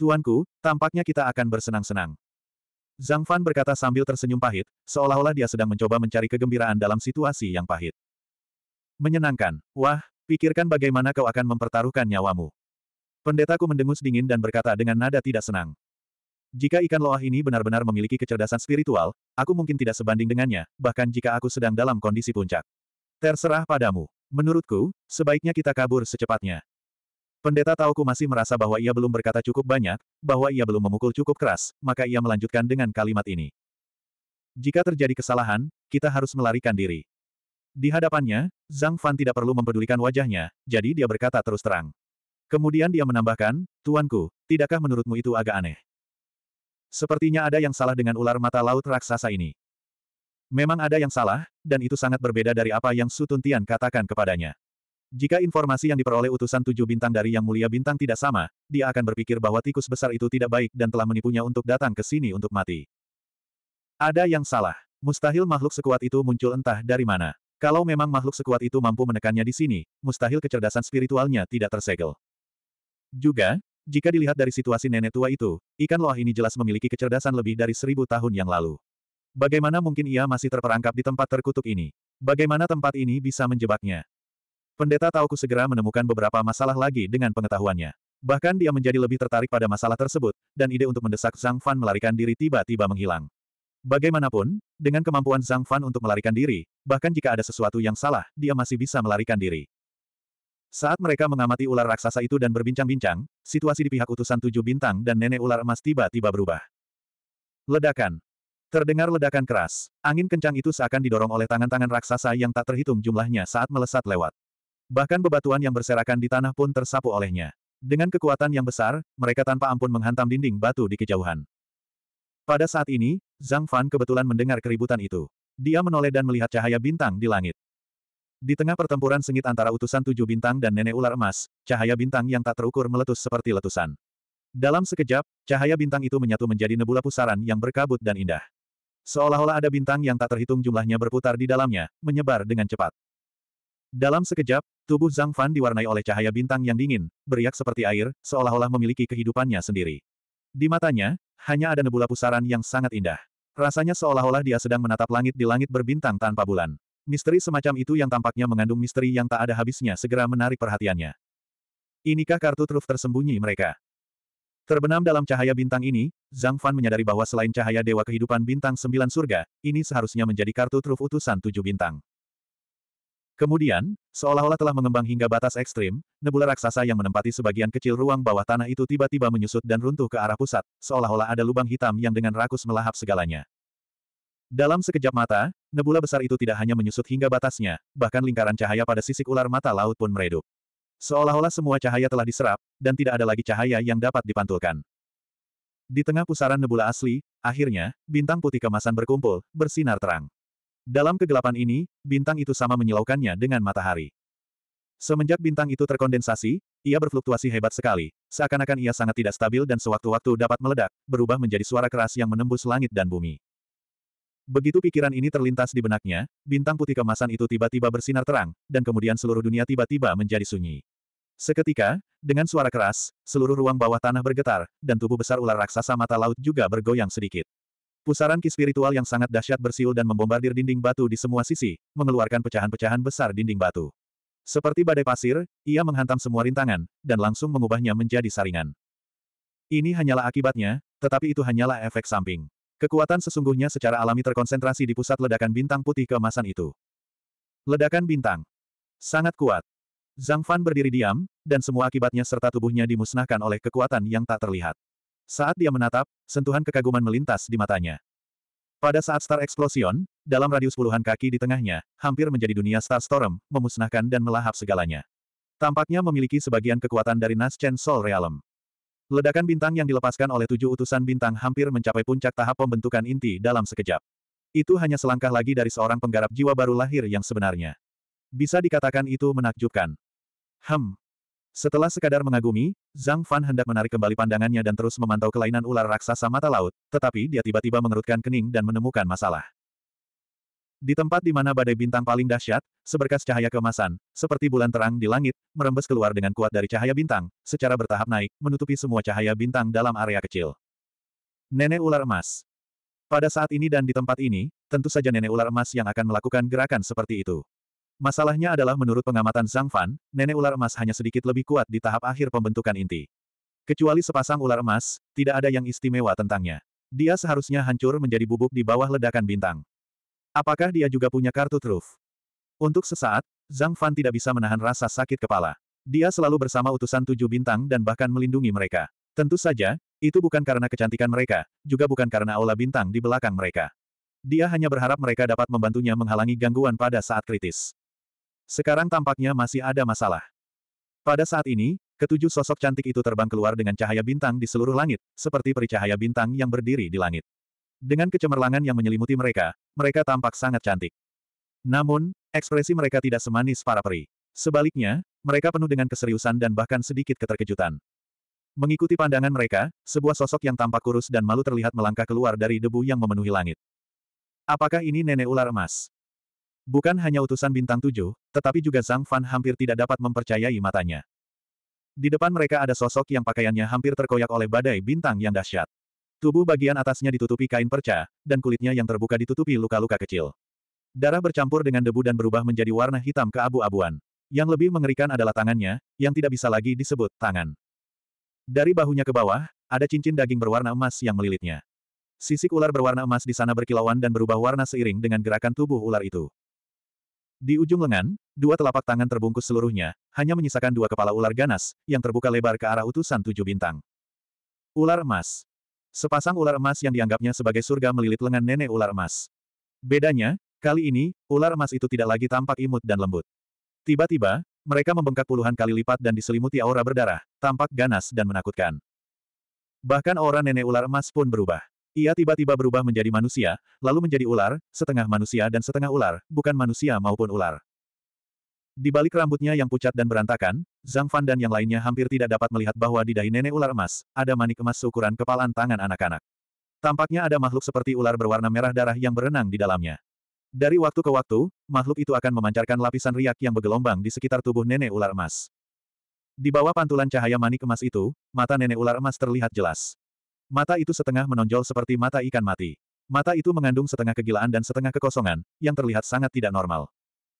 Tuanku, tampaknya kita akan bersenang-senang. Zhang Fan berkata sambil tersenyum pahit, seolah-olah dia sedang mencoba mencari kegembiraan dalam situasi yang pahit. Menyenangkan. Wah, pikirkan bagaimana kau akan mempertaruhkan nyawamu. Pendetaku mendengus dingin dan berkata dengan nada tidak senang. Jika ikan loah ini benar-benar memiliki kecerdasan spiritual, aku mungkin tidak sebanding dengannya, bahkan jika aku sedang dalam kondisi puncak. Terserah padamu. Menurutku, sebaiknya kita kabur secepatnya. Pendeta Taoku masih merasa bahwa ia belum berkata cukup banyak, bahwa ia belum memukul cukup keras, maka ia melanjutkan dengan kalimat ini. Jika terjadi kesalahan, kita harus melarikan diri. Di hadapannya, Zhang Fan tidak perlu mempedulikan wajahnya, jadi dia berkata terus terang. Kemudian dia menambahkan, Tuanku, tidakkah menurutmu itu agak aneh? Sepertinya ada yang salah dengan ular mata laut raksasa ini. Memang ada yang salah, dan itu sangat berbeda dari apa yang Su Tuntian katakan kepadanya. Jika informasi yang diperoleh utusan tujuh bintang dari Yang Mulia Bintang tidak sama, dia akan berpikir bahwa tikus besar itu tidak baik dan telah menipunya untuk datang ke sini untuk mati. Ada yang salah. Mustahil makhluk sekuat itu muncul entah dari mana. Kalau memang makhluk sekuat itu mampu menekannya di sini, mustahil kecerdasan spiritualnya tidak tersegel. Juga, jika dilihat dari situasi nenek tua itu, ikan loah ini jelas memiliki kecerdasan lebih dari seribu tahun yang lalu. Bagaimana mungkin ia masih terperangkap di tempat terkutuk ini? Bagaimana tempat ini bisa menjebaknya? Pendeta Tauku segera menemukan beberapa masalah lagi dengan pengetahuannya. Bahkan dia menjadi lebih tertarik pada masalah tersebut, dan ide untuk mendesak Zhang Fan melarikan diri tiba-tiba menghilang. Bagaimanapun, dengan kemampuan Zhang Fan untuk melarikan diri, bahkan jika ada sesuatu yang salah, dia masih bisa melarikan diri. Saat mereka mengamati ular raksasa itu dan berbincang-bincang, situasi di pihak utusan tujuh bintang dan nenek ular emas tiba-tiba berubah. Ledakan. Terdengar ledakan keras. Angin kencang itu seakan didorong oleh tangan-tangan raksasa yang tak terhitung jumlahnya saat melesat lewat. Bahkan bebatuan yang berserakan di tanah pun tersapu olehnya. Dengan kekuatan yang besar, mereka tanpa ampun menghantam dinding batu di kejauhan. Pada saat ini, Zhang Fan kebetulan mendengar keributan itu. Dia menoleh dan melihat cahaya bintang di langit. Di tengah pertempuran sengit antara utusan tujuh bintang dan nenek ular emas, cahaya bintang yang tak terukur meletus seperti letusan. Dalam sekejap, cahaya bintang itu menyatu menjadi nebula pusaran yang berkabut dan indah. Seolah-olah ada bintang yang tak terhitung jumlahnya berputar di dalamnya, menyebar dengan cepat. Dalam sekejap, tubuh Zhang Fan diwarnai oleh cahaya bintang yang dingin, beriak seperti air, seolah-olah memiliki kehidupannya sendiri. Di matanya, hanya ada nebula pusaran yang sangat indah. Rasanya seolah-olah dia sedang menatap langit di langit berbintang tanpa bulan. Misteri semacam itu yang tampaknya mengandung misteri yang tak ada habisnya segera menarik perhatiannya. Inikah kartu truf tersembunyi mereka? Terbenam dalam cahaya bintang ini, Zhang Fan menyadari bahwa selain cahaya Dewa Kehidupan Bintang Sembilan Surga, ini seharusnya menjadi kartu truf utusan tujuh bintang. Kemudian, seolah-olah telah mengembang hingga batas ekstrim, nebula raksasa yang menempati sebagian kecil ruang bawah tanah itu tiba-tiba menyusut dan runtuh ke arah pusat, seolah-olah ada lubang hitam yang dengan rakus melahap segalanya. Dalam sekejap mata, nebula besar itu tidak hanya menyusut hingga batasnya, bahkan lingkaran cahaya pada sisik ular mata laut pun meredup. Seolah-olah semua cahaya telah diserap, dan tidak ada lagi cahaya yang dapat dipantulkan. Di tengah pusaran nebula asli, akhirnya, bintang putih kemasan berkumpul, bersinar terang. Dalam kegelapan ini, bintang itu sama menyilaukannya dengan matahari. Semenjak bintang itu terkondensasi, ia berfluktuasi hebat sekali, seakan-akan ia sangat tidak stabil dan sewaktu-waktu dapat meledak, berubah menjadi suara keras yang menembus langit dan bumi. Begitu pikiran ini terlintas di benaknya, bintang putih kemasan itu tiba-tiba bersinar terang, dan kemudian seluruh dunia tiba-tiba menjadi sunyi. Seketika, dengan suara keras, seluruh ruang bawah tanah bergetar, dan tubuh besar ular raksasa mata laut juga bergoyang sedikit. Pusaran ki spiritual yang sangat dahsyat bersiul dan membombardir dinding batu di semua sisi, mengeluarkan pecahan-pecahan besar dinding batu. Seperti badai pasir, ia menghantam semua rintangan, dan langsung mengubahnya menjadi saringan. Ini hanyalah akibatnya, tetapi itu hanyalah efek samping. Kekuatan sesungguhnya secara alami terkonsentrasi di pusat ledakan bintang putih keemasan itu. Ledakan bintang. Sangat kuat. Zhang Fan berdiri diam, dan semua akibatnya serta tubuhnya dimusnahkan oleh kekuatan yang tak terlihat. Saat dia menatap, sentuhan kekaguman melintas di matanya. Pada saat Star Explosion, dalam radius puluhan kaki di tengahnya, hampir menjadi dunia Star Storm, memusnahkan dan melahap segalanya. Tampaknya memiliki sebagian kekuatan dari Naschen Soul Realm. Ledakan bintang yang dilepaskan oleh tujuh utusan bintang hampir mencapai puncak tahap pembentukan inti dalam sekejap. Itu hanya selangkah lagi dari seorang penggarap jiwa baru lahir yang sebenarnya. Bisa dikatakan itu menakjubkan. Hem, setelah sekadar mengagumi, Zhang Fan hendak menarik kembali pandangannya dan terus memantau kelainan ular raksasa mata laut, tetapi dia tiba-tiba mengerutkan kening dan menemukan masalah. Di tempat di mana badai bintang paling dahsyat, seberkas cahaya kemasan, seperti bulan terang di langit, merembes keluar dengan kuat dari cahaya bintang, secara bertahap naik, menutupi semua cahaya bintang dalam area kecil. Nenek ular emas. Pada saat ini dan di tempat ini, tentu saja nenek ular emas yang akan melakukan gerakan seperti itu. Masalahnya adalah menurut pengamatan Zhang Fan, nenek ular emas hanya sedikit lebih kuat di tahap akhir pembentukan inti. Kecuali sepasang ular emas, tidak ada yang istimewa tentangnya. Dia seharusnya hancur menjadi bubuk di bawah ledakan bintang. Apakah dia juga punya kartu truf? Untuk sesaat, Zhang Fan tidak bisa menahan rasa sakit kepala. Dia selalu bersama utusan tujuh bintang dan bahkan melindungi mereka. Tentu saja, itu bukan karena kecantikan mereka, juga bukan karena aula bintang di belakang mereka. Dia hanya berharap mereka dapat membantunya menghalangi gangguan pada saat kritis. Sekarang tampaknya masih ada masalah. Pada saat ini, ketujuh sosok cantik itu terbang keluar dengan cahaya bintang di seluruh langit, seperti peri cahaya bintang yang berdiri di langit. Dengan kecemerlangan yang menyelimuti mereka, mereka tampak sangat cantik. Namun, ekspresi mereka tidak semanis para peri. Sebaliknya, mereka penuh dengan keseriusan dan bahkan sedikit keterkejutan. Mengikuti pandangan mereka, sebuah sosok yang tampak kurus dan malu terlihat melangkah keluar dari debu yang memenuhi langit. Apakah ini nenek ular emas? Bukan hanya utusan bintang tujuh, tetapi juga Zhang Fan hampir tidak dapat mempercayai matanya. Di depan mereka ada sosok yang pakaiannya hampir terkoyak oleh badai bintang yang dahsyat. Tubuh bagian atasnya ditutupi kain perca, dan kulitnya yang terbuka ditutupi luka-luka kecil. Darah bercampur dengan debu dan berubah menjadi warna hitam ke abu abuan Yang lebih mengerikan adalah tangannya, yang tidak bisa lagi disebut tangan. Dari bahunya ke bawah, ada cincin daging berwarna emas yang melilitnya. Sisik ular berwarna emas di sana berkilauan dan berubah warna seiring dengan gerakan tubuh ular itu. Di ujung lengan, dua telapak tangan terbungkus seluruhnya, hanya menyisakan dua kepala ular ganas, yang terbuka lebar ke arah utusan tujuh bintang. Ular emas. Sepasang ular emas yang dianggapnya sebagai surga melilit lengan nenek ular emas. Bedanya, kali ini, ular emas itu tidak lagi tampak imut dan lembut. Tiba-tiba, mereka membengkak puluhan kali lipat dan diselimuti aura berdarah, tampak ganas dan menakutkan. Bahkan aura nenek ular emas pun berubah. Ia tiba-tiba berubah menjadi manusia, lalu menjadi ular, setengah manusia dan setengah ular, bukan manusia maupun ular. Di balik rambutnya yang pucat dan berantakan, Zhang Fan dan yang lainnya hampir tidak dapat melihat bahwa di dahi nenek ular emas, ada manik emas seukuran kepalan tangan anak-anak. Tampaknya ada makhluk seperti ular berwarna merah darah yang berenang di dalamnya. Dari waktu ke waktu, makhluk itu akan memancarkan lapisan riak yang bergelombang di sekitar tubuh nenek ular emas. Di bawah pantulan cahaya manik emas itu, mata nenek ular emas terlihat jelas. Mata itu setengah menonjol seperti mata ikan mati. Mata itu mengandung setengah kegilaan dan setengah kekosongan, yang terlihat sangat tidak normal.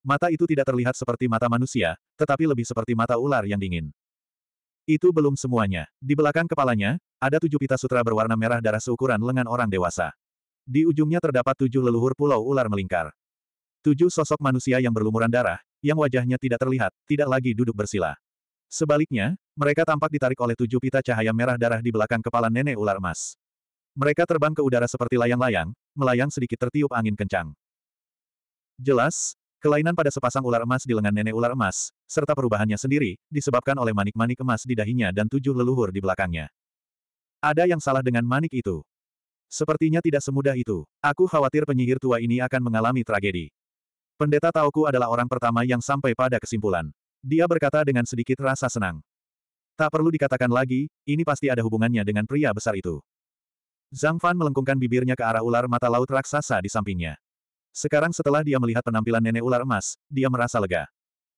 Mata itu tidak terlihat seperti mata manusia, tetapi lebih seperti mata ular yang dingin. Itu belum semuanya. Di belakang kepalanya, ada tujuh pita sutra berwarna merah darah seukuran lengan orang dewasa. Di ujungnya terdapat tujuh leluhur pulau ular melingkar. Tujuh sosok manusia yang berlumuran darah, yang wajahnya tidak terlihat, tidak lagi duduk bersila. Sebaliknya, mereka tampak ditarik oleh tujuh pita cahaya merah darah di belakang kepala nenek ular emas. Mereka terbang ke udara seperti layang-layang, melayang sedikit tertiup angin kencang. Jelas, kelainan pada sepasang ular emas di lengan nenek ular emas, serta perubahannya sendiri, disebabkan oleh manik-manik emas di dahinya dan tujuh leluhur di belakangnya. Ada yang salah dengan manik itu. Sepertinya tidak semudah itu. Aku khawatir penyihir tua ini akan mengalami tragedi. Pendeta Taoku adalah orang pertama yang sampai pada kesimpulan. Dia berkata dengan sedikit rasa senang. Tak perlu dikatakan lagi, ini pasti ada hubungannya dengan pria besar itu. Zhang Fan melengkungkan bibirnya ke arah ular mata laut raksasa di sampingnya. Sekarang setelah dia melihat penampilan nenek ular emas, dia merasa lega.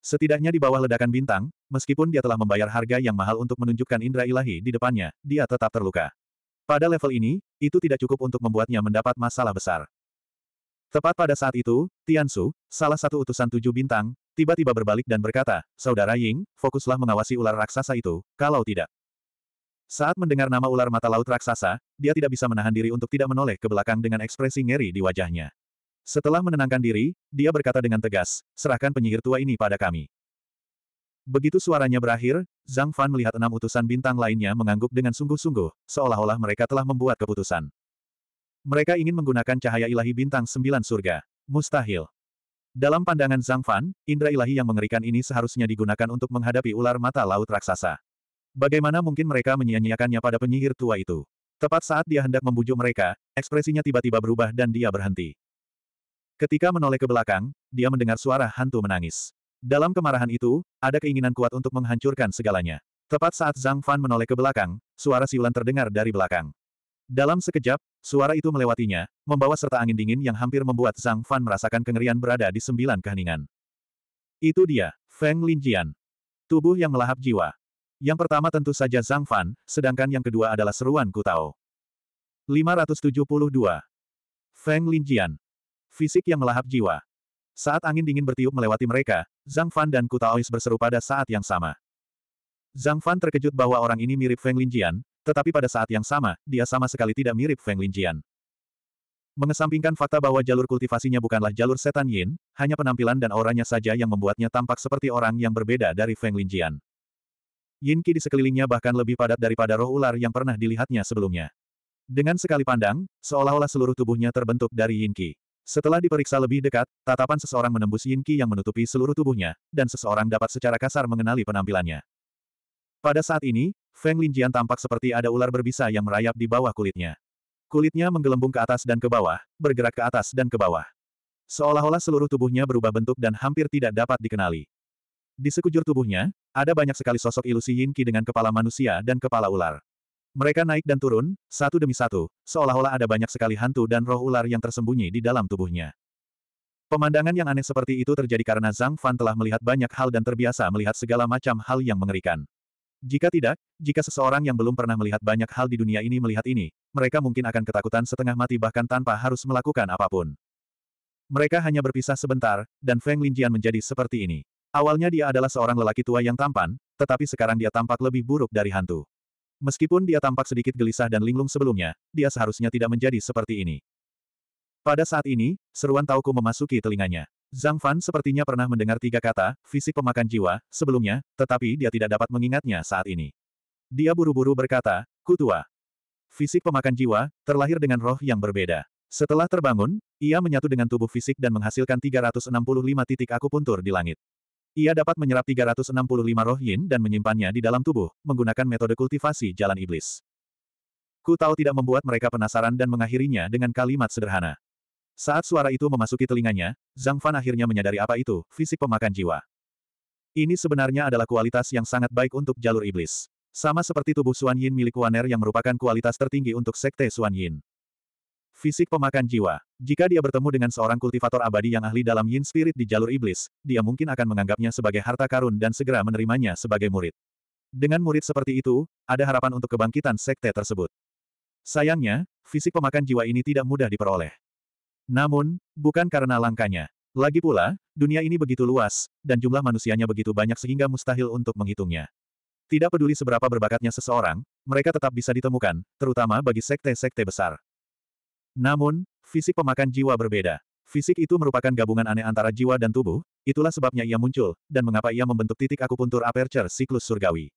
Setidaknya di bawah ledakan bintang, meskipun dia telah membayar harga yang mahal untuk menunjukkan indera ilahi di depannya, dia tetap terluka. Pada level ini, itu tidak cukup untuk membuatnya mendapat masalah besar. Tepat pada saat itu, Tian Su, salah satu utusan tujuh bintang, tiba-tiba berbalik dan berkata, Saudara Ying, fokuslah mengawasi ular raksasa itu, kalau tidak. Saat mendengar nama ular mata laut raksasa, dia tidak bisa menahan diri untuk tidak menoleh ke belakang dengan ekspresi ngeri di wajahnya. Setelah menenangkan diri, dia berkata dengan tegas, serahkan penyihir tua ini pada kami. Begitu suaranya berakhir, Zhang Fan melihat enam utusan bintang lainnya mengangguk dengan sungguh-sungguh, seolah-olah mereka telah membuat keputusan. Mereka ingin menggunakan cahaya ilahi bintang sembilan surga. Mustahil. Dalam pandangan Zhang Fan, indra ilahi yang mengerikan ini seharusnya digunakan untuk menghadapi ular mata laut raksasa. Bagaimana mungkin mereka menyia-nyiakannya pada penyihir tua itu? Tepat saat dia hendak membujuk mereka, ekspresinya tiba-tiba berubah dan dia berhenti. Ketika menoleh ke belakang, dia mendengar suara hantu menangis. Dalam kemarahan itu, ada keinginan kuat untuk menghancurkan segalanya. Tepat saat Zhang Fan menoleh ke belakang, suara siulan terdengar dari belakang. Dalam sekejap, Suara itu melewatinya, membawa serta angin dingin yang hampir membuat Zhang Fan merasakan kengerian berada di sembilan keheningan. Itu dia, Feng Linjian. Tubuh yang melahap jiwa. Yang pertama tentu saja Zhang Fan, sedangkan yang kedua adalah seruan Kutao. 572. Feng Linjian. Fisik yang melahap jiwa. Saat angin dingin bertiup melewati mereka, Zhang Fan dan Kutaois berseru pada saat yang sama. Zhang Fan terkejut bahwa orang ini mirip Feng Linjian, tetapi pada saat yang sama, dia sama sekali tidak mirip Feng Linjian. Mengesampingkan fakta bahwa jalur kultivasinya bukanlah jalur setan yin, hanya penampilan dan auranya saja yang membuatnya tampak seperti orang yang berbeda dari Feng Linjian. Yin Qi di sekelilingnya bahkan lebih padat daripada roh ular yang pernah dilihatnya sebelumnya. Dengan sekali pandang, seolah-olah seluruh tubuhnya terbentuk dari Yin Qi. Setelah diperiksa lebih dekat, tatapan seseorang menembus Yin Qi yang menutupi seluruh tubuhnya, dan seseorang dapat secara kasar mengenali penampilannya. Pada saat ini, Feng Linjian tampak seperti ada ular berbisa yang merayap di bawah kulitnya. Kulitnya menggelembung ke atas dan ke bawah, bergerak ke atas dan ke bawah. Seolah-olah seluruh tubuhnya berubah bentuk dan hampir tidak dapat dikenali. Di sekujur tubuhnya, ada banyak sekali sosok ilusi Yin Qi dengan kepala manusia dan kepala ular. Mereka naik dan turun, satu demi satu, seolah-olah ada banyak sekali hantu dan roh ular yang tersembunyi di dalam tubuhnya. Pemandangan yang aneh seperti itu terjadi karena Zhang Fan telah melihat banyak hal dan terbiasa melihat segala macam hal yang mengerikan. Jika tidak, jika seseorang yang belum pernah melihat banyak hal di dunia ini melihat ini, mereka mungkin akan ketakutan setengah mati bahkan tanpa harus melakukan apapun. Mereka hanya berpisah sebentar, dan Feng Linjian menjadi seperti ini. Awalnya dia adalah seorang lelaki tua yang tampan, tetapi sekarang dia tampak lebih buruk dari hantu. Meskipun dia tampak sedikit gelisah dan linglung sebelumnya, dia seharusnya tidak menjadi seperti ini. Pada saat ini, seruan Tauku memasuki telinganya. Zhang Fan sepertinya pernah mendengar tiga kata, fisik pemakan jiwa, sebelumnya, tetapi dia tidak dapat mengingatnya saat ini. Dia buru-buru berkata, Kutua. Fisik pemakan jiwa, terlahir dengan roh yang berbeda. Setelah terbangun, ia menyatu dengan tubuh fisik dan menghasilkan 365 titik akupuntur di langit. Ia dapat menyerap 365 roh yin dan menyimpannya di dalam tubuh, menggunakan metode kultivasi jalan iblis. Ku tahu tidak membuat mereka penasaran dan mengakhirinya dengan kalimat sederhana. Saat suara itu memasuki telinganya, Zhang Fan akhirnya menyadari apa itu, fisik pemakan jiwa. Ini sebenarnya adalah kualitas yang sangat baik untuk jalur iblis. Sama seperti tubuh Suan Yin milik Waner yang merupakan kualitas tertinggi untuk sekte Suan Yin. Fisik pemakan jiwa. Jika dia bertemu dengan seorang kultivator abadi yang ahli dalam yin spirit di jalur iblis, dia mungkin akan menganggapnya sebagai harta karun dan segera menerimanya sebagai murid. Dengan murid seperti itu, ada harapan untuk kebangkitan sekte tersebut. Sayangnya, fisik pemakan jiwa ini tidak mudah diperoleh. Namun, bukan karena langkanya. Lagi pula, dunia ini begitu luas, dan jumlah manusianya begitu banyak sehingga mustahil untuk menghitungnya. Tidak peduli seberapa berbakatnya seseorang, mereka tetap bisa ditemukan, terutama bagi sekte-sekte besar. Namun, fisik pemakan jiwa berbeda. Fisik itu merupakan gabungan aneh antara jiwa dan tubuh, itulah sebabnya ia muncul, dan mengapa ia membentuk titik akupuntur aperture siklus surgawi.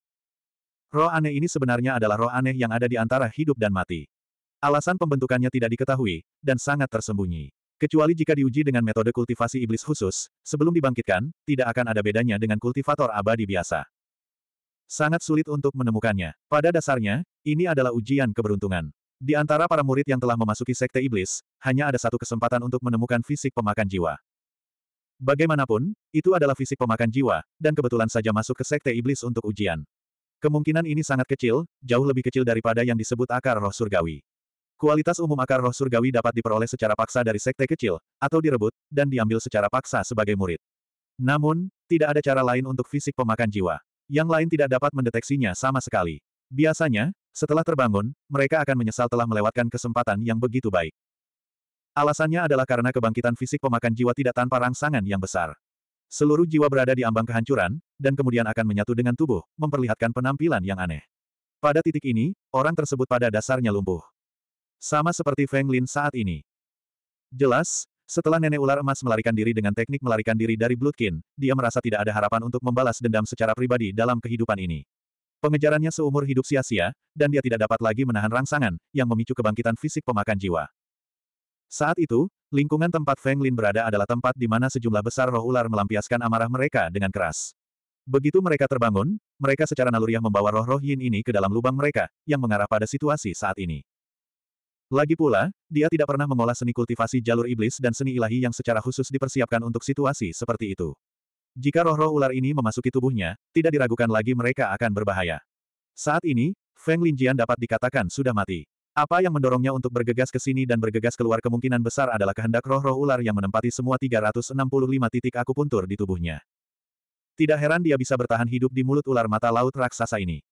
Roh aneh ini sebenarnya adalah roh aneh yang ada di antara hidup dan mati. Alasan pembentukannya tidak diketahui, dan sangat tersembunyi. Kecuali jika diuji dengan metode kultivasi iblis khusus, sebelum dibangkitkan, tidak akan ada bedanya dengan kultivator abadi biasa. Sangat sulit untuk menemukannya. Pada dasarnya, ini adalah ujian keberuntungan. Di antara para murid yang telah memasuki sekte iblis, hanya ada satu kesempatan untuk menemukan fisik pemakan jiwa. Bagaimanapun, itu adalah fisik pemakan jiwa, dan kebetulan saja masuk ke sekte iblis untuk ujian. Kemungkinan ini sangat kecil, jauh lebih kecil daripada yang disebut akar roh surgawi. Kualitas umum akar roh surgawi dapat diperoleh secara paksa dari sekte kecil, atau direbut, dan diambil secara paksa sebagai murid. Namun, tidak ada cara lain untuk fisik pemakan jiwa. Yang lain tidak dapat mendeteksinya sama sekali. Biasanya, setelah terbangun, mereka akan menyesal telah melewatkan kesempatan yang begitu baik. Alasannya adalah karena kebangkitan fisik pemakan jiwa tidak tanpa rangsangan yang besar. Seluruh jiwa berada di ambang kehancuran, dan kemudian akan menyatu dengan tubuh, memperlihatkan penampilan yang aneh. Pada titik ini, orang tersebut pada dasarnya lumpuh. Sama seperti Feng Lin saat ini. Jelas, setelah nenek ular emas melarikan diri dengan teknik melarikan diri dari Bloodkin, dia merasa tidak ada harapan untuk membalas dendam secara pribadi dalam kehidupan ini. Pengejarannya seumur hidup sia-sia, dan dia tidak dapat lagi menahan rangsangan, yang memicu kebangkitan fisik pemakan jiwa. Saat itu, lingkungan tempat Feng Lin berada adalah tempat di mana sejumlah besar roh ular melampiaskan amarah mereka dengan keras. Begitu mereka terbangun, mereka secara naluriah membawa roh-roh yin ini ke dalam lubang mereka, yang mengarah pada situasi saat ini. Lagi pula, dia tidak pernah mengolah seni kultivasi jalur iblis dan seni ilahi yang secara khusus dipersiapkan untuk situasi seperti itu. Jika roh-roh ular ini memasuki tubuhnya, tidak diragukan lagi mereka akan berbahaya. Saat ini, Feng Linjian dapat dikatakan sudah mati. Apa yang mendorongnya untuk bergegas ke sini dan bergegas keluar kemungkinan besar adalah kehendak roh-roh ular yang menempati semua 365 titik akupuntur di tubuhnya. Tidak heran dia bisa bertahan hidup di mulut ular mata laut raksasa ini.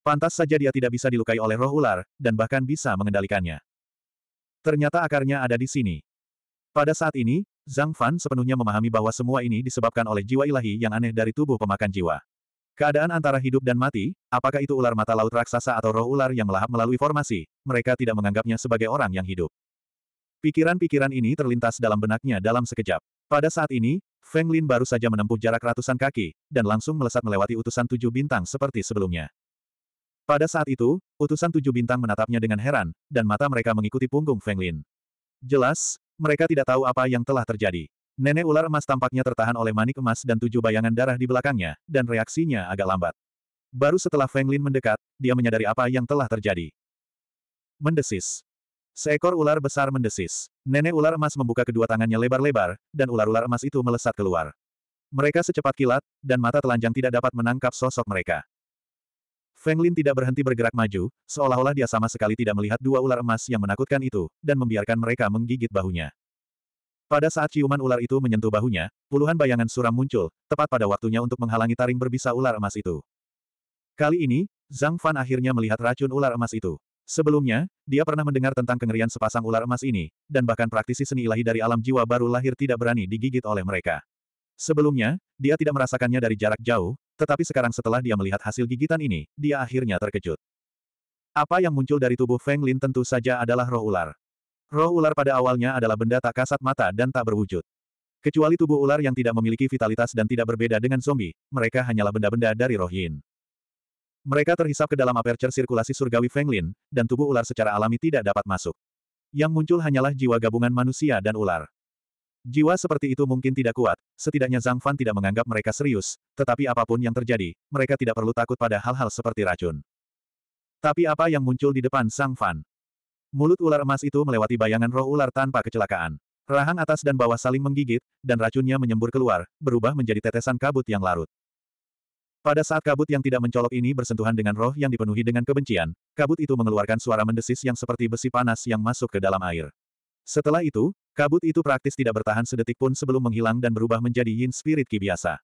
Pantas saja dia tidak bisa dilukai oleh roh ular, dan bahkan bisa mengendalikannya. Ternyata akarnya ada di sini. Pada saat ini, Zhang Fan sepenuhnya memahami bahwa semua ini disebabkan oleh jiwa ilahi yang aneh dari tubuh pemakan jiwa. Keadaan antara hidup dan mati, apakah itu ular mata laut raksasa atau roh ular yang melahap melalui formasi, mereka tidak menganggapnya sebagai orang yang hidup. Pikiran-pikiran ini terlintas dalam benaknya dalam sekejap. Pada saat ini, Feng Lin baru saja menempuh jarak ratusan kaki, dan langsung melesat melewati utusan tujuh bintang seperti sebelumnya. Pada saat itu, utusan tujuh bintang menatapnya dengan heran, dan mata mereka mengikuti punggung Feng Lin. Jelas, mereka tidak tahu apa yang telah terjadi. Nenek ular emas tampaknya tertahan oleh manik emas dan tujuh bayangan darah di belakangnya, dan reaksinya agak lambat. Baru setelah Feng Lin mendekat, dia menyadari apa yang telah terjadi. Mendesis. Seekor ular besar mendesis. Nenek ular emas membuka kedua tangannya lebar-lebar, dan ular-ular emas itu melesat keluar. Mereka secepat kilat, dan mata telanjang tidak dapat menangkap sosok mereka. Feng Lin tidak berhenti bergerak maju, seolah-olah dia sama sekali tidak melihat dua ular emas yang menakutkan itu, dan membiarkan mereka menggigit bahunya. Pada saat ciuman ular itu menyentuh bahunya, puluhan bayangan suram muncul, tepat pada waktunya untuk menghalangi taring berbisa ular emas itu. Kali ini, Zhang Fan akhirnya melihat racun ular emas itu. Sebelumnya, dia pernah mendengar tentang kengerian sepasang ular emas ini, dan bahkan praktisi seni ilahi dari alam jiwa baru lahir tidak berani digigit oleh mereka. Sebelumnya, dia tidak merasakannya dari jarak jauh, tetapi sekarang setelah dia melihat hasil gigitan ini, dia akhirnya terkejut. Apa yang muncul dari tubuh Feng Lin tentu saja adalah roh ular. Roh ular pada awalnya adalah benda tak kasat mata dan tak berwujud. Kecuali tubuh ular yang tidak memiliki vitalitas dan tidak berbeda dengan zombie, mereka hanyalah benda-benda dari roh yin. Mereka terhisap ke dalam aperture sirkulasi surgawi Feng Lin, dan tubuh ular secara alami tidak dapat masuk. Yang muncul hanyalah jiwa gabungan manusia dan ular. Jiwa seperti itu mungkin tidak kuat, setidaknya Zhang Fan tidak menganggap mereka serius, tetapi apapun yang terjadi, mereka tidak perlu takut pada hal-hal seperti racun. Tapi apa yang muncul di depan Zhang Fan? Mulut ular emas itu melewati bayangan roh ular tanpa kecelakaan. Rahang atas dan bawah saling menggigit, dan racunnya menyembur keluar, berubah menjadi tetesan kabut yang larut. Pada saat kabut yang tidak mencolok ini bersentuhan dengan roh yang dipenuhi dengan kebencian, kabut itu mengeluarkan suara mendesis yang seperti besi panas yang masuk ke dalam air. Setelah itu, kabut itu praktis tidak bertahan sedetik pun sebelum menghilang dan berubah menjadi yin spirit ki biasa.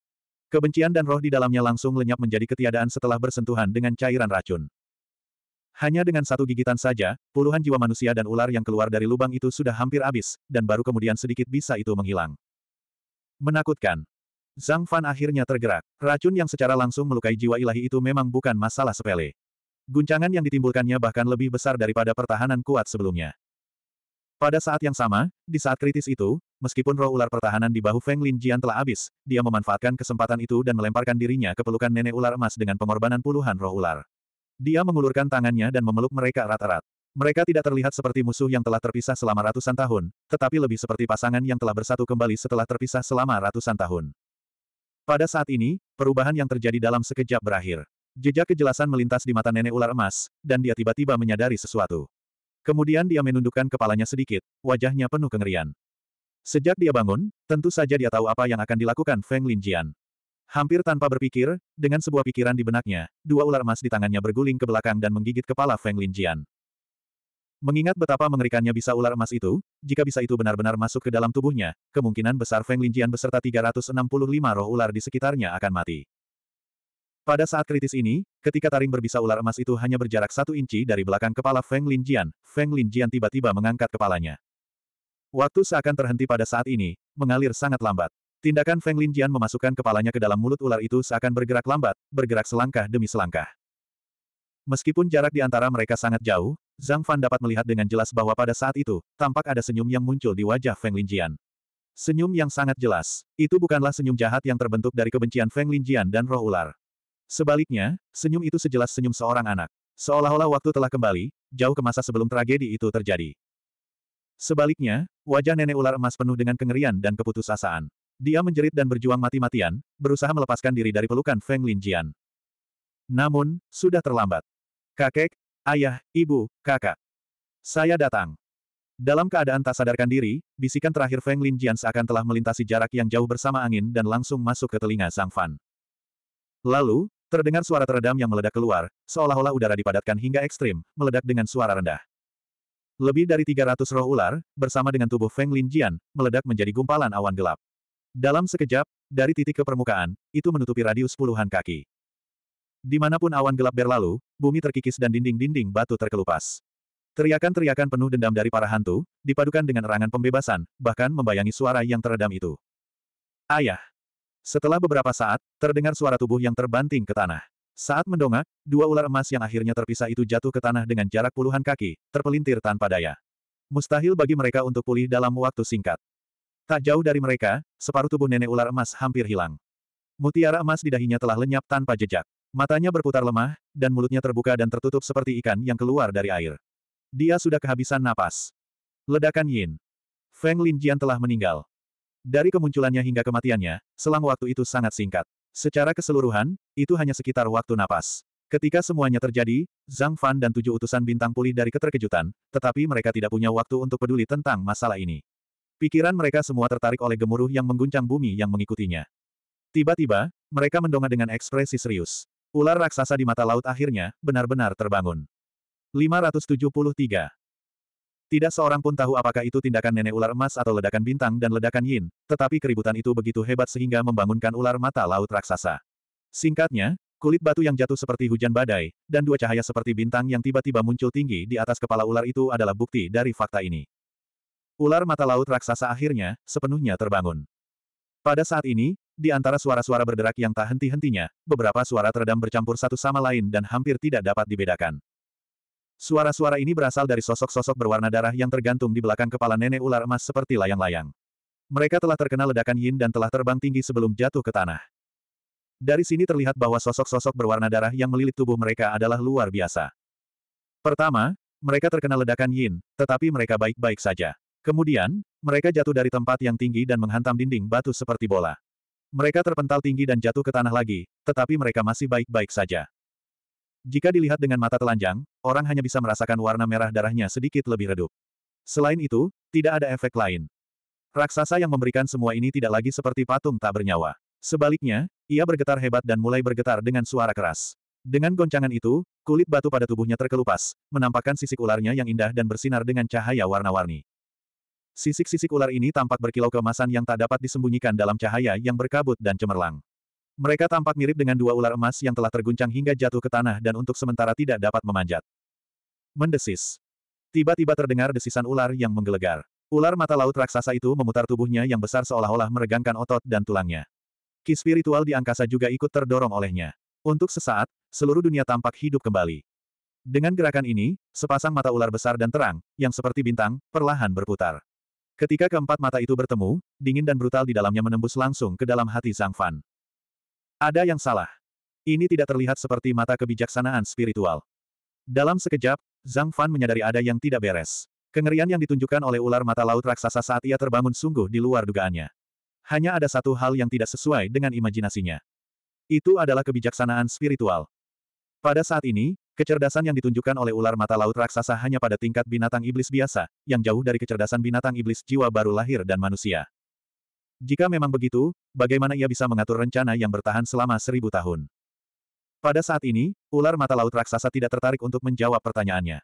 Kebencian dan roh di dalamnya langsung lenyap menjadi ketiadaan setelah bersentuhan dengan cairan racun. Hanya dengan satu gigitan saja, puluhan jiwa manusia dan ular yang keluar dari lubang itu sudah hampir habis, dan baru kemudian sedikit bisa itu menghilang. Menakutkan. Zhang Fan akhirnya tergerak. Racun yang secara langsung melukai jiwa ilahi itu memang bukan masalah sepele. Guncangan yang ditimbulkannya bahkan lebih besar daripada pertahanan kuat sebelumnya. Pada saat yang sama, di saat kritis itu, meskipun roh ular pertahanan di bahu Feng Lin Jian telah habis, dia memanfaatkan kesempatan itu dan melemparkan dirinya ke pelukan nenek ular emas dengan pengorbanan puluhan roh ular. Dia mengulurkan tangannya dan memeluk mereka erat-erat. Mereka tidak terlihat seperti musuh yang telah terpisah selama ratusan tahun, tetapi lebih seperti pasangan yang telah bersatu kembali setelah terpisah selama ratusan tahun. Pada saat ini, perubahan yang terjadi dalam sekejap berakhir. Jejak kejelasan melintas di mata nenek ular emas, dan dia tiba-tiba menyadari sesuatu. Kemudian dia menundukkan kepalanya sedikit, wajahnya penuh kengerian. Sejak dia bangun, tentu saja dia tahu apa yang akan dilakukan Feng Linjian. Hampir tanpa berpikir, dengan sebuah pikiran di benaknya, dua ular emas di tangannya berguling ke belakang dan menggigit kepala Feng Linjian. Mengingat betapa mengerikannya bisa ular emas itu, jika bisa itu benar-benar masuk ke dalam tubuhnya, kemungkinan besar Feng Linjian beserta 365 roh ular di sekitarnya akan mati. Pada saat kritis ini, ketika taring berbisa ular emas itu hanya berjarak satu inci dari belakang kepala Feng Linjian, Feng Linjian tiba-tiba mengangkat kepalanya. Waktu seakan terhenti pada saat ini, mengalir sangat lambat. Tindakan Feng Linjian memasukkan kepalanya ke dalam mulut ular itu seakan bergerak lambat, bergerak selangkah demi selangkah. Meskipun jarak di antara mereka sangat jauh, Zhang Fan dapat melihat dengan jelas bahwa pada saat itu, tampak ada senyum yang muncul di wajah Feng Linjian. Senyum yang sangat jelas. Itu bukanlah senyum jahat yang terbentuk dari kebencian Feng Linjian dan roh ular. Sebaliknya, senyum itu sejelas senyum seorang anak. Seolah-olah waktu telah kembali, jauh ke masa sebelum tragedi itu terjadi. Sebaliknya, wajah nenek ular emas penuh dengan kengerian dan keputusasaan. Dia menjerit dan berjuang mati-matian, berusaha melepaskan diri dari pelukan Feng Linjian. Namun, sudah terlambat. Kakek, ayah, ibu, kakak. Saya datang. Dalam keadaan tak sadarkan diri, bisikan terakhir Feng Linjian seakan telah melintasi jarak yang jauh bersama angin dan langsung masuk ke telinga Sang Fan. Lalu, Terdengar suara teredam yang meledak keluar, seolah-olah udara dipadatkan hingga ekstrim, meledak dengan suara rendah. Lebih dari 300 roh ular, bersama dengan tubuh Feng Linjian, meledak menjadi gumpalan awan gelap. Dalam sekejap, dari titik ke permukaan, itu menutupi radius puluhan kaki. Dimanapun awan gelap berlalu, bumi terkikis dan dinding-dinding batu terkelupas. Teriakan-teriakan penuh dendam dari para hantu, dipadukan dengan erangan pembebasan, bahkan membayangi suara yang teredam itu. Ayah! Setelah beberapa saat, terdengar suara tubuh yang terbanting ke tanah. Saat mendongak, dua ular emas yang akhirnya terpisah itu jatuh ke tanah dengan jarak puluhan kaki, terpelintir tanpa daya. Mustahil bagi mereka untuk pulih dalam waktu singkat. Tak jauh dari mereka, separuh tubuh nenek ular emas hampir hilang. Mutiara emas di dahinya telah lenyap tanpa jejak. Matanya berputar lemah, dan mulutnya terbuka dan tertutup seperti ikan yang keluar dari air. Dia sudah kehabisan napas. Ledakan Yin. Feng Linjian telah meninggal. Dari kemunculannya hingga kematiannya, selang waktu itu sangat singkat. Secara keseluruhan, itu hanya sekitar waktu napas. Ketika semuanya terjadi, Zhang Fan dan tujuh utusan bintang pulih dari keterkejutan, tetapi mereka tidak punya waktu untuk peduli tentang masalah ini. Pikiran mereka semua tertarik oleh gemuruh yang mengguncang bumi yang mengikutinya. Tiba-tiba, mereka mendongak dengan ekspresi serius. Ular raksasa di mata laut akhirnya, benar-benar terbangun. 573. Tidak seorang pun tahu apakah itu tindakan nenek ular emas atau ledakan bintang dan ledakan yin, tetapi keributan itu begitu hebat sehingga membangunkan ular mata laut raksasa. Singkatnya, kulit batu yang jatuh seperti hujan badai, dan dua cahaya seperti bintang yang tiba-tiba muncul tinggi di atas kepala ular itu adalah bukti dari fakta ini. Ular mata laut raksasa akhirnya, sepenuhnya terbangun. Pada saat ini, di antara suara-suara berderak yang tak henti-hentinya, beberapa suara teredam bercampur satu sama lain dan hampir tidak dapat dibedakan. Suara-suara ini berasal dari sosok-sosok berwarna darah yang tergantung di belakang kepala nenek ular emas seperti layang-layang. Mereka telah terkena ledakan yin dan telah terbang tinggi sebelum jatuh ke tanah. Dari sini terlihat bahwa sosok-sosok berwarna darah yang melilit tubuh mereka adalah luar biasa. Pertama, mereka terkena ledakan yin, tetapi mereka baik-baik saja. Kemudian, mereka jatuh dari tempat yang tinggi dan menghantam dinding batu seperti bola. Mereka terpental tinggi dan jatuh ke tanah lagi, tetapi mereka masih baik-baik saja. Jika dilihat dengan mata telanjang, orang hanya bisa merasakan warna merah darahnya sedikit lebih redup. Selain itu, tidak ada efek lain. Raksasa yang memberikan semua ini tidak lagi seperti patung tak bernyawa. Sebaliknya, ia bergetar hebat dan mulai bergetar dengan suara keras. Dengan goncangan itu, kulit batu pada tubuhnya terkelupas, menampakkan sisik ularnya yang indah dan bersinar dengan cahaya warna-warni. Sisik-sisik ular ini tampak berkilau keemasan yang tak dapat disembunyikan dalam cahaya yang berkabut dan cemerlang. Mereka tampak mirip dengan dua ular emas yang telah terguncang hingga jatuh ke tanah dan untuk sementara tidak dapat memanjat. Mendesis. Tiba-tiba terdengar desisan ular yang menggelegar. Ular mata laut raksasa itu memutar tubuhnya yang besar seolah-olah meregangkan otot dan tulangnya. Ki spiritual di angkasa juga ikut terdorong olehnya. Untuk sesaat, seluruh dunia tampak hidup kembali. Dengan gerakan ini, sepasang mata ular besar dan terang, yang seperti bintang, perlahan berputar. Ketika keempat mata itu bertemu, dingin dan brutal di dalamnya menembus langsung ke dalam hati Zhang Fan. Ada yang salah. Ini tidak terlihat seperti mata kebijaksanaan spiritual. Dalam sekejap, Zhang Fan menyadari ada yang tidak beres. Kengerian yang ditunjukkan oleh ular mata laut raksasa saat ia terbangun sungguh di luar dugaannya. Hanya ada satu hal yang tidak sesuai dengan imajinasinya. Itu adalah kebijaksanaan spiritual. Pada saat ini, kecerdasan yang ditunjukkan oleh ular mata laut raksasa hanya pada tingkat binatang iblis biasa, yang jauh dari kecerdasan binatang iblis jiwa baru lahir dan manusia. Jika memang begitu, bagaimana ia bisa mengatur rencana yang bertahan selama seribu tahun? Pada saat ini, ular mata laut raksasa tidak tertarik untuk menjawab pertanyaannya.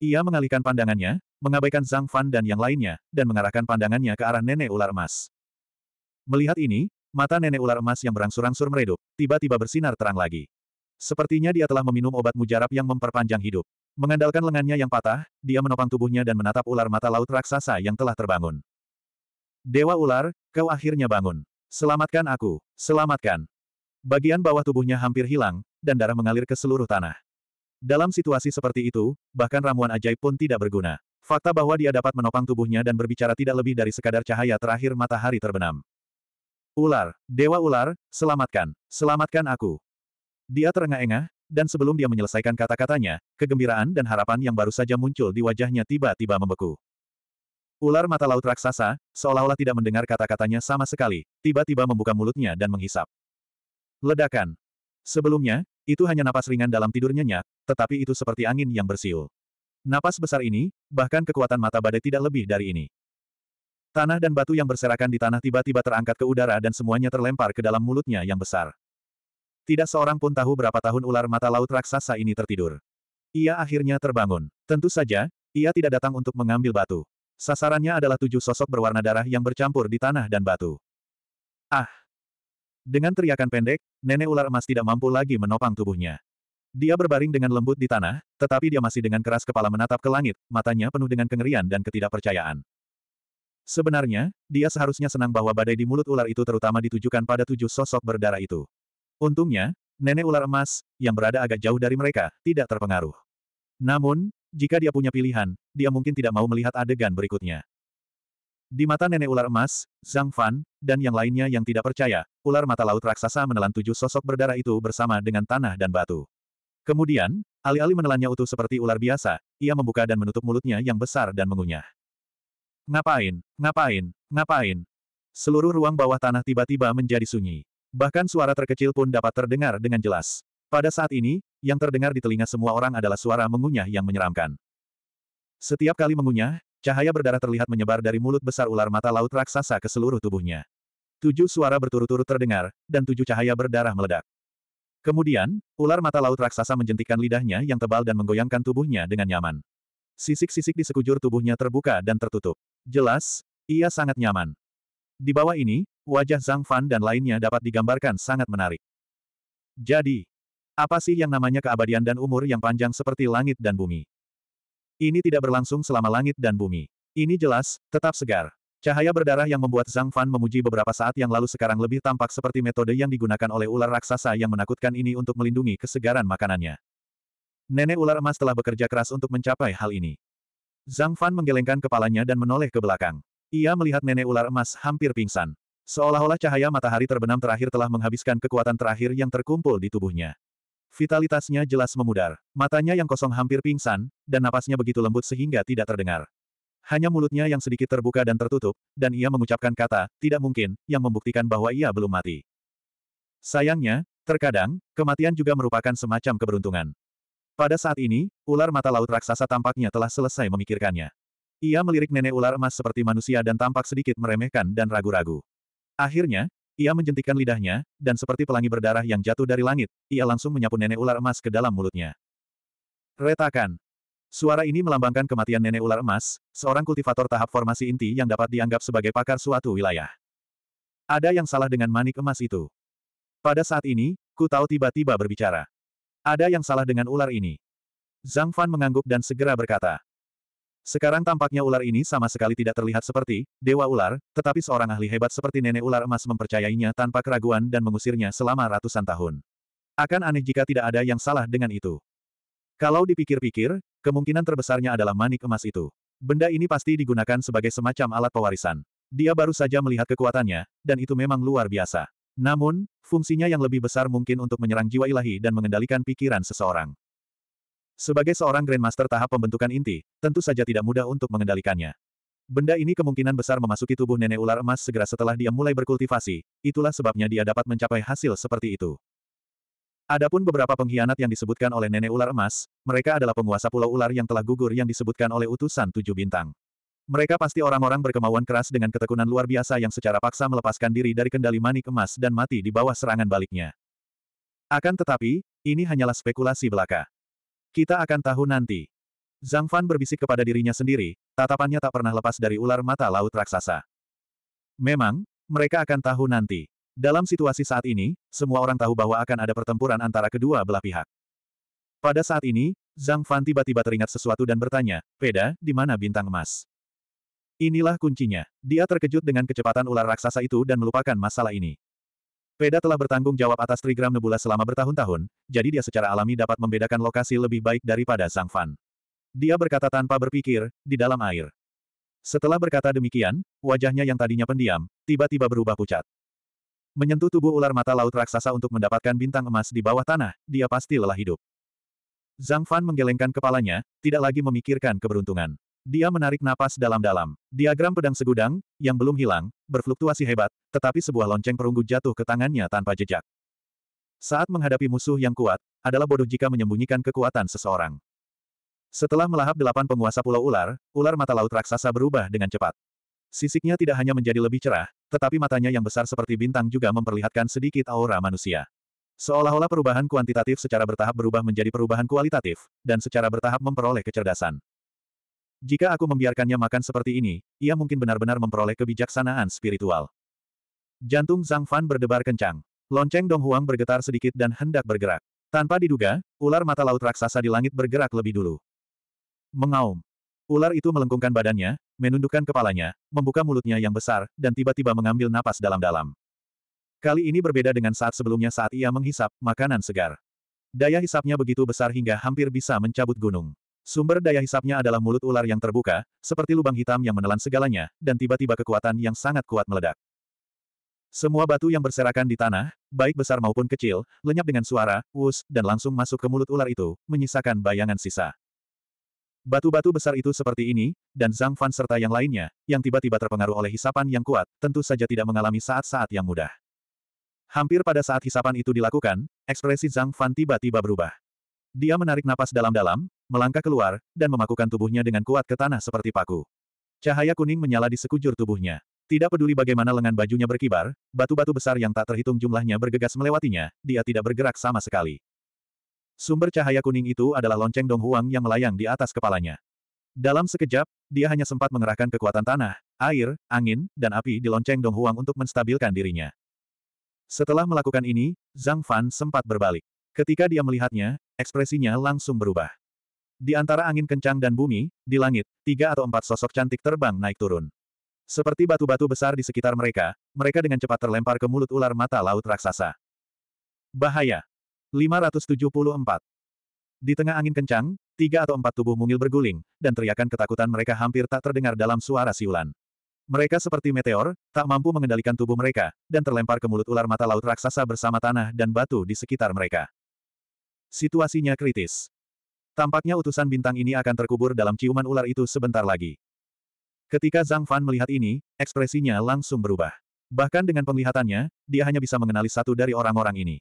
Ia mengalihkan pandangannya, mengabaikan Zhang Fan dan yang lainnya, dan mengarahkan pandangannya ke arah nenek ular emas. Melihat ini, mata nenek ular emas yang berangsur-angsur meredup, tiba-tiba bersinar terang lagi. Sepertinya dia telah meminum obat mujarab yang memperpanjang hidup. Mengandalkan lengannya yang patah, dia menopang tubuhnya dan menatap ular mata laut raksasa yang telah terbangun. Dewa ular, kau akhirnya bangun. Selamatkan aku, selamatkan. Bagian bawah tubuhnya hampir hilang, dan darah mengalir ke seluruh tanah. Dalam situasi seperti itu, bahkan ramuan ajaib pun tidak berguna. Fakta bahwa dia dapat menopang tubuhnya dan berbicara tidak lebih dari sekadar cahaya terakhir matahari terbenam. Ular, Dewa Ular, selamatkan, selamatkan aku. Dia terengah-engah, dan sebelum dia menyelesaikan kata-katanya, kegembiraan dan harapan yang baru saja muncul di wajahnya tiba-tiba membeku. Ular mata laut raksasa, seolah-olah tidak mendengar kata-katanya sama sekali, tiba-tiba membuka mulutnya dan menghisap. Ledakan. Sebelumnya, itu hanya napas ringan dalam tidur nyenyak, tetapi itu seperti angin yang bersiul. Napas besar ini, bahkan kekuatan mata badai tidak lebih dari ini. Tanah dan batu yang berserakan di tanah tiba-tiba terangkat ke udara dan semuanya terlempar ke dalam mulutnya yang besar. Tidak seorang pun tahu berapa tahun ular mata laut raksasa ini tertidur. Ia akhirnya terbangun. Tentu saja, ia tidak datang untuk mengambil batu. Sasarannya adalah tujuh sosok berwarna darah yang bercampur di tanah dan batu. Ah! Dengan teriakan pendek, nenek ular emas tidak mampu lagi menopang tubuhnya. Dia berbaring dengan lembut di tanah, tetapi dia masih dengan keras kepala menatap ke langit, matanya penuh dengan kengerian dan ketidakpercayaan. Sebenarnya, dia seharusnya senang bahwa badai di mulut ular itu terutama ditujukan pada tujuh sosok berdarah itu. Untungnya, nenek ular emas, yang berada agak jauh dari mereka, tidak terpengaruh. Namun, jika dia punya pilihan, dia mungkin tidak mau melihat adegan berikutnya. Di mata nenek ular emas, Zhang Fan, dan yang lainnya yang tidak percaya, ular mata laut raksasa menelan tujuh sosok berdarah itu bersama dengan tanah dan batu. Kemudian, alih-alih menelannya utuh seperti ular biasa, ia membuka dan menutup mulutnya yang besar dan mengunyah. Ngapain, ngapain, ngapain. Seluruh ruang bawah tanah tiba-tiba menjadi sunyi. Bahkan suara terkecil pun dapat terdengar dengan jelas. Pada saat ini, yang terdengar di telinga semua orang adalah suara mengunyah yang menyeramkan. Setiap kali mengunyah, cahaya berdarah terlihat menyebar dari mulut besar ular mata laut raksasa ke seluruh tubuhnya. Tujuh suara berturut-turut terdengar, dan tujuh cahaya berdarah meledak. Kemudian, ular mata laut raksasa menjentikan lidahnya yang tebal dan menggoyangkan tubuhnya dengan nyaman. Sisik-sisik di sekujur tubuhnya terbuka dan tertutup. Jelas, ia sangat nyaman. Di bawah ini, wajah Zhang Fan dan lainnya dapat digambarkan sangat menarik. Jadi, apa sih yang namanya keabadian dan umur yang panjang seperti langit dan bumi? Ini tidak berlangsung selama langit dan bumi. Ini jelas, tetap segar. Cahaya berdarah yang membuat Zhang Fan memuji beberapa saat yang lalu sekarang lebih tampak seperti metode yang digunakan oleh ular raksasa yang menakutkan ini untuk melindungi kesegaran makanannya. Nenek ular emas telah bekerja keras untuk mencapai hal ini. Zhang Fan menggelengkan kepalanya dan menoleh ke belakang. Ia melihat nenek ular emas hampir pingsan. Seolah-olah cahaya matahari terbenam terakhir telah menghabiskan kekuatan terakhir yang terkumpul di tubuhnya. Vitalitasnya jelas memudar. Matanya yang kosong hampir pingsan, dan napasnya begitu lembut sehingga tidak terdengar. Hanya mulutnya yang sedikit terbuka dan tertutup, dan ia mengucapkan kata, tidak mungkin, yang membuktikan bahwa ia belum mati. Sayangnya, terkadang, kematian juga merupakan semacam keberuntungan. Pada saat ini, ular mata laut raksasa tampaknya telah selesai memikirkannya. Ia melirik nenek ular emas seperti manusia dan tampak sedikit meremehkan dan ragu-ragu. Akhirnya, ia menjentikkan lidahnya, dan seperti pelangi berdarah yang jatuh dari langit, ia langsung menyapu nenek ular emas ke dalam mulutnya. Retakan. Suara ini melambangkan kematian nenek ular emas, seorang kultivator tahap formasi inti yang dapat dianggap sebagai pakar suatu wilayah. Ada yang salah dengan manik emas itu. Pada saat ini, Ku Tao tiba-tiba berbicara. Ada yang salah dengan ular ini. Zhang Fan mengangguk dan segera berkata. Sekarang tampaknya ular ini sama sekali tidak terlihat seperti dewa ular, tetapi seorang ahli hebat seperti nenek ular emas mempercayainya tanpa keraguan dan mengusirnya selama ratusan tahun. Akan aneh jika tidak ada yang salah dengan itu. Kalau dipikir-pikir, kemungkinan terbesarnya adalah manik emas itu. Benda ini pasti digunakan sebagai semacam alat pewarisan. Dia baru saja melihat kekuatannya, dan itu memang luar biasa. Namun, fungsinya yang lebih besar mungkin untuk menyerang jiwa ilahi dan mengendalikan pikiran seseorang. Sebagai seorang Grandmaster tahap pembentukan inti, tentu saja tidak mudah untuk mengendalikannya. Benda ini kemungkinan besar memasuki tubuh nenek ular emas segera setelah dia mulai berkultivasi, itulah sebabnya dia dapat mencapai hasil seperti itu. Adapun beberapa pengkhianat yang disebutkan oleh nenek ular emas, mereka adalah penguasa pulau ular yang telah gugur yang disebutkan oleh utusan tujuh bintang. Mereka pasti orang-orang berkemauan keras dengan ketekunan luar biasa yang secara paksa melepaskan diri dari kendali manik emas dan mati di bawah serangan baliknya. Akan tetapi, ini hanyalah spekulasi belaka. Kita akan tahu nanti. Zhang Fan berbisik kepada dirinya sendiri, tatapannya tak pernah lepas dari ular mata laut raksasa. Memang, mereka akan tahu nanti. Dalam situasi saat ini, semua orang tahu bahwa akan ada pertempuran antara kedua belah pihak. Pada saat ini, Zhang Fan tiba-tiba teringat sesuatu dan bertanya, Peda, di mana bintang emas? Inilah kuncinya. Dia terkejut dengan kecepatan ular raksasa itu dan melupakan masalah ini. Veda telah bertanggung jawab atas trigram nebula selama bertahun-tahun, jadi dia secara alami dapat membedakan lokasi lebih baik daripada Zhang Fan. Dia berkata tanpa berpikir, di dalam air. Setelah berkata demikian, wajahnya yang tadinya pendiam, tiba-tiba berubah pucat. Menyentuh tubuh ular mata laut raksasa untuk mendapatkan bintang emas di bawah tanah, dia pasti lelah hidup. Zhang Fan menggelengkan kepalanya, tidak lagi memikirkan keberuntungan. Dia menarik napas dalam-dalam. Diagram pedang segudang, yang belum hilang, berfluktuasi hebat, tetapi sebuah lonceng perunggu jatuh ke tangannya tanpa jejak. Saat menghadapi musuh yang kuat, adalah bodoh jika menyembunyikan kekuatan seseorang. Setelah melahap delapan penguasa pulau ular, ular mata laut raksasa berubah dengan cepat. Sisiknya tidak hanya menjadi lebih cerah, tetapi matanya yang besar seperti bintang juga memperlihatkan sedikit aura manusia. Seolah-olah perubahan kuantitatif secara bertahap berubah menjadi perubahan kualitatif, dan secara bertahap memperoleh kecerdasan. Jika aku membiarkannya makan seperti ini, ia mungkin benar-benar memperoleh kebijaksanaan spiritual. Jantung Zhang Fan berdebar kencang. Lonceng Dong Huang bergetar sedikit dan hendak bergerak. Tanpa diduga, ular mata laut raksasa di langit bergerak lebih dulu. Mengaum. Ular itu melengkungkan badannya, menundukkan kepalanya, membuka mulutnya yang besar, dan tiba-tiba mengambil napas dalam-dalam. Kali ini berbeda dengan saat sebelumnya saat ia menghisap makanan segar. Daya hisapnya begitu besar hingga hampir bisa mencabut gunung. Sumber daya hisapnya adalah mulut ular yang terbuka, seperti lubang hitam yang menelan segalanya, dan tiba-tiba kekuatan yang sangat kuat meledak. Semua batu yang berserakan di tanah, baik besar maupun kecil, lenyap dengan suara, wus, dan langsung masuk ke mulut ular itu, menyisakan bayangan sisa. Batu-batu besar itu seperti ini, dan Zhang Fan serta yang lainnya, yang tiba-tiba terpengaruh oleh hisapan yang kuat, tentu saja tidak mengalami saat-saat yang mudah. Hampir pada saat hisapan itu dilakukan, ekspresi Zhang Fan tiba-tiba berubah. Dia menarik napas dalam-dalam, melangkah keluar, dan memakukan tubuhnya dengan kuat ke tanah seperti paku. Cahaya kuning menyala di sekujur tubuhnya. Tidak peduli bagaimana lengan bajunya berkibar, batu-batu besar yang tak terhitung jumlahnya bergegas melewatinya, dia tidak bergerak sama sekali. Sumber cahaya kuning itu adalah lonceng Dong Huang yang melayang di atas kepalanya. Dalam sekejap, dia hanya sempat mengerahkan kekuatan tanah, air, angin, dan api di lonceng Dong Huang untuk menstabilkan dirinya. Setelah melakukan ini, Zhang Fan sempat berbalik. Ketika dia melihatnya, ekspresinya langsung berubah. Di antara angin kencang dan bumi, di langit, tiga atau empat sosok cantik terbang naik turun. Seperti batu-batu besar di sekitar mereka, mereka dengan cepat terlempar ke mulut ular mata laut raksasa. Bahaya. 574. Di tengah angin kencang, tiga atau empat tubuh mungil berguling, dan teriakan ketakutan mereka hampir tak terdengar dalam suara siulan. Mereka seperti meteor, tak mampu mengendalikan tubuh mereka, dan terlempar ke mulut ular mata laut raksasa bersama tanah dan batu di sekitar mereka. Situasinya kritis. Tampaknya utusan bintang ini akan terkubur dalam ciuman ular itu sebentar lagi. Ketika Zhang Fan melihat ini, ekspresinya langsung berubah. Bahkan dengan penglihatannya, dia hanya bisa mengenali satu dari orang-orang ini.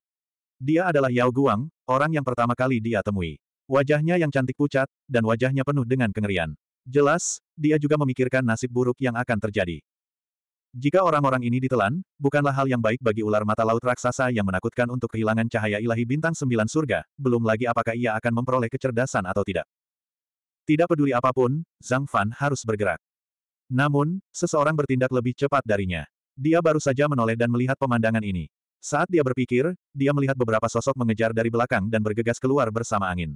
Dia adalah Yao Guang, orang yang pertama kali dia temui. Wajahnya yang cantik pucat, dan wajahnya penuh dengan kengerian. Jelas, dia juga memikirkan nasib buruk yang akan terjadi. Jika orang-orang ini ditelan, bukanlah hal yang baik bagi ular mata laut raksasa yang menakutkan untuk kehilangan cahaya ilahi bintang sembilan surga, belum lagi apakah ia akan memperoleh kecerdasan atau tidak. Tidak peduli apapun, Zhang Fan harus bergerak. Namun, seseorang bertindak lebih cepat darinya. Dia baru saja menoleh dan melihat pemandangan ini. Saat dia berpikir, dia melihat beberapa sosok mengejar dari belakang dan bergegas keluar bersama angin.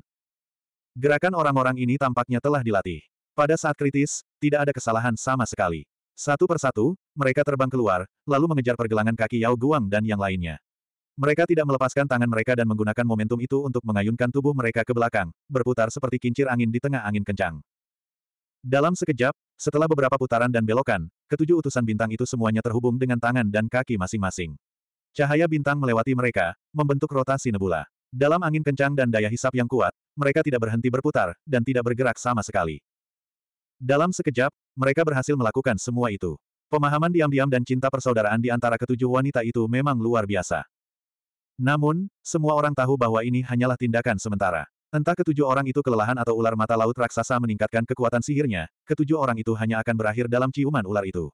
Gerakan orang-orang ini tampaknya telah dilatih. Pada saat kritis, tidak ada kesalahan sama sekali. Satu persatu, mereka terbang keluar, lalu mengejar pergelangan kaki Yao Guang dan yang lainnya. Mereka tidak melepaskan tangan mereka dan menggunakan momentum itu untuk mengayunkan tubuh mereka ke belakang, berputar seperti kincir angin di tengah angin kencang. Dalam sekejap, setelah beberapa putaran dan belokan, ketujuh utusan bintang itu semuanya terhubung dengan tangan dan kaki masing-masing. Cahaya bintang melewati mereka, membentuk rotasi nebula. Dalam angin kencang dan daya hisap yang kuat, mereka tidak berhenti berputar, dan tidak bergerak sama sekali. Dalam sekejap, mereka berhasil melakukan semua itu. Pemahaman diam-diam dan cinta persaudaraan di antara ketujuh wanita itu memang luar biasa. Namun, semua orang tahu bahwa ini hanyalah tindakan sementara. Entah ketujuh orang itu kelelahan atau ular mata laut raksasa meningkatkan kekuatan sihirnya, ketujuh orang itu hanya akan berakhir dalam ciuman ular itu.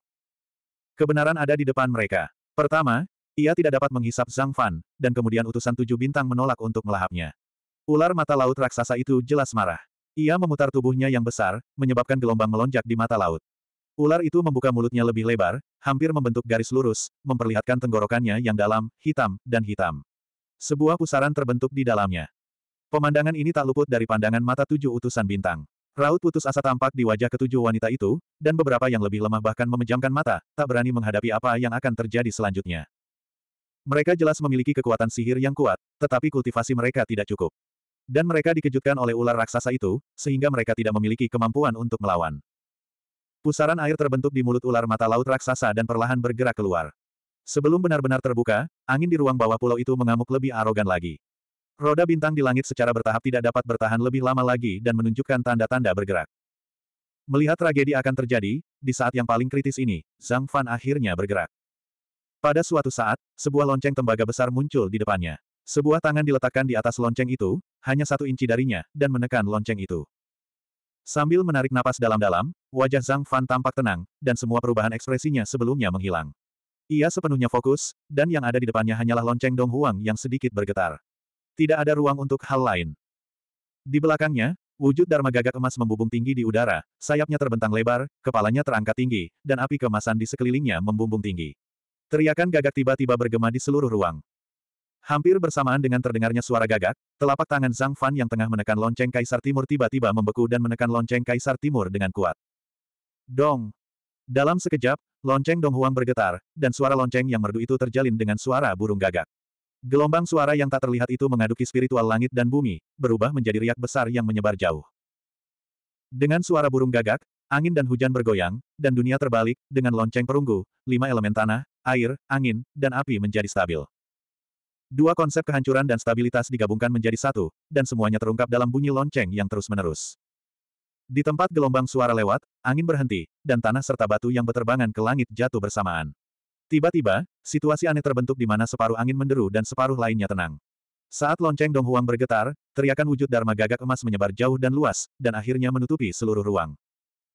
Kebenaran ada di depan mereka. Pertama, ia tidak dapat menghisap Zhang Fan, dan kemudian utusan tujuh bintang menolak untuk melahapnya. Ular mata laut raksasa itu jelas marah. Ia memutar tubuhnya yang besar, menyebabkan gelombang melonjak di mata laut. Ular itu membuka mulutnya lebih lebar, hampir membentuk garis lurus, memperlihatkan tenggorokannya yang dalam, hitam, dan hitam. Sebuah pusaran terbentuk di dalamnya. Pemandangan ini tak luput dari pandangan mata tujuh utusan bintang. Raut putus asa tampak di wajah ketujuh wanita itu, dan beberapa yang lebih lemah bahkan memejamkan mata, tak berani menghadapi apa yang akan terjadi selanjutnya. Mereka jelas memiliki kekuatan sihir yang kuat, tetapi kultivasi mereka tidak cukup. Dan mereka dikejutkan oleh ular raksasa itu, sehingga mereka tidak memiliki kemampuan untuk melawan. Pusaran air terbentuk di mulut ular mata laut raksasa dan perlahan bergerak keluar. Sebelum benar-benar terbuka, angin di ruang bawah pulau itu mengamuk lebih arogan lagi. Roda bintang di langit secara bertahap tidak dapat bertahan lebih lama lagi dan menunjukkan tanda-tanda bergerak. Melihat tragedi akan terjadi, di saat yang paling kritis ini, Zhang Fan akhirnya bergerak. Pada suatu saat, sebuah lonceng tembaga besar muncul di depannya. Sebuah tangan diletakkan di atas lonceng itu, hanya satu inci darinya, dan menekan lonceng itu. Sambil menarik napas dalam-dalam, wajah Zhang Fan tampak tenang, dan semua perubahan ekspresinya sebelumnya menghilang. Ia sepenuhnya fokus, dan yang ada di depannya hanyalah lonceng Dong Huang yang sedikit bergetar. Tidak ada ruang untuk hal lain. Di belakangnya, wujud Dharma gagak emas membumbung tinggi di udara, sayapnya terbentang lebar, kepalanya terangkat tinggi, dan api kemasan di sekelilingnya membumbung tinggi. Teriakan gagak tiba-tiba bergema di seluruh ruang. Hampir bersamaan dengan terdengarnya suara gagak, telapak tangan Zhang Fan yang tengah menekan lonceng Kaisar Timur tiba-tiba membeku dan menekan lonceng Kaisar Timur dengan kuat. Dong! Dalam sekejap, lonceng Dong Huang bergetar, dan suara lonceng yang merdu itu terjalin dengan suara burung gagak. Gelombang suara yang tak terlihat itu mengaduki spiritual langit dan bumi, berubah menjadi riak besar yang menyebar jauh. Dengan suara burung gagak, angin dan hujan bergoyang, dan dunia terbalik, dengan lonceng perunggu, lima elemen tanah, air, angin, dan api menjadi stabil. Dua konsep kehancuran dan stabilitas digabungkan menjadi satu, dan semuanya terungkap dalam bunyi lonceng yang terus-menerus. Di tempat gelombang suara lewat, angin berhenti, dan tanah serta batu yang berterbangan ke langit jatuh bersamaan. Tiba-tiba, situasi aneh terbentuk di mana separuh angin menderu dan separuh lainnya tenang. Saat lonceng Dong Huang bergetar, teriakan wujud Dharma gagak emas menyebar jauh dan luas, dan akhirnya menutupi seluruh ruang.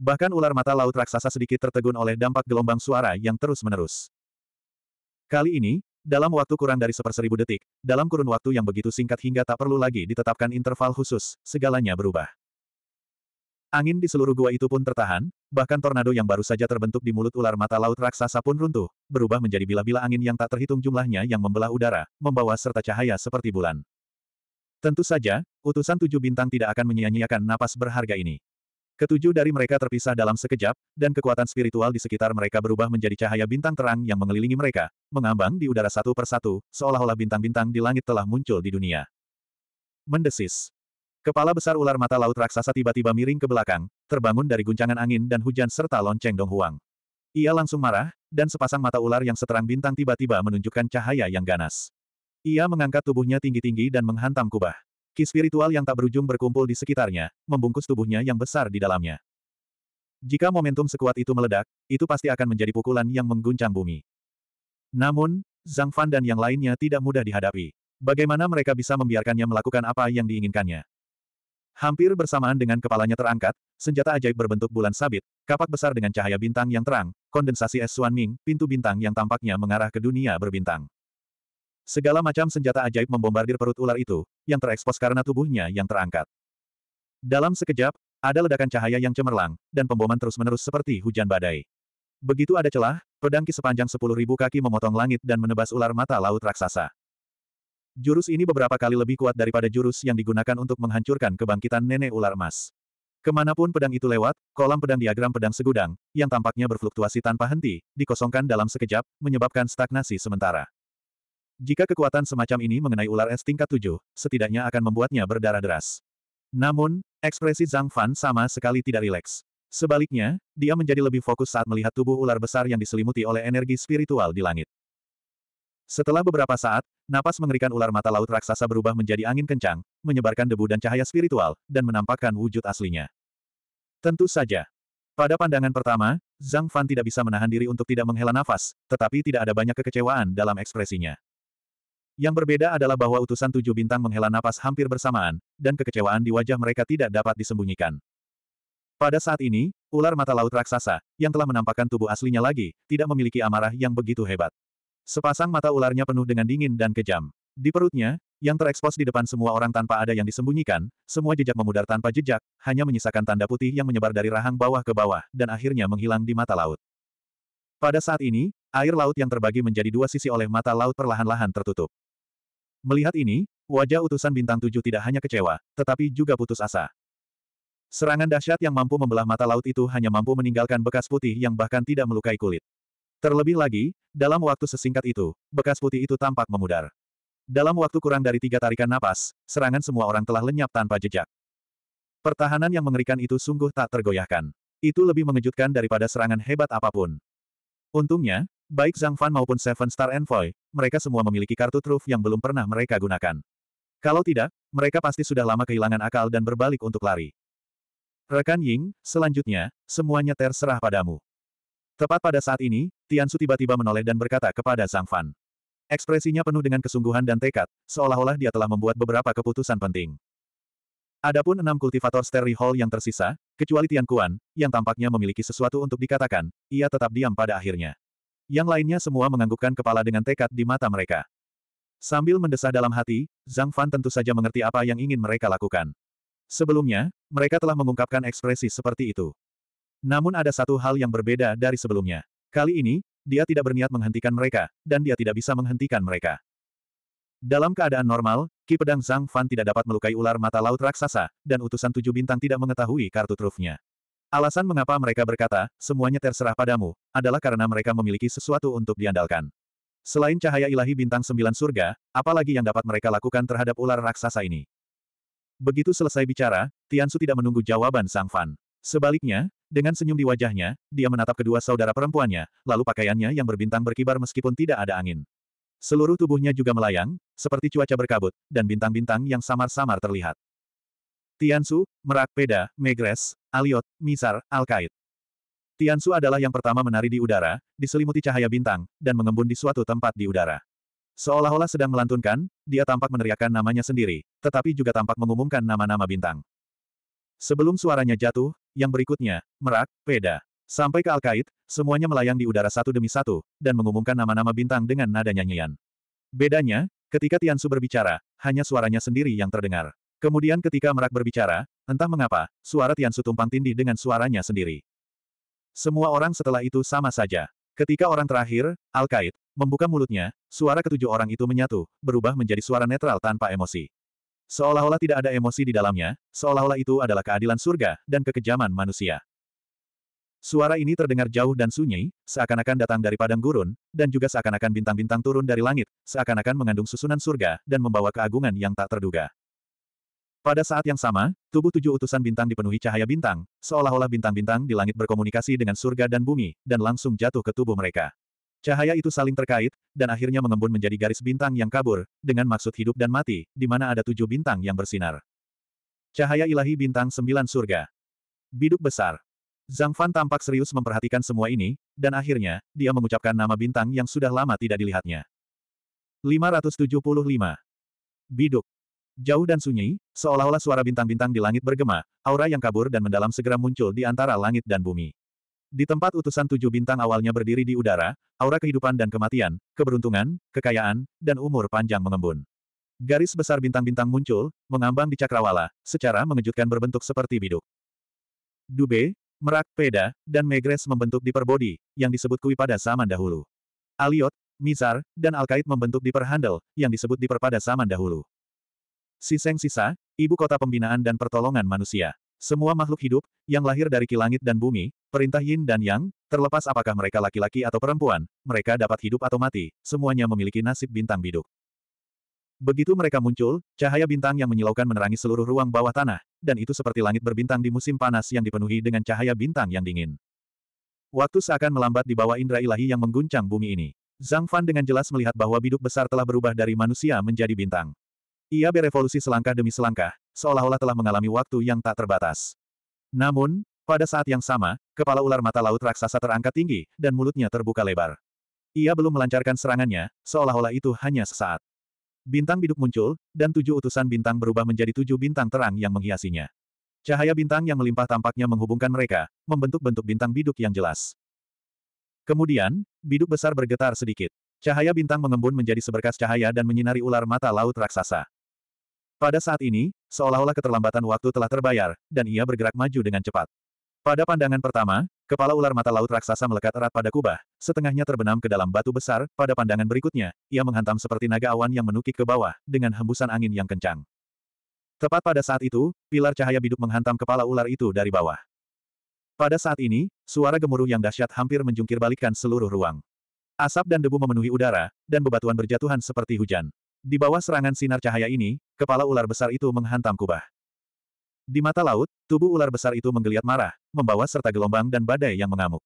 Bahkan ular mata laut raksasa sedikit tertegun oleh dampak gelombang suara yang terus-menerus. Kali ini, dalam waktu kurang dari seperseribu detik, dalam kurun waktu yang begitu singkat hingga tak perlu lagi ditetapkan interval khusus, segalanya berubah. Angin di seluruh gua itu pun tertahan, bahkan tornado yang baru saja terbentuk di mulut ular mata laut raksasa pun runtuh, berubah menjadi bila-bila angin yang tak terhitung jumlahnya yang membelah udara, membawa serta cahaya seperti bulan. Tentu saja, utusan tujuh bintang tidak akan menyia-nyiakan napas berharga ini. Ketujuh dari mereka terpisah dalam sekejap, dan kekuatan spiritual di sekitar mereka berubah menjadi cahaya bintang terang yang mengelilingi mereka, mengambang di udara satu persatu, seolah-olah bintang-bintang di langit telah muncul di dunia. Mendesis. Kepala besar ular mata laut raksasa tiba-tiba miring ke belakang, terbangun dari guncangan angin dan hujan serta lonceng donghuang. Ia langsung marah, dan sepasang mata ular yang seterang bintang tiba-tiba menunjukkan cahaya yang ganas. Ia mengangkat tubuhnya tinggi-tinggi dan menghantam kubah. Ki spiritual yang tak berujung berkumpul di sekitarnya, membungkus tubuhnya yang besar di dalamnya. Jika momentum sekuat itu meledak, itu pasti akan menjadi pukulan yang mengguncang bumi. Namun, Zhang Fan dan yang lainnya tidak mudah dihadapi. Bagaimana mereka bisa membiarkannya melakukan apa yang diinginkannya? Hampir bersamaan dengan kepalanya terangkat, senjata ajaib berbentuk bulan sabit, kapak besar dengan cahaya bintang yang terang, kondensasi es Suan Ming, pintu bintang yang tampaknya mengarah ke dunia berbintang. Segala macam senjata ajaib membombardir perut ular itu, yang terekspos karena tubuhnya yang terangkat. Dalam sekejap, ada ledakan cahaya yang cemerlang, dan pemboman terus-menerus seperti hujan badai. Begitu ada celah, pedang pedangki sepanjang sepuluh ribu kaki memotong langit dan menebas ular mata laut raksasa. Jurus ini beberapa kali lebih kuat daripada jurus yang digunakan untuk menghancurkan kebangkitan nenek ular emas. Kemanapun pedang itu lewat, kolam pedang diagram pedang segudang, yang tampaknya berfluktuasi tanpa henti, dikosongkan dalam sekejap, menyebabkan stagnasi sementara. Jika kekuatan semacam ini mengenai ular es tingkat tujuh, setidaknya akan membuatnya berdarah deras. Namun, ekspresi Zhang Fan sama sekali tidak rileks. Sebaliknya, dia menjadi lebih fokus saat melihat tubuh ular besar yang diselimuti oleh energi spiritual di langit. Setelah beberapa saat, napas mengerikan ular mata laut raksasa berubah menjadi angin kencang, menyebarkan debu dan cahaya spiritual, dan menampakkan wujud aslinya. Tentu saja. Pada pandangan pertama, Zhang Fan tidak bisa menahan diri untuk tidak menghela nafas, tetapi tidak ada banyak kekecewaan dalam ekspresinya. Yang berbeda adalah bahwa utusan tujuh bintang menghela napas hampir bersamaan, dan kekecewaan di wajah mereka tidak dapat disembunyikan. Pada saat ini, ular mata laut raksasa, yang telah menampakkan tubuh aslinya lagi, tidak memiliki amarah yang begitu hebat. Sepasang mata ularnya penuh dengan dingin dan kejam. Di perutnya, yang terekspos di depan semua orang tanpa ada yang disembunyikan, semua jejak memudar tanpa jejak, hanya menyisakan tanda putih yang menyebar dari rahang bawah ke bawah, dan akhirnya menghilang di mata laut. Pada saat ini, air laut yang terbagi menjadi dua sisi oleh mata laut perlahan-lahan tertutup. Melihat ini, wajah utusan bintang tujuh tidak hanya kecewa, tetapi juga putus asa. Serangan dahsyat yang mampu membelah mata laut itu hanya mampu meninggalkan bekas putih yang bahkan tidak melukai kulit. Terlebih lagi, dalam waktu sesingkat itu, bekas putih itu tampak memudar. Dalam waktu kurang dari tiga tarikan napas, serangan semua orang telah lenyap tanpa jejak. Pertahanan yang mengerikan itu sungguh tak tergoyahkan. Itu lebih mengejutkan daripada serangan hebat apapun. Untungnya, Baik Zhang Fan maupun Seven Star Envoy, mereka semua memiliki kartu truf yang belum pernah mereka gunakan. Kalau tidak, mereka pasti sudah lama kehilangan akal dan berbalik untuk lari. Rekan Ying, selanjutnya, semuanya terserah padamu. Tepat pada saat ini, Tian Su tiba-tiba menoleh dan berkata kepada Zhang Fan. Ekspresinya penuh dengan kesungguhan dan tekad, seolah-olah dia telah membuat beberapa keputusan penting. Adapun enam kultivator Sterry Hall yang tersisa, kecuali Tian Kuan, yang tampaknya memiliki sesuatu untuk dikatakan, ia tetap diam pada akhirnya. Yang lainnya semua menganggukkan kepala dengan tekad di mata mereka. Sambil mendesah dalam hati, Zhang Fan tentu saja mengerti apa yang ingin mereka lakukan. Sebelumnya, mereka telah mengungkapkan ekspresi seperti itu. Namun ada satu hal yang berbeda dari sebelumnya. Kali ini, dia tidak berniat menghentikan mereka, dan dia tidak bisa menghentikan mereka. Dalam keadaan normal, Ki Pedang Zhang Fan tidak dapat melukai ular mata laut raksasa, dan utusan tujuh bintang tidak mengetahui kartu trufnya. Alasan mengapa mereka berkata, semuanya terserah padamu, adalah karena mereka memiliki sesuatu untuk diandalkan. Selain cahaya ilahi bintang sembilan surga, apalagi yang dapat mereka lakukan terhadap ular raksasa ini? Begitu selesai bicara, Tiansu tidak menunggu jawaban Sang Fan. Sebaliknya, dengan senyum di wajahnya, dia menatap kedua saudara perempuannya, lalu pakaiannya yang berbintang berkibar meskipun tidak ada angin. Seluruh tubuhnya juga melayang, seperti cuaca berkabut, dan bintang-bintang yang samar-samar terlihat. Tiansu, merak peda, megres, Aliot, Misar, Alkait. Tiansu adalah yang pertama menari di udara, diselimuti cahaya bintang, dan mengembun di suatu tempat di udara. Seolah-olah sedang melantunkan, dia tampak meneriakkan namanya sendiri, tetapi juga tampak mengumumkan nama-nama bintang. Sebelum suaranya jatuh, yang berikutnya, merak, peda. Sampai ke Alkait, semuanya melayang di udara satu demi satu, dan mengumumkan nama-nama bintang dengan nada nyanyian. Bedanya, ketika Tiansu berbicara, hanya suaranya sendiri yang terdengar. Kemudian ketika merak berbicara, entah mengapa, suara Tian Su tumpang tindih dengan suaranya sendiri. Semua orang setelah itu sama saja. Ketika orang terakhir, al kaid membuka mulutnya, suara ketujuh orang itu menyatu, berubah menjadi suara netral tanpa emosi. Seolah-olah tidak ada emosi di dalamnya, seolah-olah itu adalah keadilan surga dan kekejaman manusia. Suara ini terdengar jauh dan sunyi, seakan-akan datang dari padang gurun, dan juga seakan-akan bintang-bintang turun dari langit, seakan-akan mengandung susunan surga, dan membawa keagungan yang tak terduga. Pada saat yang sama, tubuh tujuh utusan bintang dipenuhi cahaya bintang, seolah-olah bintang-bintang di langit berkomunikasi dengan surga dan bumi, dan langsung jatuh ke tubuh mereka. Cahaya itu saling terkait, dan akhirnya mengembun menjadi garis bintang yang kabur, dengan maksud hidup dan mati, di mana ada tujuh bintang yang bersinar. Cahaya ilahi bintang sembilan surga. Biduk besar. Zhang Fan tampak serius memperhatikan semua ini, dan akhirnya, dia mengucapkan nama bintang yang sudah lama tidak dilihatnya. 575. Biduk. Jauh dan sunyi, seolah-olah suara bintang-bintang di langit bergema, aura yang kabur dan mendalam segera muncul di antara langit dan bumi. Di tempat utusan tujuh bintang awalnya berdiri di udara, aura kehidupan dan kematian, keberuntungan, kekayaan, dan umur panjang mengembun. Garis besar bintang-bintang muncul, mengambang di cakrawala, secara mengejutkan berbentuk seperti biduk. Dube, Merak, Peda, dan Megres membentuk diperbodi, yang disebut kui pada zaman dahulu. Aliot, Mizar, dan Alkait membentuk diperhandel, yang disebut diper pada zaman dahulu. Siseng Sisa, ibu kota pembinaan dan pertolongan manusia. Semua makhluk hidup, yang lahir dari kilangit dan bumi, perintah yin dan yang, terlepas apakah mereka laki-laki atau perempuan, mereka dapat hidup atau mati, semuanya memiliki nasib bintang biduk. Begitu mereka muncul, cahaya bintang yang menyilaukan menerangi seluruh ruang bawah tanah, dan itu seperti langit berbintang di musim panas yang dipenuhi dengan cahaya bintang yang dingin. Waktu seakan melambat di bawah indera ilahi yang mengguncang bumi ini. Zhang Fan dengan jelas melihat bahwa biduk besar telah berubah dari manusia menjadi bintang. Ia berevolusi selangkah demi selangkah, seolah-olah telah mengalami waktu yang tak terbatas. Namun, pada saat yang sama, kepala ular mata laut raksasa terangkat tinggi, dan mulutnya terbuka lebar. Ia belum melancarkan serangannya, seolah-olah itu hanya sesaat. Bintang biduk muncul, dan tujuh utusan bintang berubah menjadi tujuh bintang terang yang menghiasinya. Cahaya bintang yang melimpah tampaknya menghubungkan mereka, membentuk bentuk bintang biduk yang jelas. Kemudian, biduk besar bergetar sedikit. Cahaya bintang mengembun menjadi seberkas cahaya dan menyinari ular mata laut raksasa. Pada saat ini, seolah-olah keterlambatan waktu telah terbayar, dan ia bergerak maju dengan cepat. Pada pandangan pertama, kepala ular mata laut raksasa melekat erat pada kubah, setengahnya terbenam ke dalam batu besar, pada pandangan berikutnya, ia menghantam seperti naga awan yang menukik ke bawah, dengan hembusan angin yang kencang. Tepat pada saat itu, pilar cahaya biduk menghantam kepala ular itu dari bawah. Pada saat ini, suara gemuruh yang dahsyat hampir menjungkir seluruh ruang. Asap dan debu memenuhi udara, dan bebatuan berjatuhan seperti hujan. Di bawah serangan sinar cahaya ini, kepala ular besar itu menghantam kubah. Di mata laut, tubuh ular besar itu menggeliat marah, membawa serta gelombang dan badai yang mengamuk.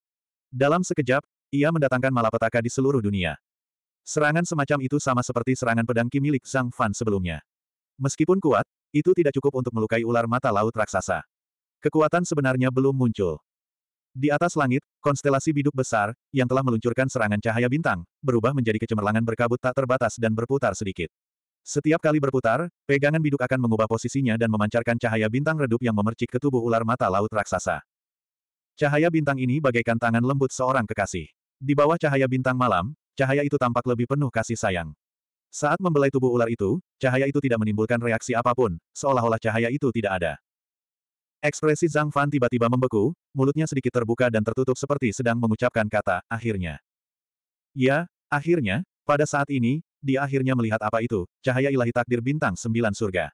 Dalam sekejap, ia mendatangkan malapetaka di seluruh dunia. Serangan semacam itu sama seperti serangan pedang Ki milik Zhang Fan sebelumnya. Meskipun kuat, itu tidak cukup untuk melukai ular mata laut raksasa. Kekuatan sebenarnya belum muncul. Di atas langit, konstelasi biduk besar, yang telah meluncurkan serangan cahaya bintang, berubah menjadi kecemerlangan berkabut tak terbatas dan berputar sedikit. Setiap kali berputar, pegangan biduk akan mengubah posisinya dan memancarkan cahaya bintang redup yang memercik ke tubuh ular mata laut raksasa. Cahaya bintang ini bagaikan tangan lembut seorang kekasih. Di bawah cahaya bintang malam, cahaya itu tampak lebih penuh kasih sayang. Saat membelai tubuh ular itu, cahaya itu tidak menimbulkan reaksi apapun, seolah-olah cahaya itu tidak ada. Ekspresi Zhang Fan tiba-tiba membeku, mulutnya sedikit terbuka dan tertutup seperti sedang mengucapkan kata, akhirnya. Ya, akhirnya, pada saat ini, dia akhirnya melihat apa itu, cahaya ilahi takdir bintang sembilan surga.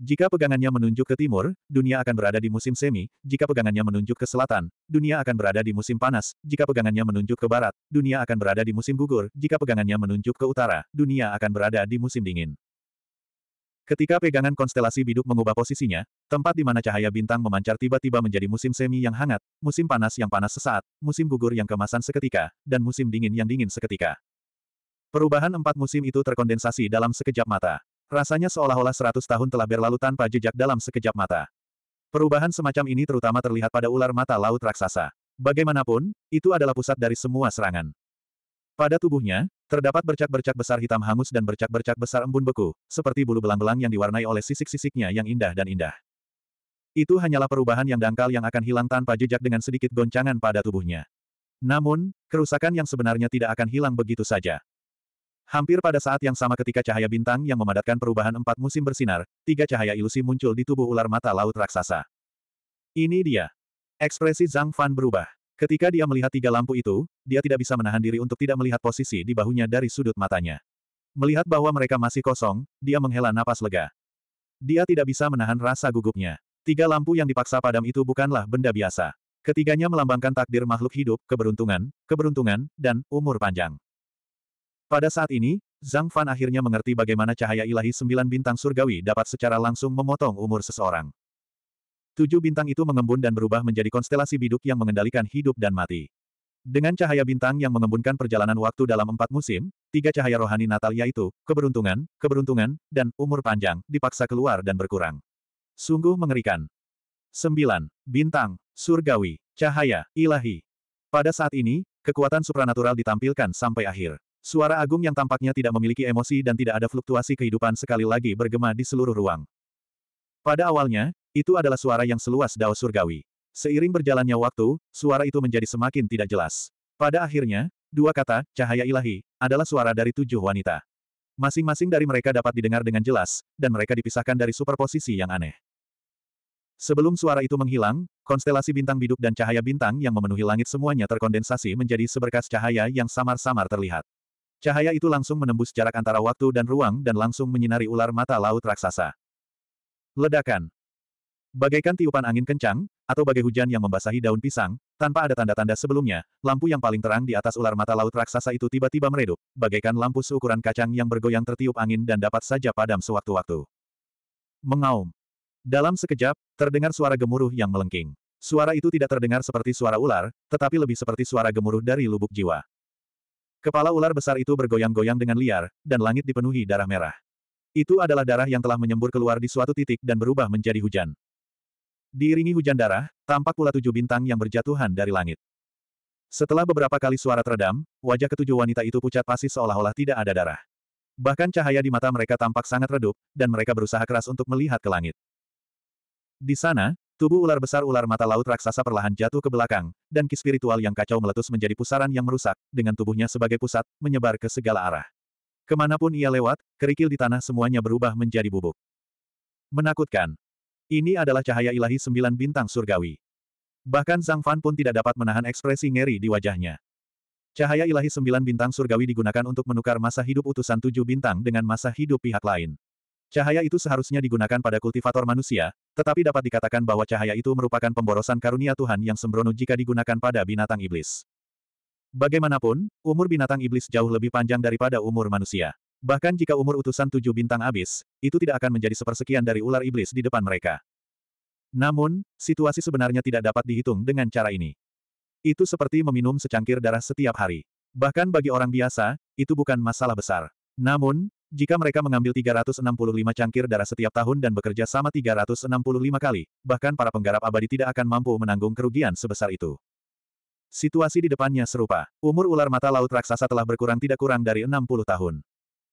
Jika pegangannya menunjuk ke timur, dunia akan berada di musim semi, jika pegangannya menunjuk ke selatan, dunia akan berada di musim panas, jika pegangannya menunjuk ke barat, dunia akan berada di musim gugur, jika pegangannya menunjuk ke utara, dunia akan berada di musim dingin. Ketika pegangan konstelasi biduk mengubah posisinya, tempat di mana cahaya bintang memancar tiba-tiba menjadi musim semi yang hangat, musim panas yang panas sesaat, musim gugur yang kemasan seketika, dan musim dingin yang dingin seketika. Perubahan empat musim itu terkondensasi dalam sekejap mata. Rasanya seolah-olah seratus tahun telah berlalu tanpa jejak dalam sekejap mata. Perubahan semacam ini terutama terlihat pada ular mata laut raksasa. Bagaimanapun, itu adalah pusat dari semua serangan. Pada tubuhnya, terdapat bercak-bercak besar hitam hangus dan bercak-bercak besar embun beku, seperti bulu belang-belang yang diwarnai oleh sisik-sisiknya yang indah dan indah. Itu hanyalah perubahan yang dangkal yang akan hilang tanpa jejak dengan sedikit goncangan pada tubuhnya. Namun, kerusakan yang sebenarnya tidak akan hilang begitu saja. Hampir pada saat yang sama ketika cahaya bintang yang memadatkan perubahan empat musim bersinar, tiga cahaya ilusi muncul di tubuh ular mata laut raksasa. Ini dia. Ekspresi Zhang Fan berubah. Ketika dia melihat tiga lampu itu, dia tidak bisa menahan diri untuk tidak melihat posisi di bahunya dari sudut matanya. Melihat bahwa mereka masih kosong, dia menghela napas lega. Dia tidak bisa menahan rasa gugupnya. Tiga lampu yang dipaksa padam itu bukanlah benda biasa. Ketiganya melambangkan takdir makhluk hidup, keberuntungan, keberuntungan, dan umur panjang. Pada saat ini, Zhang Fan akhirnya mengerti bagaimana cahaya ilahi sembilan bintang surgawi dapat secara langsung memotong umur seseorang. Tujuh bintang itu mengembun dan berubah menjadi konstelasi biduk yang mengendalikan hidup dan mati. Dengan cahaya bintang yang mengembunkan perjalanan waktu dalam empat musim, tiga cahaya rohani Natal yaitu, keberuntungan, keberuntungan, dan umur panjang, dipaksa keluar dan berkurang. Sungguh mengerikan. 9. Bintang, surgawi, cahaya, ilahi. Pada saat ini, kekuatan supranatural ditampilkan sampai akhir. Suara agung yang tampaknya tidak memiliki emosi dan tidak ada fluktuasi kehidupan sekali lagi bergema di seluruh ruang. Pada awalnya, itu adalah suara yang seluas dao surgawi. Seiring berjalannya waktu, suara itu menjadi semakin tidak jelas. Pada akhirnya, dua kata, cahaya ilahi, adalah suara dari tujuh wanita. Masing-masing dari mereka dapat didengar dengan jelas, dan mereka dipisahkan dari superposisi yang aneh. Sebelum suara itu menghilang, konstelasi bintang biduk dan cahaya bintang yang memenuhi langit semuanya terkondensasi menjadi seberkas cahaya yang samar-samar terlihat. Cahaya itu langsung menembus jarak antara waktu dan ruang dan langsung menyinari ular mata laut raksasa. Ledakan. Bagaikan tiupan angin kencang, atau bagai hujan yang membasahi daun pisang, tanpa ada tanda-tanda sebelumnya, lampu yang paling terang di atas ular mata laut raksasa itu tiba-tiba meredup, bagaikan lampu seukuran kacang yang bergoyang tertiup angin dan dapat saja padam sewaktu-waktu. Mengaum. Dalam sekejap, terdengar suara gemuruh yang melengking. Suara itu tidak terdengar seperti suara ular, tetapi lebih seperti suara gemuruh dari lubuk jiwa. Kepala ular besar itu bergoyang-goyang dengan liar, dan langit dipenuhi darah merah. Itu adalah darah yang telah menyembur keluar di suatu titik dan berubah menjadi hujan. Diiringi hujan darah, tampak pula tujuh bintang yang berjatuhan dari langit. Setelah beberapa kali suara teredam, wajah ketujuh wanita itu pucat pasti seolah-olah tidak ada darah. Bahkan cahaya di mata mereka tampak sangat redup, dan mereka berusaha keras untuk melihat ke langit. Di sana, tubuh ular besar ular mata laut raksasa perlahan jatuh ke belakang, dan ki spiritual yang kacau meletus menjadi pusaran yang merusak, dengan tubuhnya sebagai pusat, menyebar ke segala arah. Kemanapun ia lewat, kerikil di tanah semuanya berubah menjadi bubuk. Menakutkan, ini adalah cahaya ilahi sembilan bintang surgawi. Bahkan Zhang Fan pun tidak dapat menahan ekspresi ngeri di wajahnya. Cahaya ilahi sembilan bintang surgawi digunakan untuk menukar masa hidup utusan tujuh bintang dengan masa hidup pihak lain. Cahaya itu seharusnya digunakan pada kultivator manusia, tetapi dapat dikatakan bahwa cahaya itu merupakan pemborosan karunia Tuhan yang sembrono jika digunakan pada binatang iblis. Bagaimanapun, umur binatang iblis jauh lebih panjang daripada umur manusia. Bahkan jika umur utusan tujuh bintang habis, itu tidak akan menjadi sepersekian dari ular iblis di depan mereka. Namun, situasi sebenarnya tidak dapat dihitung dengan cara ini. Itu seperti meminum secangkir darah setiap hari. Bahkan bagi orang biasa, itu bukan masalah besar. Namun, jika mereka mengambil 365 cangkir darah setiap tahun dan bekerja sama 365 kali, bahkan para penggarap abadi tidak akan mampu menanggung kerugian sebesar itu. Situasi di depannya serupa. Umur ular mata laut raksasa telah berkurang tidak kurang dari 60 tahun.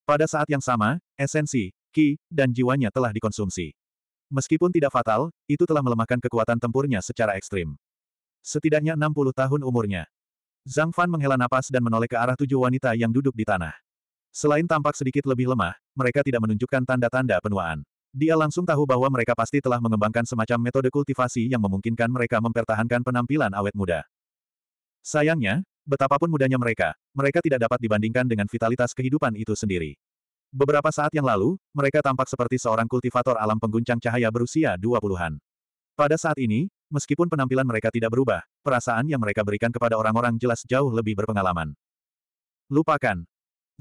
Pada saat yang sama, esensi, ki, dan jiwanya telah dikonsumsi. Meskipun tidak fatal, itu telah melemahkan kekuatan tempurnya secara ekstrim. Setidaknya 60 tahun umurnya. Zhang Fan menghela napas dan menoleh ke arah tujuh wanita yang duduk di tanah. Selain tampak sedikit lebih lemah, mereka tidak menunjukkan tanda-tanda penuaan. Dia langsung tahu bahwa mereka pasti telah mengembangkan semacam metode kultivasi yang memungkinkan mereka mempertahankan penampilan awet muda. Sayangnya, Betapapun mudanya mereka, mereka tidak dapat dibandingkan dengan vitalitas kehidupan itu sendiri. Beberapa saat yang lalu, mereka tampak seperti seorang kultivator alam pengguncang cahaya berusia 20-an. Pada saat ini, meskipun penampilan mereka tidak berubah, perasaan yang mereka berikan kepada orang-orang jelas jauh lebih berpengalaman. Lupakan.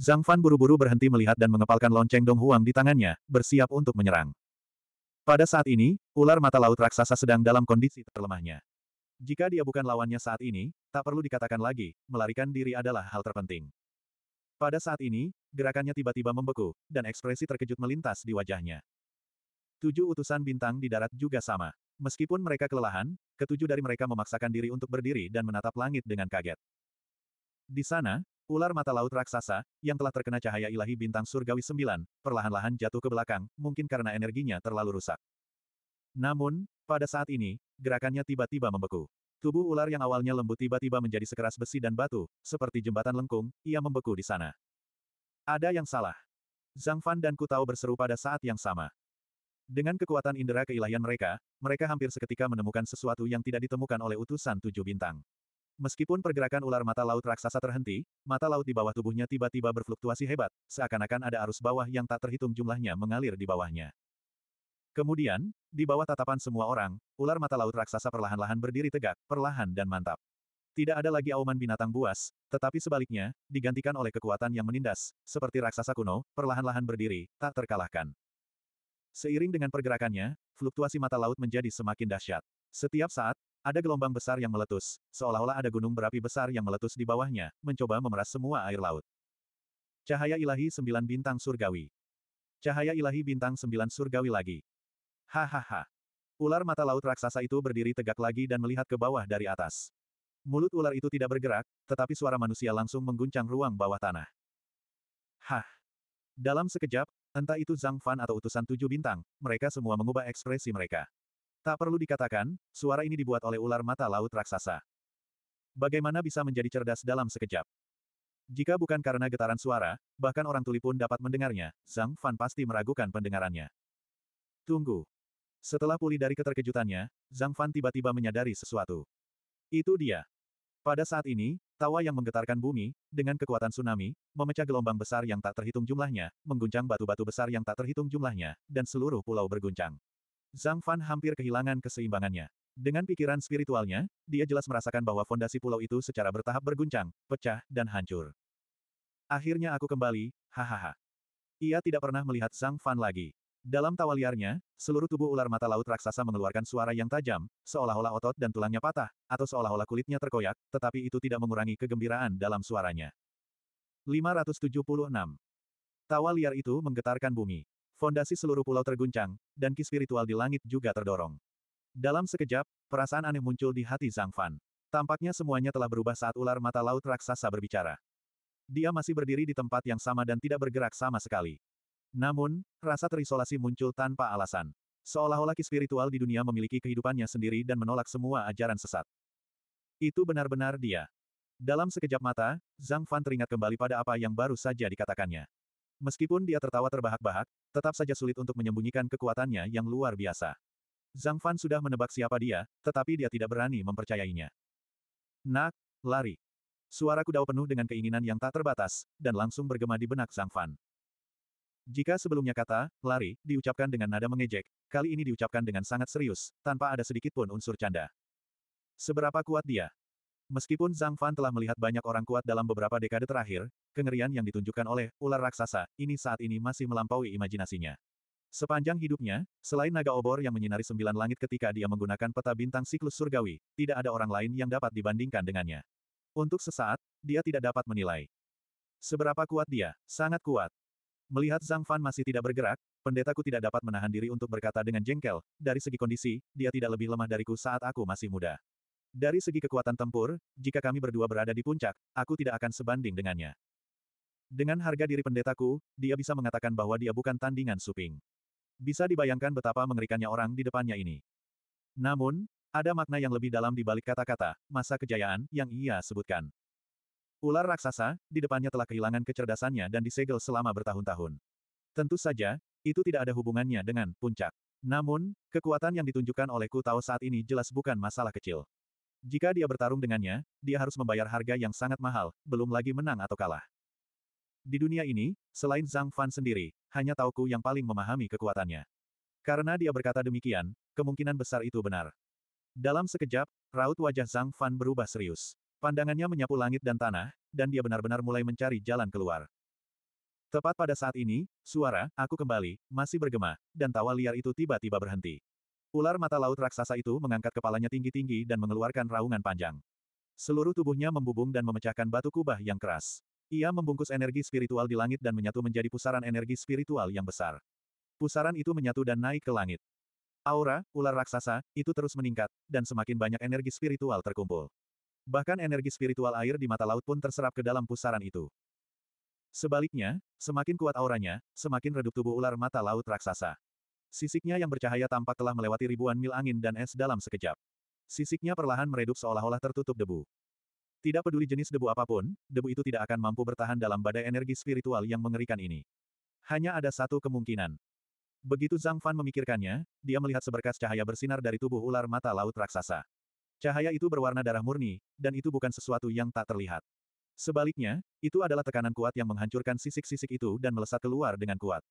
Zhang Fan buru-buru berhenti melihat dan mengepalkan lonceng Dong Huang di tangannya, bersiap untuk menyerang. Pada saat ini, ular mata laut raksasa sedang dalam kondisi terlemahnya. Jika dia bukan lawannya saat ini, tak perlu dikatakan lagi, melarikan diri adalah hal terpenting. Pada saat ini, gerakannya tiba-tiba membeku, dan ekspresi terkejut melintas di wajahnya. Tujuh utusan bintang di darat juga sama. Meskipun mereka kelelahan, ketujuh dari mereka memaksakan diri untuk berdiri dan menatap langit dengan kaget. Di sana, ular mata laut raksasa, yang telah terkena cahaya ilahi bintang surgawi sembilan, perlahan-lahan jatuh ke belakang, mungkin karena energinya terlalu rusak. Namun, pada saat ini, gerakannya tiba-tiba membeku. Tubuh ular yang awalnya lembut tiba-tiba menjadi sekeras besi dan batu, seperti jembatan lengkung, ia membeku di sana. Ada yang salah. Zhang Fan dan Kutao berseru pada saat yang sama. Dengan kekuatan indera keilahian mereka, mereka hampir seketika menemukan sesuatu yang tidak ditemukan oleh utusan tujuh bintang. Meskipun pergerakan ular mata laut raksasa terhenti, mata laut di bawah tubuhnya tiba-tiba berfluktuasi hebat, seakan-akan ada arus bawah yang tak terhitung jumlahnya mengalir di bawahnya. Kemudian, di bawah tatapan semua orang, ular mata laut raksasa perlahan-lahan berdiri tegak, perlahan dan mantap. Tidak ada lagi auman binatang buas, tetapi sebaliknya, digantikan oleh kekuatan yang menindas, seperti raksasa kuno, perlahan-lahan berdiri, tak terkalahkan. Seiring dengan pergerakannya, fluktuasi mata laut menjadi semakin dahsyat. Setiap saat, ada gelombang besar yang meletus, seolah-olah ada gunung berapi besar yang meletus di bawahnya, mencoba memeras semua air laut. Cahaya ilahi sembilan bintang surgawi. Cahaya ilahi bintang sembilan surgawi lagi. Hahaha. Ular mata laut raksasa itu berdiri tegak lagi dan melihat ke bawah dari atas. Mulut ular itu tidak bergerak, tetapi suara manusia langsung mengguncang ruang bawah tanah. Hah. Dalam sekejap, entah itu Zhang Fan atau utusan tujuh bintang, mereka semua mengubah ekspresi mereka. Tak perlu dikatakan, suara ini dibuat oleh ular mata laut raksasa. Bagaimana bisa menjadi cerdas dalam sekejap? Jika bukan karena getaran suara, bahkan orang tuli pun dapat mendengarnya, Zhang Fan pasti meragukan pendengarannya. Tunggu, setelah pulih dari keterkejutannya, Zhang Fan tiba-tiba menyadari sesuatu. Itu dia. Pada saat ini, tawa yang menggetarkan bumi, dengan kekuatan tsunami, memecah gelombang besar yang tak terhitung jumlahnya, mengguncang batu-batu besar yang tak terhitung jumlahnya, dan seluruh pulau berguncang. Zhang Fan hampir kehilangan keseimbangannya. Dengan pikiran spiritualnya, dia jelas merasakan bahwa fondasi pulau itu secara bertahap berguncang, pecah, dan hancur. Akhirnya aku kembali, hahaha. Ia tidak pernah melihat Zhang Fan lagi. Dalam tawa liarnya, seluruh tubuh ular mata laut raksasa mengeluarkan suara yang tajam, seolah-olah otot dan tulangnya patah, atau seolah-olah kulitnya terkoyak, tetapi itu tidak mengurangi kegembiraan dalam suaranya. 576. Tawa liar itu menggetarkan bumi. Fondasi seluruh pulau terguncang, dan ki spiritual di langit juga terdorong. Dalam sekejap, perasaan aneh muncul di hati Zhang Fan. Tampaknya semuanya telah berubah saat ular mata laut raksasa berbicara. Dia masih berdiri di tempat yang sama dan tidak bergerak sama sekali. Namun, rasa terisolasi muncul tanpa alasan. Seolah-olah ki spiritual di dunia memiliki kehidupannya sendiri dan menolak semua ajaran sesat. Itu benar-benar dia. Dalam sekejap mata, Zhang Fan teringat kembali pada apa yang baru saja dikatakannya. Meskipun dia tertawa terbahak-bahak, tetap saja sulit untuk menyembunyikan kekuatannya yang luar biasa. Zhang Fan sudah menebak siapa dia, tetapi dia tidak berani mempercayainya. Nak, lari. Suara kuda penuh dengan keinginan yang tak terbatas, dan langsung bergema di benak Zhang Fan. Jika sebelumnya kata, lari, diucapkan dengan nada mengejek, kali ini diucapkan dengan sangat serius, tanpa ada sedikit pun unsur canda. Seberapa kuat dia? Meskipun Zhang Fan telah melihat banyak orang kuat dalam beberapa dekade terakhir, kengerian yang ditunjukkan oleh ular raksasa ini saat ini masih melampaui imajinasinya. Sepanjang hidupnya, selain naga obor yang menyinari sembilan langit ketika dia menggunakan peta bintang siklus surgawi, tidak ada orang lain yang dapat dibandingkan dengannya. Untuk sesaat, dia tidak dapat menilai. Seberapa kuat dia? Sangat kuat. Melihat Zhang Fan masih tidak bergerak, pendetaku tidak dapat menahan diri untuk berkata dengan jengkel, dari segi kondisi, dia tidak lebih lemah dariku saat aku masih muda. Dari segi kekuatan tempur, jika kami berdua berada di puncak, aku tidak akan sebanding dengannya. Dengan harga diri pendetaku, dia bisa mengatakan bahwa dia bukan tandingan Suping. Bisa dibayangkan betapa mengerikannya orang di depannya ini. Namun, ada makna yang lebih dalam di balik kata-kata, masa kejayaan, yang ia sebutkan. Ular raksasa, di depannya telah kehilangan kecerdasannya dan disegel selama bertahun-tahun. Tentu saja, itu tidak ada hubungannya dengan puncak. Namun, kekuatan yang ditunjukkan oleh Ku Tao saat ini jelas bukan masalah kecil. Jika dia bertarung dengannya, dia harus membayar harga yang sangat mahal, belum lagi menang atau kalah. Di dunia ini, selain Zhang Fan sendiri, hanya Ku yang paling memahami kekuatannya. Karena dia berkata demikian, kemungkinan besar itu benar. Dalam sekejap, raut wajah Zhang Fan berubah serius. Pandangannya menyapu langit dan tanah, dan dia benar-benar mulai mencari jalan keluar. Tepat pada saat ini, suara, aku kembali, masih bergema, dan tawa liar itu tiba-tiba berhenti. Ular mata laut raksasa itu mengangkat kepalanya tinggi-tinggi dan mengeluarkan raungan panjang. Seluruh tubuhnya membubung dan memecahkan batu kubah yang keras. Ia membungkus energi spiritual di langit dan menyatu menjadi pusaran energi spiritual yang besar. Pusaran itu menyatu dan naik ke langit. Aura, ular raksasa, itu terus meningkat, dan semakin banyak energi spiritual terkumpul. Bahkan energi spiritual air di mata laut pun terserap ke dalam pusaran itu. Sebaliknya, semakin kuat auranya, semakin redup tubuh ular mata laut raksasa. Sisiknya yang bercahaya tampak telah melewati ribuan mil angin dan es dalam sekejap. Sisiknya perlahan meredup seolah-olah tertutup debu. Tidak peduli jenis debu apapun, debu itu tidak akan mampu bertahan dalam badai energi spiritual yang mengerikan ini. Hanya ada satu kemungkinan. Begitu Zhang Fan memikirkannya, dia melihat seberkas cahaya bersinar dari tubuh ular mata laut raksasa. Cahaya itu berwarna darah murni, dan itu bukan sesuatu yang tak terlihat. Sebaliknya, itu adalah tekanan kuat yang menghancurkan sisik-sisik itu dan melesat keluar dengan kuat.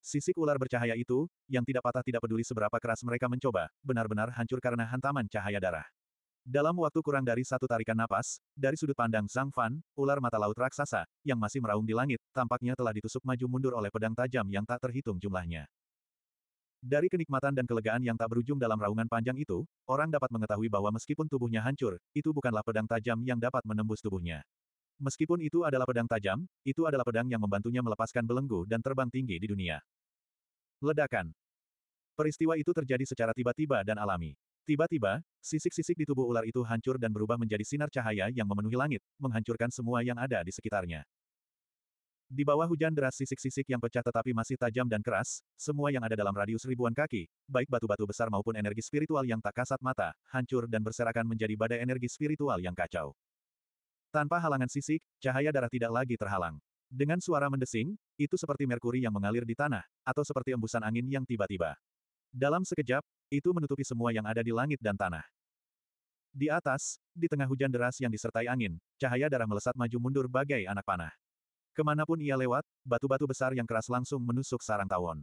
Sisik ular bercahaya itu, yang tidak patah tidak peduli seberapa keras mereka mencoba, benar-benar hancur karena hantaman cahaya darah. Dalam waktu kurang dari satu tarikan napas, dari sudut pandang Zhang Fan, ular mata laut raksasa, yang masih meraung di langit, tampaknya telah ditusuk maju mundur oleh pedang tajam yang tak terhitung jumlahnya. Dari kenikmatan dan kelegaan yang tak berujung dalam raungan panjang itu, orang dapat mengetahui bahwa meskipun tubuhnya hancur, itu bukanlah pedang tajam yang dapat menembus tubuhnya. Meskipun itu adalah pedang tajam, itu adalah pedang yang membantunya melepaskan belenggu dan terbang tinggi di dunia. Ledakan. Peristiwa itu terjadi secara tiba-tiba dan alami. Tiba-tiba, sisik-sisik di tubuh ular itu hancur dan berubah menjadi sinar cahaya yang memenuhi langit, menghancurkan semua yang ada di sekitarnya. Di bawah hujan deras sisik-sisik yang pecah tetapi masih tajam dan keras, semua yang ada dalam radius ribuan kaki, baik batu-batu besar maupun energi spiritual yang tak kasat mata, hancur dan berserakan menjadi badai energi spiritual yang kacau. Tanpa halangan sisik, cahaya darah tidak lagi terhalang. Dengan suara mendesing, itu seperti merkuri yang mengalir di tanah, atau seperti embusan angin yang tiba-tiba. Dalam sekejap, itu menutupi semua yang ada di langit dan tanah. Di atas, di tengah hujan deras yang disertai angin, cahaya darah melesat maju mundur bagai anak panah. Kemanapun ia lewat, batu-batu besar yang keras langsung menusuk sarang tawon.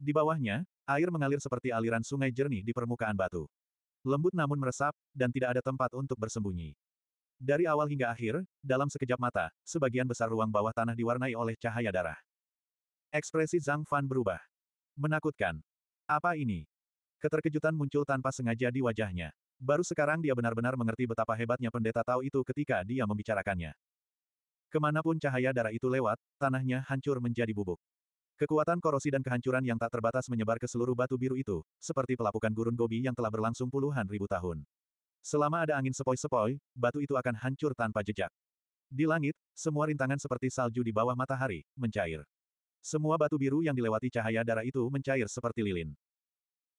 Di bawahnya, air mengalir seperti aliran sungai jernih di permukaan batu. Lembut namun meresap, dan tidak ada tempat untuk bersembunyi. Dari awal hingga akhir, dalam sekejap mata, sebagian besar ruang bawah tanah diwarnai oleh cahaya darah. Ekspresi Zhang Fan berubah. Menakutkan. Apa ini? Keterkejutan muncul tanpa sengaja di wajahnya. Baru sekarang dia benar-benar mengerti betapa hebatnya pendeta Tao itu ketika dia membicarakannya. Kemanapun cahaya darah itu lewat, tanahnya hancur menjadi bubuk. Kekuatan korosi dan kehancuran yang tak terbatas menyebar ke seluruh batu biru itu, seperti pelapukan gurun gobi yang telah berlangsung puluhan ribu tahun. Selama ada angin sepoi-sepoi, batu itu akan hancur tanpa jejak. Di langit, semua rintangan seperti salju di bawah matahari, mencair. Semua batu biru yang dilewati cahaya darah itu mencair seperti lilin.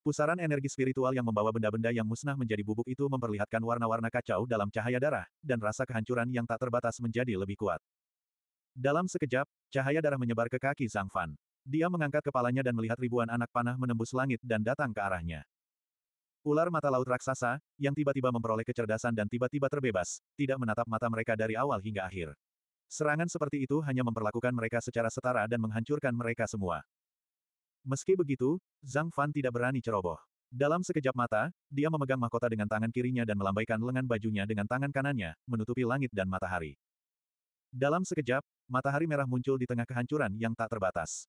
Pusaran energi spiritual yang membawa benda-benda yang musnah menjadi bubuk itu memperlihatkan warna-warna kacau dalam cahaya darah, dan rasa kehancuran yang tak terbatas menjadi lebih kuat. Dalam sekejap, cahaya darah menyebar ke kaki Zhang Fan. Dia mengangkat kepalanya dan melihat ribuan anak panah menembus langit dan datang ke arahnya. Ular mata laut raksasa, yang tiba-tiba memperoleh kecerdasan dan tiba-tiba terbebas, tidak menatap mata mereka dari awal hingga akhir. Serangan seperti itu hanya memperlakukan mereka secara setara dan menghancurkan mereka semua. Meski begitu, Zhang Fan tidak berani ceroboh. Dalam sekejap mata, dia memegang mahkota dengan tangan kirinya dan melambaikan lengan bajunya dengan tangan kanannya, menutupi langit dan matahari. Dalam sekejap, matahari merah muncul di tengah kehancuran yang tak terbatas.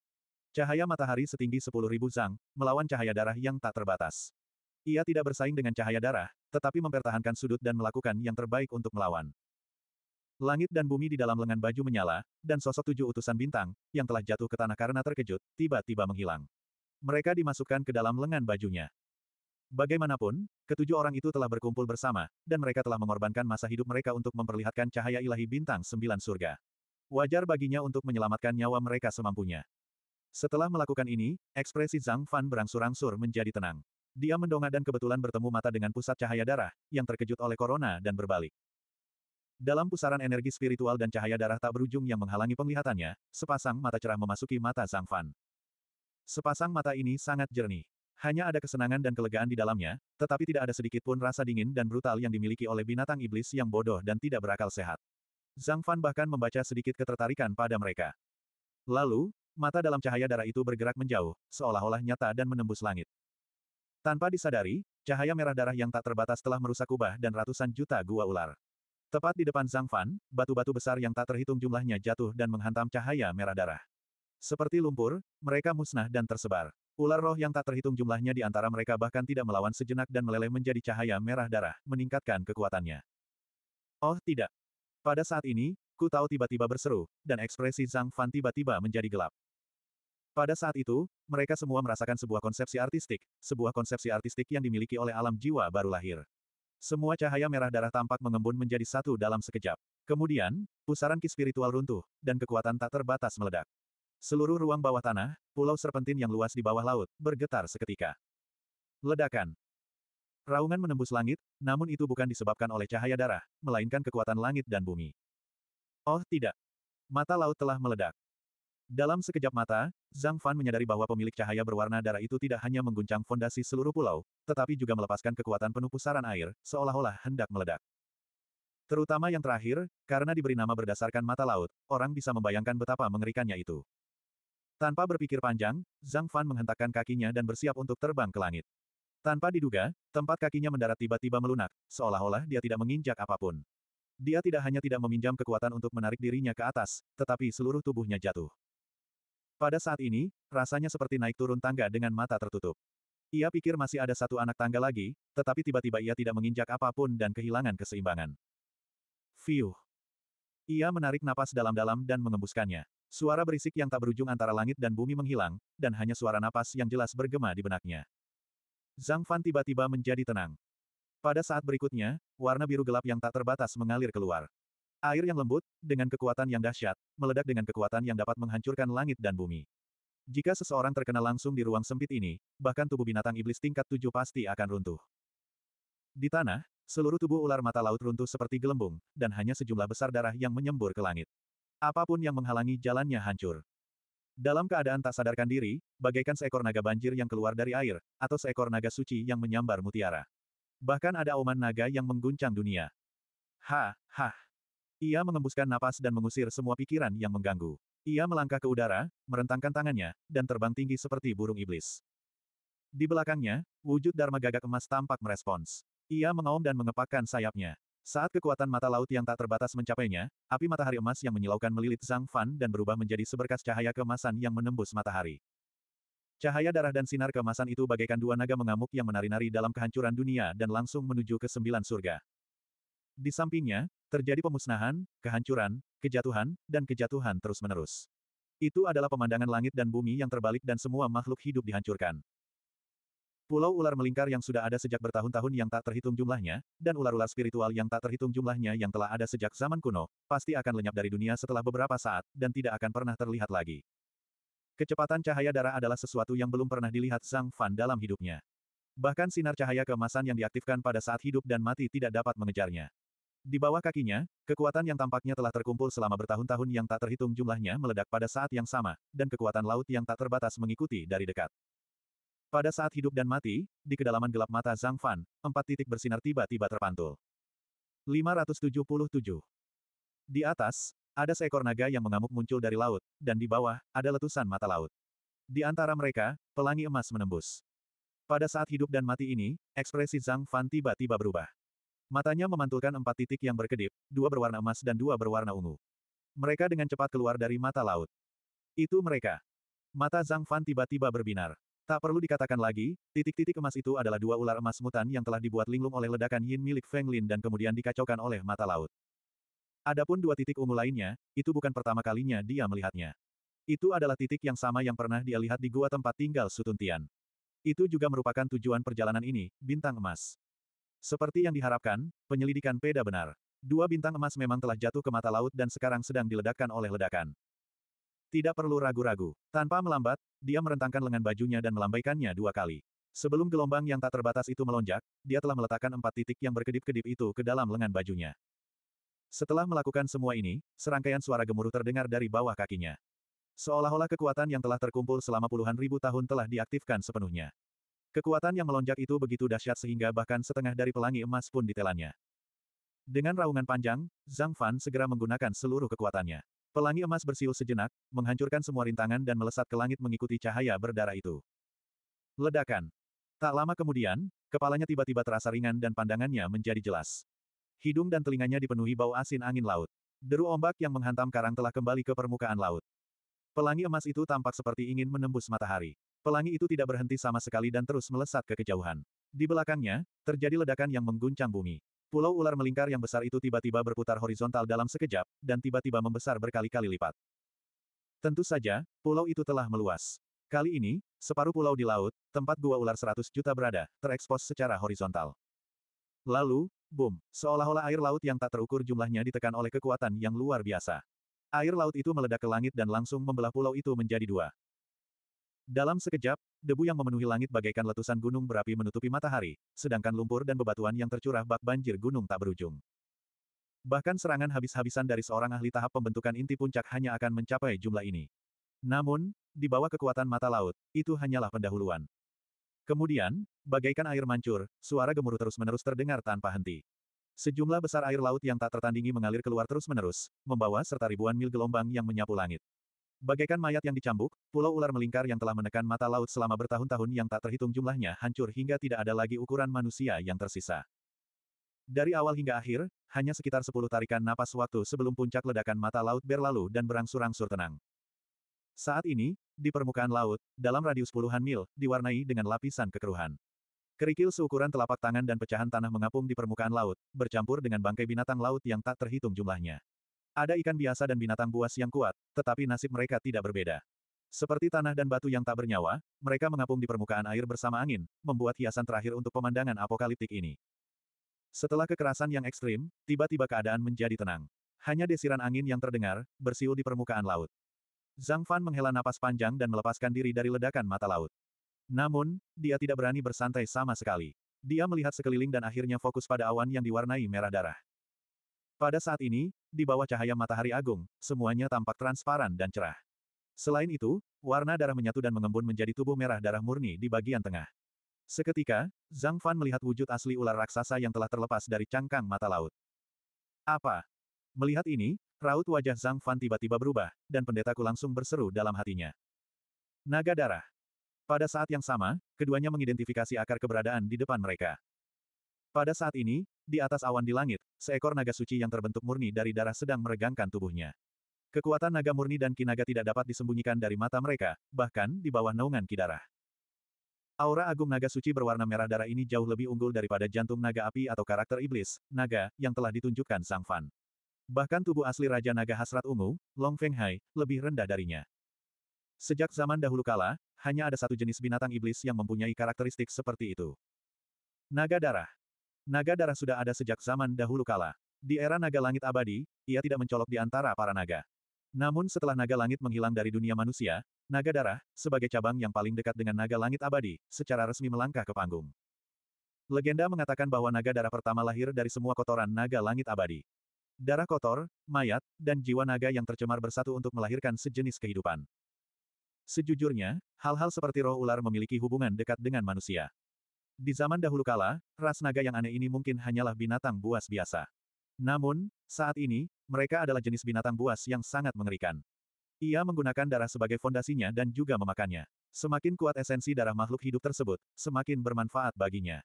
Cahaya matahari setinggi 10.000 zang, melawan cahaya darah yang tak terbatas. Ia tidak bersaing dengan cahaya darah, tetapi mempertahankan sudut dan melakukan yang terbaik untuk melawan. Langit dan bumi di dalam lengan baju menyala, dan sosok tujuh utusan bintang, yang telah jatuh ke tanah karena terkejut, tiba-tiba menghilang. Mereka dimasukkan ke dalam lengan bajunya. Bagaimanapun, ketujuh orang itu telah berkumpul bersama, dan mereka telah mengorbankan masa hidup mereka untuk memperlihatkan cahaya ilahi bintang sembilan surga. Wajar baginya untuk menyelamatkan nyawa mereka semampunya. Setelah melakukan ini, ekspresi Zhang Fan berangsur-angsur menjadi tenang. Dia mendongak dan kebetulan bertemu mata dengan pusat cahaya darah, yang terkejut oleh corona dan berbalik. Dalam pusaran energi spiritual dan cahaya darah tak berujung yang menghalangi penglihatannya, sepasang mata cerah memasuki mata Zhang Fan. Sepasang mata ini sangat jernih. Hanya ada kesenangan dan kelegaan di dalamnya, tetapi tidak ada sedikit pun rasa dingin dan brutal yang dimiliki oleh binatang iblis yang bodoh dan tidak berakal sehat. Zhang Fan bahkan membaca sedikit ketertarikan pada mereka. Lalu, mata dalam cahaya darah itu bergerak menjauh, seolah-olah nyata dan menembus langit. Tanpa disadari, cahaya merah darah yang tak terbatas telah merusak kubah dan ratusan juta gua ular. Tepat di depan Zhang Fan, batu-batu besar yang tak terhitung jumlahnya jatuh dan menghantam cahaya merah darah. Seperti lumpur, mereka musnah dan tersebar. Ular roh yang tak terhitung jumlahnya di antara mereka bahkan tidak melawan sejenak dan meleleh menjadi cahaya merah darah, meningkatkan kekuatannya. Oh tidak. Pada saat ini, Ku Tao tiba-tiba berseru, dan ekspresi Zhang Fan tiba-tiba menjadi gelap. Pada saat itu, mereka semua merasakan sebuah konsepsi artistik, sebuah konsepsi artistik yang dimiliki oleh alam jiwa baru lahir. Semua cahaya merah darah tampak mengembun menjadi satu dalam sekejap. Kemudian, pusaran ki spiritual runtuh, dan kekuatan tak terbatas meledak. Seluruh ruang bawah tanah, pulau serpentin yang luas di bawah laut, bergetar seketika. Ledakan. Raungan menembus langit, namun itu bukan disebabkan oleh cahaya darah, melainkan kekuatan langit dan bumi. Oh tidak. Mata laut telah meledak. Dalam sekejap mata, Zhang Fan menyadari bahwa pemilik cahaya berwarna darah itu tidak hanya mengguncang fondasi seluruh pulau, tetapi juga melepaskan kekuatan penuh pusaran air, seolah-olah hendak meledak. Terutama yang terakhir, karena diberi nama berdasarkan mata laut, orang bisa membayangkan betapa mengerikannya itu. Tanpa berpikir panjang, Zhang Fan menghentakkan kakinya dan bersiap untuk terbang ke langit. Tanpa diduga, tempat kakinya mendarat tiba-tiba melunak, seolah-olah dia tidak menginjak apapun. Dia tidak hanya tidak meminjam kekuatan untuk menarik dirinya ke atas, tetapi seluruh tubuhnya jatuh. Pada saat ini, rasanya seperti naik turun tangga dengan mata tertutup. Ia pikir masih ada satu anak tangga lagi, tetapi tiba-tiba ia tidak menginjak apapun dan kehilangan keseimbangan. Fiuh. Ia menarik napas dalam-dalam dan mengembuskannya. Suara berisik yang tak berujung antara langit dan bumi menghilang, dan hanya suara napas yang jelas bergema di benaknya. Zhang Fan tiba-tiba menjadi tenang. Pada saat berikutnya, warna biru gelap yang tak terbatas mengalir keluar. Air yang lembut, dengan kekuatan yang dahsyat, meledak dengan kekuatan yang dapat menghancurkan langit dan bumi. Jika seseorang terkena langsung di ruang sempit ini, bahkan tubuh binatang iblis tingkat tujuh pasti akan runtuh. Di tanah, seluruh tubuh ular mata laut runtuh seperti gelembung, dan hanya sejumlah besar darah yang menyembur ke langit. Apapun yang menghalangi jalannya hancur. Dalam keadaan tak sadarkan diri, bagaikan seekor naga banjir yang keluar dari air, atau seekor naga suci yang menyambar mutiara. Bahkan ada auman naga yang mengguncang dunia. Ha, ha. Ia mengembuskan napas dan mengusir semua pikiran yang mengganggu. Ia melangkah ke udara, merentangkan tangannya, dan terbang tinggi seperti burung iblis. Di belakangnya, wujud Dharma gagak emas tampak merespons. Ia mengaum dan mengepakkan sayapnya. Saat kekuatan mata laut yang tak terbatas mencapainya, api matahari emas yang menyilaukan melilit Zhang Fan dan berubah menjadi seberkas cahaya kemasan yang menembus matahari. Cahaya darah dan sinar kemasan itu bagaikan dua naga mengamuk yang menari-nari dalam kehancuran dunia dan langsung menuju ke sembilan surga. Di sampingnya, terjadi pemusnahan, kehancuran, kejatuhan, dan kejatuhan terus-menerus. Itu adalah pemandangan langit dan bumi yang terbalik dan semua makhluk hidup dihancurkan. Pulau ular melingkar yang sudah ada sejak bertahun-tahun yang tak terhitung jumlahnya, dan ular-ular spiritual yang tak terhitung jumlahnya yang telah ada sejak zaman kuno, pasti akan lenyap dari dunia setelah beberapa saat, dan tidak akan pernah terlihat lagi. Kecepatan cahaya darah adalah sesuatu yang belum pernah dilihat sang Fan dalam hidupnya. Bahkan sinar cahaya keemasan yang diaktifkan pada saat hidup dan mati tidak dapat mengejarnya. Di bawah kakinya, kekuatan yang tampaknya telah terkumpul selama bertahun-tahun yang tak terhitung jumlahnya meledak pada saat yang sama, dan kekuatan laut yang tak terbatas mengikuti dari dekat. Pada saat hidup dan mati, di kedalaman gelap mata Zhang Fan, empat titik bersinar tiba-tiba terpantul. 577 Di atas, ada seekor naga yang mengamuk muncul dari laut, dan di bawah, ada letusan mata laut. Di antara mereka, pelangi emas menembus. Pada saat hidup dan mati ini, ekspresi Zhang Fan tiba-tiba berubah. Matanya memantulkan empat titik yang berkedip, dua berwarna emas dan dua berwarna ungu. Mereka dengan cepat keluar dari mata laut. Itu mereka. Mata Zhang Fan tiba-tiba berbinar. Tak perlu dikatakan lagi, titik-titik emas itu adalah dua ular emas mutan yang telah dibuat linglung oleh ledakan yin milik Feng Lin dan kemudian dikacaukan oleh mata laut. Adapun dua titik ungu lainnya, itu bukan pertama kalinya dia melihatnya. Itu adalah titik yang sama yang pernah dia lihat di gua tempat tinggal Sutuntian. Itu juga merupakan tujuan perjalanan ini, bintang emas. Seperti yang diharapkan, penyelidikan Peda benar. Dua bintang emas memang telah jatuh ke mata laut dan sekarang sedang diledakkan oleh ledakan. Tidak perlu ragu-ragu. Tanpa melambat, dia merentangkan lengan bajunya dan melambaikannya dua kali. Sebelum gelombang yang tak terbatas itu melonjak, dia telah meletakkan empat titik yang berkedip-kedip itu ke dalam lengan bajunya. Setelah melakukan semua ini, serangkaian suara gemuruh terdengar dari bawah kakinya. Seolah-olah kekuatan yang telah terkumpul selama puluhan ribu tahun telah diaktifkan sepenuhnya. Kekuatan yang melonjak itu begitu dahsyat sehingga bahkan setengah dari pelangi emas pun ditelannya. Dengan raungan panjang, Zhang Fan segera menggunakan seluruh kekuatannya. Pelangi emas bersiul sejenak, menghancurkan semua rintangan dan melesat ke langit mengikuti cahaya berdarah itu. Ledakan. Tak lama kemudian, kepalanya tiba-tiba terasa ringan dan pandangannya menjadi jelas. Hidung dan telinganya dipenuhi bau asin angin laut. Deru ombak yang menghantam karang telah kembali ke permukaan laut. Pelangi emas itu tampak seperti ingin menembus matahari. Pelangi itu tidak berhenti sama sekali dan terus melesat ke kejauhan. Di belakangnya, terjadi ledakan yang mengguncang bumi. Pulau ular melingkar yang besar itu tiba-tiba berputar horizontal dalam sekejap, dan tiba-tiba membesar berkali-kali lipat. Tentu saja, pulau itu telah meluas. Kali ini, separuh pulau di laut, tempat gua ular 100 juta berada, terekspos secara horizontal. Lalu, boom, seolah-olah air laut yang tak terukur jumlahnya ditekan oleh kekuatan yang luar biasa. Air laut itu meledak ke langit dan langsung membelah pulau itu menjadi dua. Dalam sekejap, debu yang memenuhi langit bagaikan letusan gunung berapi menutupi matahari, sedangkan lumpur dan bebatuan yang tercurah bak banjir gunung tak berujung. Bahkan serangan habis-habisan dari seorang ahli tahap pembentukan inti puncak hanya akan mencapai jumlah ini. Namun, di bawah kekuatan mata laut, itu hanyalah pendahuluan. Kemudian, bagaikan air mancur, suara gemuruh terus-menerus terdengar tanpa henti. Sejumlah besar air laut yang tak tertandingi mengalir keluar terus-menerus, membawa serta ribuan mil gelombang yang menyapu langit. Bagaikan mayat yang dicambuk, pulau ular melingkar yang telah menekan mata laut selama bertahun-tahun yang tak terhitung jumlahnya hancur hingga tidak ada lagi ukuran manusia yang tersisa. Dari awal hingga akhir, hanya sekitar 10 tarikan napas waktu sebelum puncak ledakan mata laut berlalu dan berangsur-angsur tenang. Saat ini, di permukaan laut, dalam radius puluhan mil, diwarnai dengan lapisan kekeruhan. Kerikil seukuran telapak tangan dan pecahan tanah mengapung di permukaan laut, bercampur dengan bangkai binatang laut yang tak terhitung jumlahnya. Ada ikan biasa dan binatang buas yang kuat, tetapi nasib mereka tidak berbeda. Seperti tanah dan batu yang tak bernyawa, mereka mengapung di permukaan air bersama angin, membuat hiasan terakhir untuk pemandangan apokaliptik ini. Setelah kekerasan yang ekstrim, tiba-tiba keadaan menjadi tenang. Hanya desiran angin yang terdengar, bersiul di permukaan laut. Zhang Fan menghela napas panjang dan melepaskan diri dari ledakan mata laut. Namun, dia tidak berani bersantai sama sekali. Dia melihat sekeliling dan akhirnya fokus pada awan yang diwarnai merah darah. Pada saat ini, di bawah cahaya matahari agung, semuanya tampak transparan dan cerah. Selain itu, warna darah menyatu dan mengembun menjadi tubuh merah darah murni di bagian tengah. Seketika, Zhang Fan melihat wujud asli ular raksasa yang telah terlepas dari cangkang mata laut. Apa? Melihat ini, raut wajah Zhang Fan tiba-tiba berubah, dan pendetaku langsung berseru dalam hatinya. Naga darah. Pada saat yang sama, keduanya mengidentifikasi akar keberadaan di depan mereka. Pada saat ini, di atas awan di langit, seekor naga suci yang terbentuk murni dari darah sedang meregangkan tubuhnya. Kekuatan naga murni dan kinaga tidak dapat disembunyikan dari mata mereka, bahkan di bawah naungan kidarah. Aura agung naga suci berwarna merah darah ini jauh lebih unggul daripada jantung naga api atau karakter iblis, naga, yang telah ditunjukkan Sang Fan. Bahkan tubuh asli Raja Naga Hasrat Ungu, Long Feng Hai, lebih rendah darinya. Sejak zaman dahulu kala, hanya ada satu jenis binatang iblis yang mempunyai karakteristik seperti itu. Naga darah. Naga darah sudah ada sejak zaman dahulu kala. Di era naga langit abadi, ia tidak mencolok di antara para naga. Namun setelah naga langit menghilang dari dunia manusia, naga darah, sebagai cabang yang paling dekat dengan naga langit abadi, secara resmi melangkah ke panggung. Legenda mengatakan bahwa naga darah pertama lahir dari semua kotoran naga langit abadi. Darah kotor, mayat, dan jiwa naga yang tercemar bersatu untuk melahirkan sejenis kehidupan. Sejujurnya, hal-hal seperti roh ular memiliki hubungan dekat dengan manusia. Di zaman dahulu kala, ras naga yang aneh ini mungkin hanyalah binatang buas biasa. Namun, saat ini, mereka adalah jenis binatang buas yang sangat mengerikan. Ia menggunakan darah sebagai fondasinya dan juga memakannya. Semakin kuat esensi darah makhluk hidup tersebut, semakin bermanfaat baginya.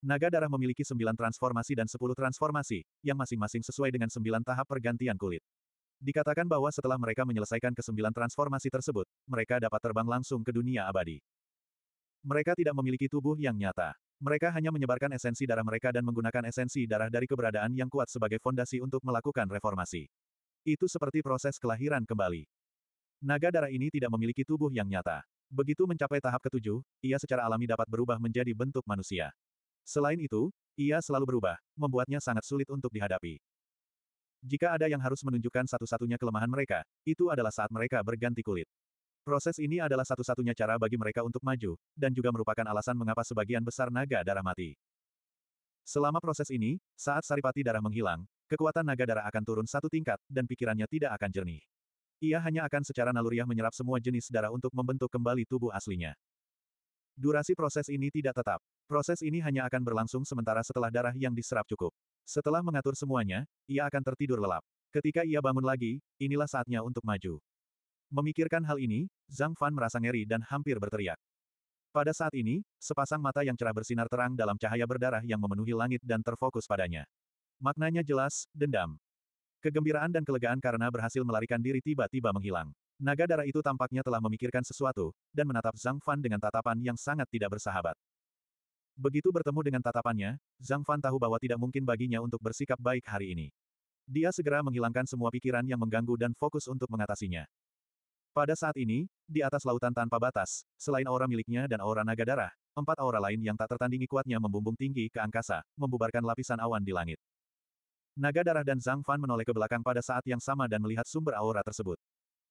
Naga darah memiliki sembilan transformasi dan sepuluh transformasi, yang masing-masing sesuai dengan sembilan tahap pergantian kulit. Dikatakan bahwa setelah mereka menyelesaikan kesembilan transformasi tersebut, mereka dapat terbang langsung ke dunia abadi. Mereka tidak memiliki tubuh yang nyata. Mereka hanya menyebarkan esensi darah mereka dan menggunakan esensi darah dari keberadaan yang kuat sebagai fondasi untuk melakukan reformasi. Itu seperti proses kelahiran kembali. Naga darah ini tidak memiliki tubuh yang nyata. Begitu mencapai tahap ketujuh, ia secara alami dapat berubah menjadi bentuk manusia. Selain itu, ia selalu berubah, membuatnya sangat sulit untuk dihadapi. Jika ada yang harus menunjukkan satu-satunya kelemahan mereka, itu adalah saat mereka berganti kulit. Proses ini adalah satu-satunya cara bagi mereka untuk maju, dan juga merupakan alasan mengapa sebagian besar naga darah mati. Selama proses ini, saat saripati darah menghilang, kekuatan naga darah akan turun satu tingkat, dan pikirannya tidak akan jernih. Ia hanya akan secara naluriah menyerap semua jenis darah untuk membentuk kembali tubuh aslinya. Durasi proses ini tidak tetap. Proses ini hanya akan berlangsung sementara setelah darah yang diserap cukup. Setelah mengatur semuanya, ia akan tertidur lelap. Ketika ia bangun lagi, inilah saatnya untuk maju. Memikirkan hal ini, Zhang Fan merasa ngeri dan hampir berteriak. Pada saat ini, sepasang mata yang cerah bersinar terang dalam cahaya berdarah yang memenuhi langit dan terfokus padanya. Maknanya jelas, dendam. Kegembiraan dan kelegaan karena berhasil melarikan diri tiba-tiba menghilang. Naga darah itu tampaknya telah memikirkan sesuatu, dan menatap Zhang Fan dengan tatapan yang sangat tidak bersahabat. Begitu bertemu dengan tatapannya, Zhang Fan tahu bahwa tidak mungkin baginya untuk bersikap baik hari ini. Dia segera menghilangkan semua pikiran yang mengganggu dan fokus untuk mengatasinya. Pada saat ini, di atas lautan tanpa batas, selain aura miliknya dan aura naga darah, empat aura lain yang tak tertandingi kuatnya membumbung tinggi ke angkasa, membubarkan lapisan awan di langit. Naga darah dan Zhang Fan menoleh ke belakang pada saat yang sama dan melihat sumber aura tersebut.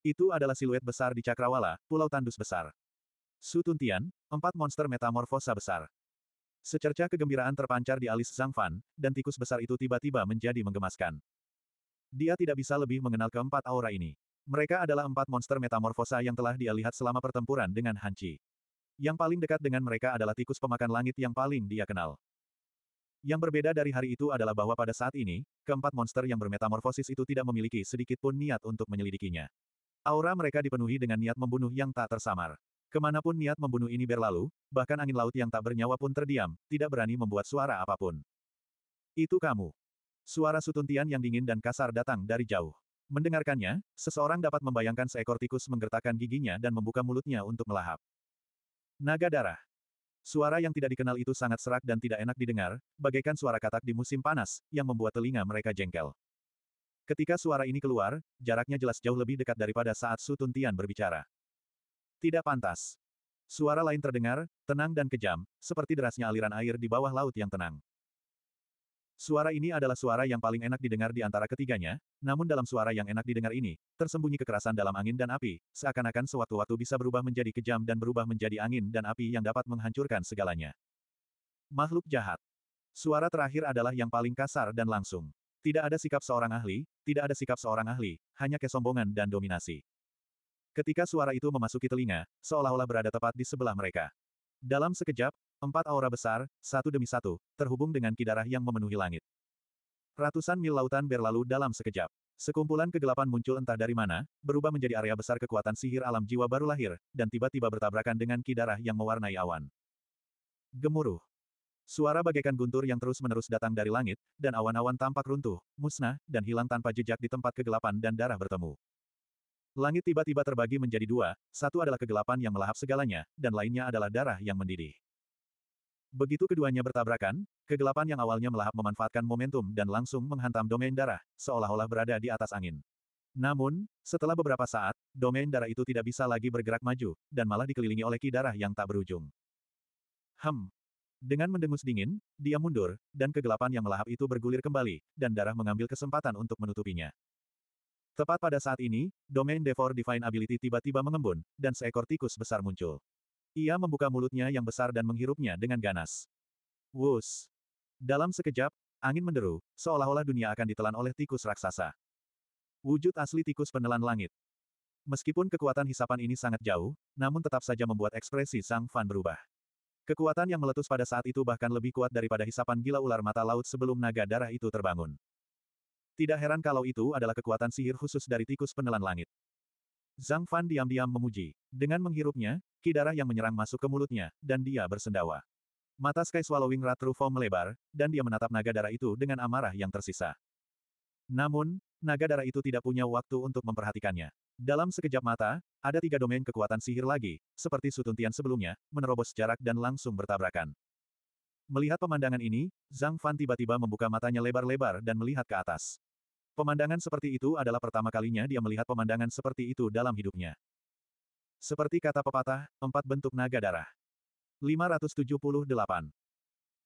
Itu adalah siluet besar di Cakrawala, Pulau Tandus Besar. Sutuntian, empat monster metamorfosa besar. Secerca kegembiraan terpancar di alis Zhang Fan, dan tikus besar itu tiba-tiba menjadi menggemaskan. Dia tidak bisa lebih mengenal keempat aura ini. Mereka adalah empat monster metamorfosa yang telah dia lihat selama pertempuran dengan Hanci. Yang paling dekat dengan mereka adalah tikus pemakan langit yang paling dia kenal. Yang berbeda dari hari itu adalah bahwa pada saat ini, keempat monster yang bermetamorfosis itu tidak memiliki sedikit pun niat untuk menyelidikinya. Aura mereka dipenuhi dengan niat membunuh yang tak tersamar. Kemanapun niat membunuh ini berlalu, bahkan angin laut yang tak bernyawa pun terdiam, tidak berani membuat suara apapun. Itu kamu. Suara sutuntian yang dingin dan kasar datang dari jauh. Mendengarkannya, seseorang dapat membayangkan seekor tikus menggertakkan giginya dan membuka mulutnya untuk melahap. Naga darah. Suara yang tidak dikenal itu sangat serak dan tidak enak didengar, bagaikan suara katak di musim panas, yang membuat telinga mereka jengkel. Ketika suara ini keluar, jaraknya jelas jauh lebih dekat daripada saat Su Tuntian berbicara. Tidak pantas. Suara lain terdengar, tenang dan kejam, seperti derasnya aliran air di bawah laut yang tenang. Suara ini adalah suara yang paling enak didengar di antara ketiganya, namun dalam suara yang enak didengar ini, tersembunyi kekerasan dalam angin dan api, seakan-akan sewaktu-waktu bisa berubah menjadi kejam dan berubah menjadi angin dan api yang dapat menghancurkan segalanya. Makhluk jahat. Suara terakhir adalah yang paling kasar dan langsung. Tidak ada sikap seorang ahli, tidak ada sikap seorang ahli, hanya kesombongan dan dominasi. Ketika suara itu memasuki telinga, seolah-olah berada tepat di sebelah mereka. Dalam sekejap, Empat aura besar, satu demi satu, terhubung dengan kidarah yang memenuhi langit. Ratusan mil lautan berlalu dalam sekejap. Sekumpulan kegelapan muncul entah dari mana, berubah menjadi area besar kekuatan sihir alam jiwa baru lahir, dan tiba-tiba bertabrakan dengan kidarah yang mewarnai awan. Gemuruh. Suara bagaikan guntur yang terus-menerus datang dari langit, dan awan-awan tampak runtuh, musnah, dan hilang tanpa jejak di tempat kegelapan dan darah bertemu. Langit tiba-tiba terbagi menjadi dua, satu adalah kegelapan yang melahap segalanya, dan lainnya adalah darah yang mendidih. Begitu keduanya bertabrakan, kegelapan yang awalnya melahap memanfaatkan momentum dan langsung menghantam domain darah, seolah-olah berada di atas angin. Namun, setelah beberapa saat, domain darah itu tidak bisa lagi bergerak maju, dan malah dikelilingi oleh ki darah yang tak berujung. Hem. Dengan mendengus dingin, dia mundur, dan kegelapan yang melahap itu bergulir kembali, dan darah mengambil kesempatan untuk menutupinya. Tepat pada saat ini, domain Devor Divine Ability tiba-tiba mengembun, dan seekor tikus besar muncul. Ia membuka mulutnya yang besar dan menghirupnya dengan ganas. Wus! Dalam sekejap, angin menderu, seolah-olah dunia akan ditelan oleh tikus raksasa. Wujud asli tikus penelan langit. Meskipun kekuatan hisapan ini sangat jauh, namun tetap saja membuat ekspresi Sang Fan berubah. Kekuatan yang meletus pada saat itu bahkan lebih kuat daripada hisapan gila ular mata laut sebelum naga darah itu terbangun. Tidak heran kalau itu adalah kekuatan sihir khusus dari tikus penelan langit. Zhang Fan diam-diam memuji. Dengan menghirupnya, kidara yang menyerang masuk ke mulutnya, dan dia bersendawa. Mata Sky Swallowing Rat Rufo melebar, dan dia menatap naga darah itu dengan amarah yang tersisa. Namun, naga darah itu tidak punya waktu untuk memperhatikannya. Dalam sekejap mata, ada tiga domain kekuatan sihir lagi, seperti sutuntian sebelumnya, menerobos jarak dan langsung bertabrakan. Melihat pemandangan ini, Zhang Fan tiba-tiba membuka matanya lebar-lebar dan melihat ke atas. Pemandangan seperti itu adalah pertama kalinya dia melihat pemandangan seperti itu dalam hidupnya. Seperti kata pepatah, empat bentuk naga darah. 578.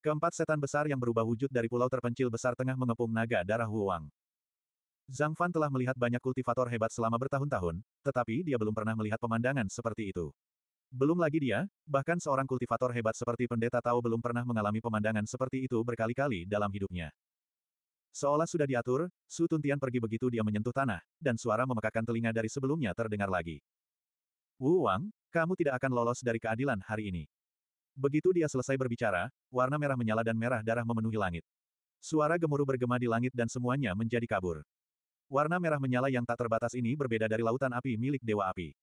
Keempat setan besar yang berubah wujud dari pulau terpencil besar tengah mengepung naga darah Huang. Zhang Fan telah melihat banyak kultivator hebat selama bertahun-tahun, tetapi dia belum pernah melihat pemandangan seperti itu. Belum lagi dia, bahkan seorang kultivator hebat seperti pendeta tahu belum pernah mengalami pemandangan seperti itu berkali-kali dalam hidupnya. Seolah sudah diatur, Su Tuntian pergi begitu dia menyentuh tanah, dan suara memekakan telinga dari sebelumnya terdengar lagi. Wu Wang, kamu tidak akan lolos dari keadilan hari ini. Begitu dia selesai berbicara, warna merah menyala dan merah darah memenuhi langit. Suara gemuruh bergema di langit dan semuanya menjadi kabur. Warna merah menyala yang tak terbatas ini berbeda dari lautan api milik Dewa Api.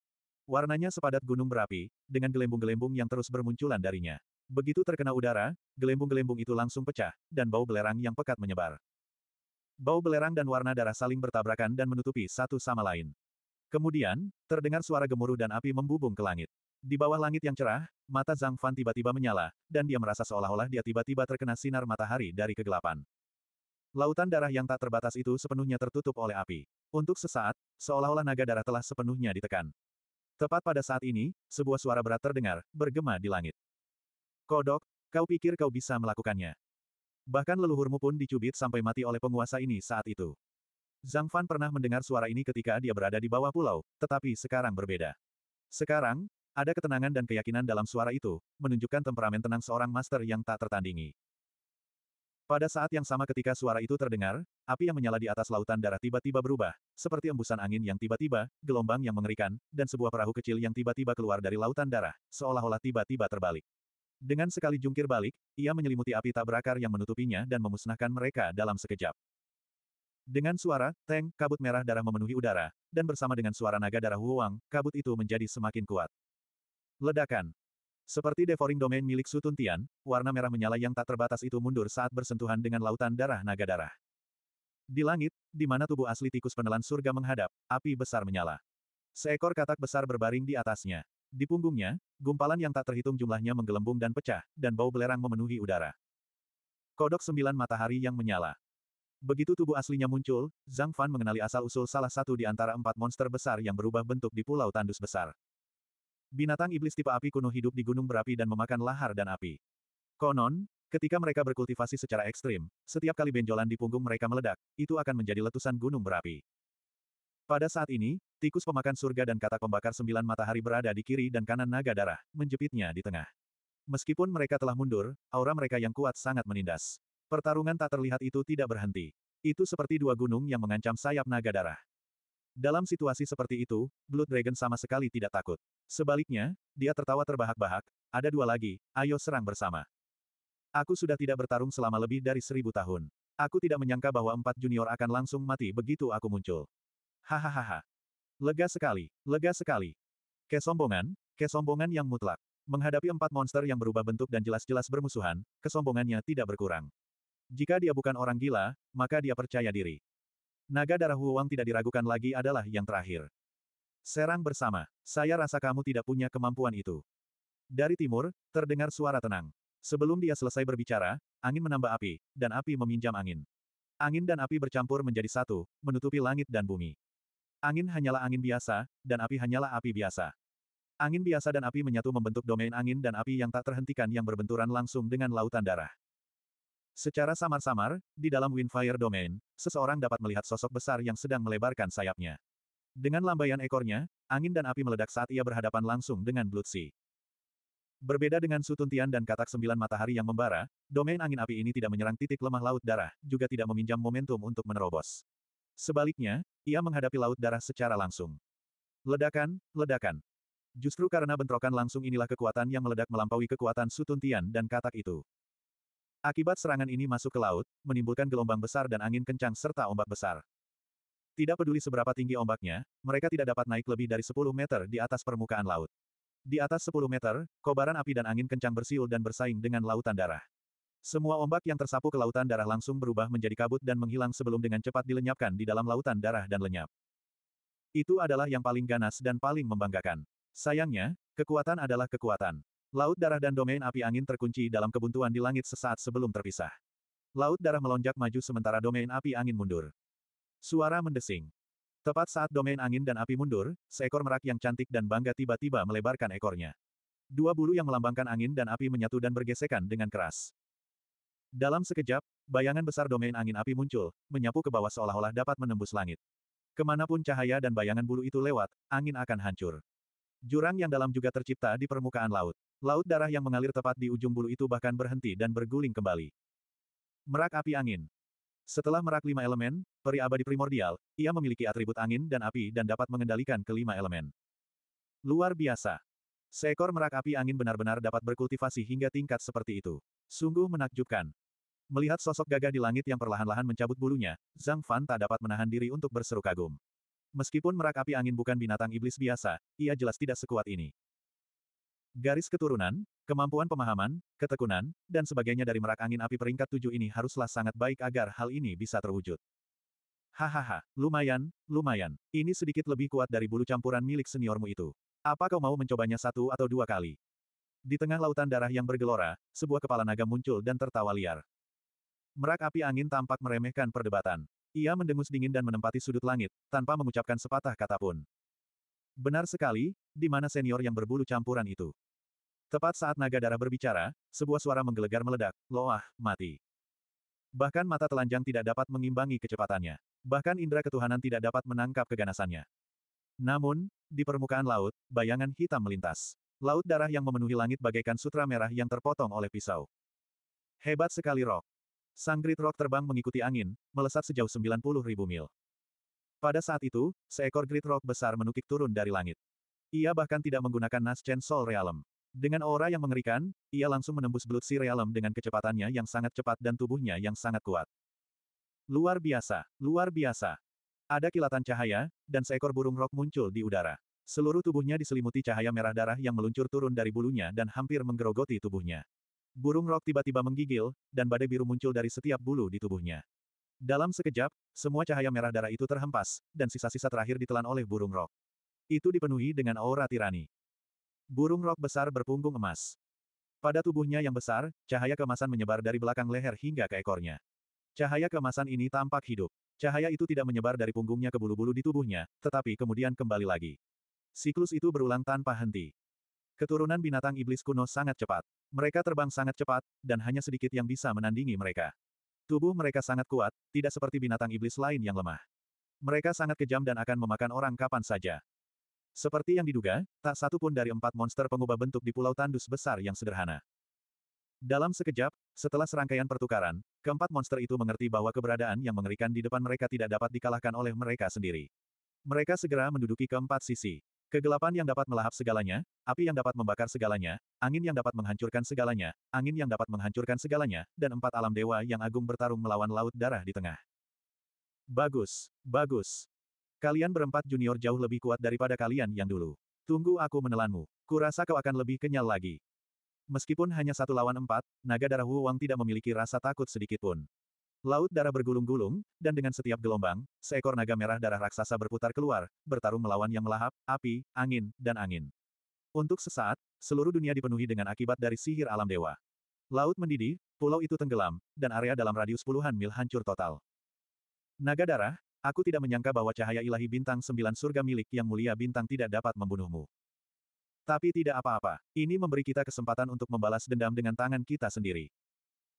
Warnanya sepadat gunung berapi, dengan gelembung-gelembung yang terus bermunculan darinya. Begitu terkena udara, gelembung-gelembung itu langsung pecah, dan bau belerang yang pekat menyebar. Bau belerang dan warna darah saling bertabrakan dan menutupi satu sama lain. Kemudian, terdengar suara gemuruh dan api membubung ke langit. Di bawah langit yang cerah, mata Zhang Fan tiba-tiba menyala, dan dia merasa seolah-olah dia tiba-tiba terkena sinar matahari dari kegelapan. Lautan darah yang tak terbatas itu sepenuhnya tertutup oleh api. Untuk sesaat, seolah-olah naga darah telah sepenuhnya ditekan. Tepat pada saat ini, sebuah suara berat terdengar, bergema di langit. Kodok, kau pikir kau bisa melakukannya. Bahkan leluhurmu pun dicubit sampai mati oleh penguasa ini saat itu. Zhang Fan pernah mendengar suara ini ketika dia berada di bawah pulau, tetapi sekarang berbeda. Sekarang, ada ketenangan dan keyakinan dalam suara itu, menunjukkan temperamen tenang seorang master yang tak tertandingi. Pada saat yang sama ketika suara itu terdengar, api yang menyala di atas lautan darah tiba-tiba berubah, seperti embusan angin yang tiba-tiba, gelombang yang mengerikan, dan sebuah perahu kecil yang tiba-tiba keluar dari lautan darah, seolah-olah tiba-tiba terbalik. Dengan sekali jungkir balik, ia menyelimuti api tak berakar yang menutupinya dan memusnahkan mereka dalam sekejap. Dengan suara, teng, kabut merah darah memenuhi udara, dan bersama dengan suara naga darah Huang, kabut itu menjadi semakin kuat. Ledakan. Seperti devouring domain milik Sutun Tian, warna merah menyala yang tak terbatas itu mundur saat bersentuhan dengan lautan darah naga darah. Di langit, di mana tubuh asli tikus penelan surga menghadap, api besar menyala. Seekor katak besar berbaring di atasnya. Di punggungnya, gumpalan yang tak terhitung jumlahnya menggelembung dan pecah, dan bau belerang memenuhi udara. Kodok sembilan matahari yang menyala. Begitu tubuh aslinya muncul, Zhang Fan mengenali asal-usul salah satu di antara empat monster besar yang berubah bentuk di Pulau Tandus Besar. Binatang iblis tipe api kuno hidup di gunung berapi dan memakan lahar dan api. Konon, ketika mereka berkultivasi secara ekstrim, setiap kali benjolan di punggung mereka meledak, itu akan menjadi letusan gunung berapi. Pada saat ini, tikus pemakan surga dan kata pembakar sembilan matahari berada di kiri dan kanan naga darah, menjepitnya di tengah. Meskipun mereka telah mundur, aura mereka yang kuat sangat menindas. Pertarungan tak terlihat itu tidak berhenti. Itu seperti dua gunung yang mengancam sayap naga darah. Dalam situasi seperti itu, Blood Dragon sama sekali tidak takut. Sebaliknya, dia tertawa terbahak-bahak, ada dua lagi, ayo serang bersama. Aku sudah tidak bertarung selama lebih dari seribu tahun. Aku tidak menyangka bahwa empat junior akan langsung mati begitu aku muncul. Hahaha. Lega sekali, lega sekali. Kesombongan, kesombongan yang mutlak. Menghadapi empat monster yang berubah bentuk dan jelas-jelas bermusuhan, kesombongannya tidak berkurang. Jika dia bukan orang gila, maka dia percaya diri. Naga darah Huang tidak diragukan lagi adalah yang terakhir. Serang bersama. Saya rasa kamu tidak punya kemampuan itu. Dari timur, terdengar suara tenang. Sebelum dia selesai berbicara, angin menambah api, dan api meminjam angin. Angin dan api bercampur menjadi satu, menutupi langit dan bumi. Angin hanyalah angin biasa, dan api hanyalah api biasa. Angin biasa dan api menyatu membentuk domain angin dan api yang tak terhentikan yang berbenturan langsung dengan lautan darah. Secara samar-samar, di dalam Windfire Domain, seseorang dapat melihat sosok besar yang sedang melebarkan sayapnya. Dengan lambaian ekornya, angin dan api meledak saat ia berhadapan langsung dengan Blood Sea. Berbeda dengan Sutuntian dan katak sembilan matahari yang membara, domain angin api ini tidak menyerang titik lemah laut darah, juga tidak meminjam momentum untuk menerobos. Sebaliknya, ia menghadapi laut darah secara langsung. Ledakan, ledakan. Justru karena bentrokan langsung inilah kekuatan yang meledak melampaui kekuatan Sutuntian dan katak itu. Akibat serangan ini masuk ke laut, menimbulkan gelombang besar dan angin kencang serta ombak besar. Tidak peduli seberapa tinggi ombaknya, mereka tidak dapat naik lebih dari 10 meter di atas permukaan laut. Di atas 10 meter, kobaran api dan angin kencang bersiul dan bersaing dengan lautan darah. Semua ombak yang tersapu ke lautan darah langsung berubah menjadi kabut dan menghilang sebelum dengan cepat dilenyapkan di dalam lautan darah dan lenyap. Itu adalah yang paling ganas dan paling membanggakan. Sayangnya, kekuatan adalah kekuatan. Laut darah dan domain api angin terkunci dalam kebuntuan di langit sesaat sebelum terpisah. Laut darah melonjak maju sementara domain api angin mundur. Suara mendesing. Tepat saat domain angin dan api mundur, seekor merak yang cantik dan bangga tiba-tiba melebarkan ekornya. Dua bulu yang melambangkan angin dan api menyatu dan bergesekan dengan keras. Dalam sekejap, bayangan besar domain angin api muncul, menyapu ke bawah seolah-olah dapat menembus langit. Kemanapun cahaya dan bayangan bulu itu lewat, angin akan hancur. Jurang yang dalam juga tercipta di permukaan laut. Laut darah yang mengalir tepat di ujung bulu itu bahkan berhenti dan berguling kembali. Merak api angin. Setelah merak lima elemen, peri abadi primordial, ia memiliki atribut angin dan api dan dapat mengendalikan kelima elemen. Luar biasa. Seekor merak api angin benar-benar dapat berkultivasi hingga tingkat seperti itu. Sungguh menakjubkan. Melihat sosok gagah di langit yang perlahan-lahan mencabut bulunya, Zhang Fan tak dapat menahan diri untuk berseru kagum. Meskipun merak api angin bukan binatang iblis biasa, ia jelas tidak sekuat ini. Garis keturunan, kemampuan pemahaman, ketekunan, dan sebagainya dari merak angin api peringkat tujuh ini haruslah sangat baik agar hal ini bisa terwujud. Hahaha, lumayan, lumayan. Ini sedikit lebih kuat dari bulu campuran milik seniormu itu. Apa kau mau mencobanya satu atau dua kali? Di tengah lautan darah yang bergelora, sebuah kepala naga muncul dan tertawa liar. Merak api angin tampak meremehkan perdebatan. Ia mendengus dingin dan menempati sudut langit, tanpa mengucapkan sepatah kata pun. Benar sekali, di mana senior yang berbulu campuran itu? Tepat saat naga darah berbicara, sebuah suara menggelegar meledak, loah, mati. Bahkan mata telanjang tidak dapat mengimbangi kecepatannya. Bahkan indera ketuhanan tidak dapat menangkap keganasannya. Namun, di permukaan laut, bayangan hitam melintas. Laut darah yang memenuhi langit bagaikan sutra merah yang terpotong oleh pisau. Hebat sekali Rock. Sanggrit Rock terbang mengikuti angin, melesat sejauh 90 ribu mil. Pada saat itu, seekor Grit Rock besar menukik turun dari langit. Ia bahkan tidak menggunakan Naschen sol Realm. Dengan aura yang mengerikan, ia langsung menembus Blood Sea Realm dengan kecepatannya yang sangat cepat dan tubuhnya yang sangat kuat. Luar biasa, luar biasa. Ada kilatan cahaya, dan seekor burung rok muncul di udara. Seluruh tubuhnya diselimuti cahaya merah darah yang meluncur turun dari bulunya dan hampir menggerogoti tubuhnya. Burung rok tiba-tiba menggigil, dan badai biru muncul dari setiap bulu di tubuhnya. Dalam sekejap, semua cahaya merah darah itu terhempas, dan sisa-sisa terakhir ditelan oleh burung rok. Itu dipenuhi dengan aura tirani. Burung rok besar berpunggung emas. Pada tubuhnya yang besar, cahaya kemasan menyebar dari belakang leher hingga ke ekornya. Cahaya kemasan ini tampak hidup. Cahaya itu tidak menyebar dari punggungnya ke bulu-bulu di tubuhnya, tetapi kemudian kembali lagi. Siklus itu berulang tanpa henti. Keturunan binatang iblis kuno sangat cepat. Mereka terbang sangat cepat, dan hanya sedikit yang bisa menandingi mereka. Tubuh mereka sangat kuat, tidak seperti binatang iblis lain yang lemah. Mereka sangat kejam dan akan memakan orang kapan saja. Seperti yang diduga, tak satu pun dari empat monster pengubah bentuk di Pulau Tandus besar yang sederhana. Dalam sekejap, setelah serangkaian pertukaran, keempat monster itu mengerti bahwa keberadaan yang mengerikan di depan mereka tidak dapat dikalahkan oleh mereka sendiri. Mereka segera menduduki keempat sisi. Kegelapan yang dapat melahap segalanya, api yang dapat membakar segalanya, angin yang dapat menghancurkan segalanya, angin yang dapat menghancurkan segalanya, dan empat alam dewa yang agung bertarung melawan laut darah di tengah. Bagus, bagus. Kalian berempat junior jauh lebih kuat daripada kalian yang dulu. Tunggu aku menelanmu. Kurasa kau akan lebih kenyal lagi. Meskipun hanya satu lawan empat, naga darah Wu Wang tidak memiliki rasa takut sedikitpun. Laut darah bergulung-gulung, dan dengan setiap gelombang, seekor naga merah darah raksasa berputar keluar, bertarung melawan yang melahap, api, angin, dan angin. Untuk sesaat, seluruh dunia dipenuhi dengan akibat dari sihir alam dewa. Laut mendidih, pulau itu tenggelam, dan area dalam radius puluhan mil hancur total. Naga darah, aku tidak menyangka bahwa cahaya ilahi bintang sembilan surga milik yang mulia bintang tidak dapat membunuhmu. Tapi tidak apa-apa, ini memberi kita kesempatan untuk membalas dendam dengan tangan kita sendiri.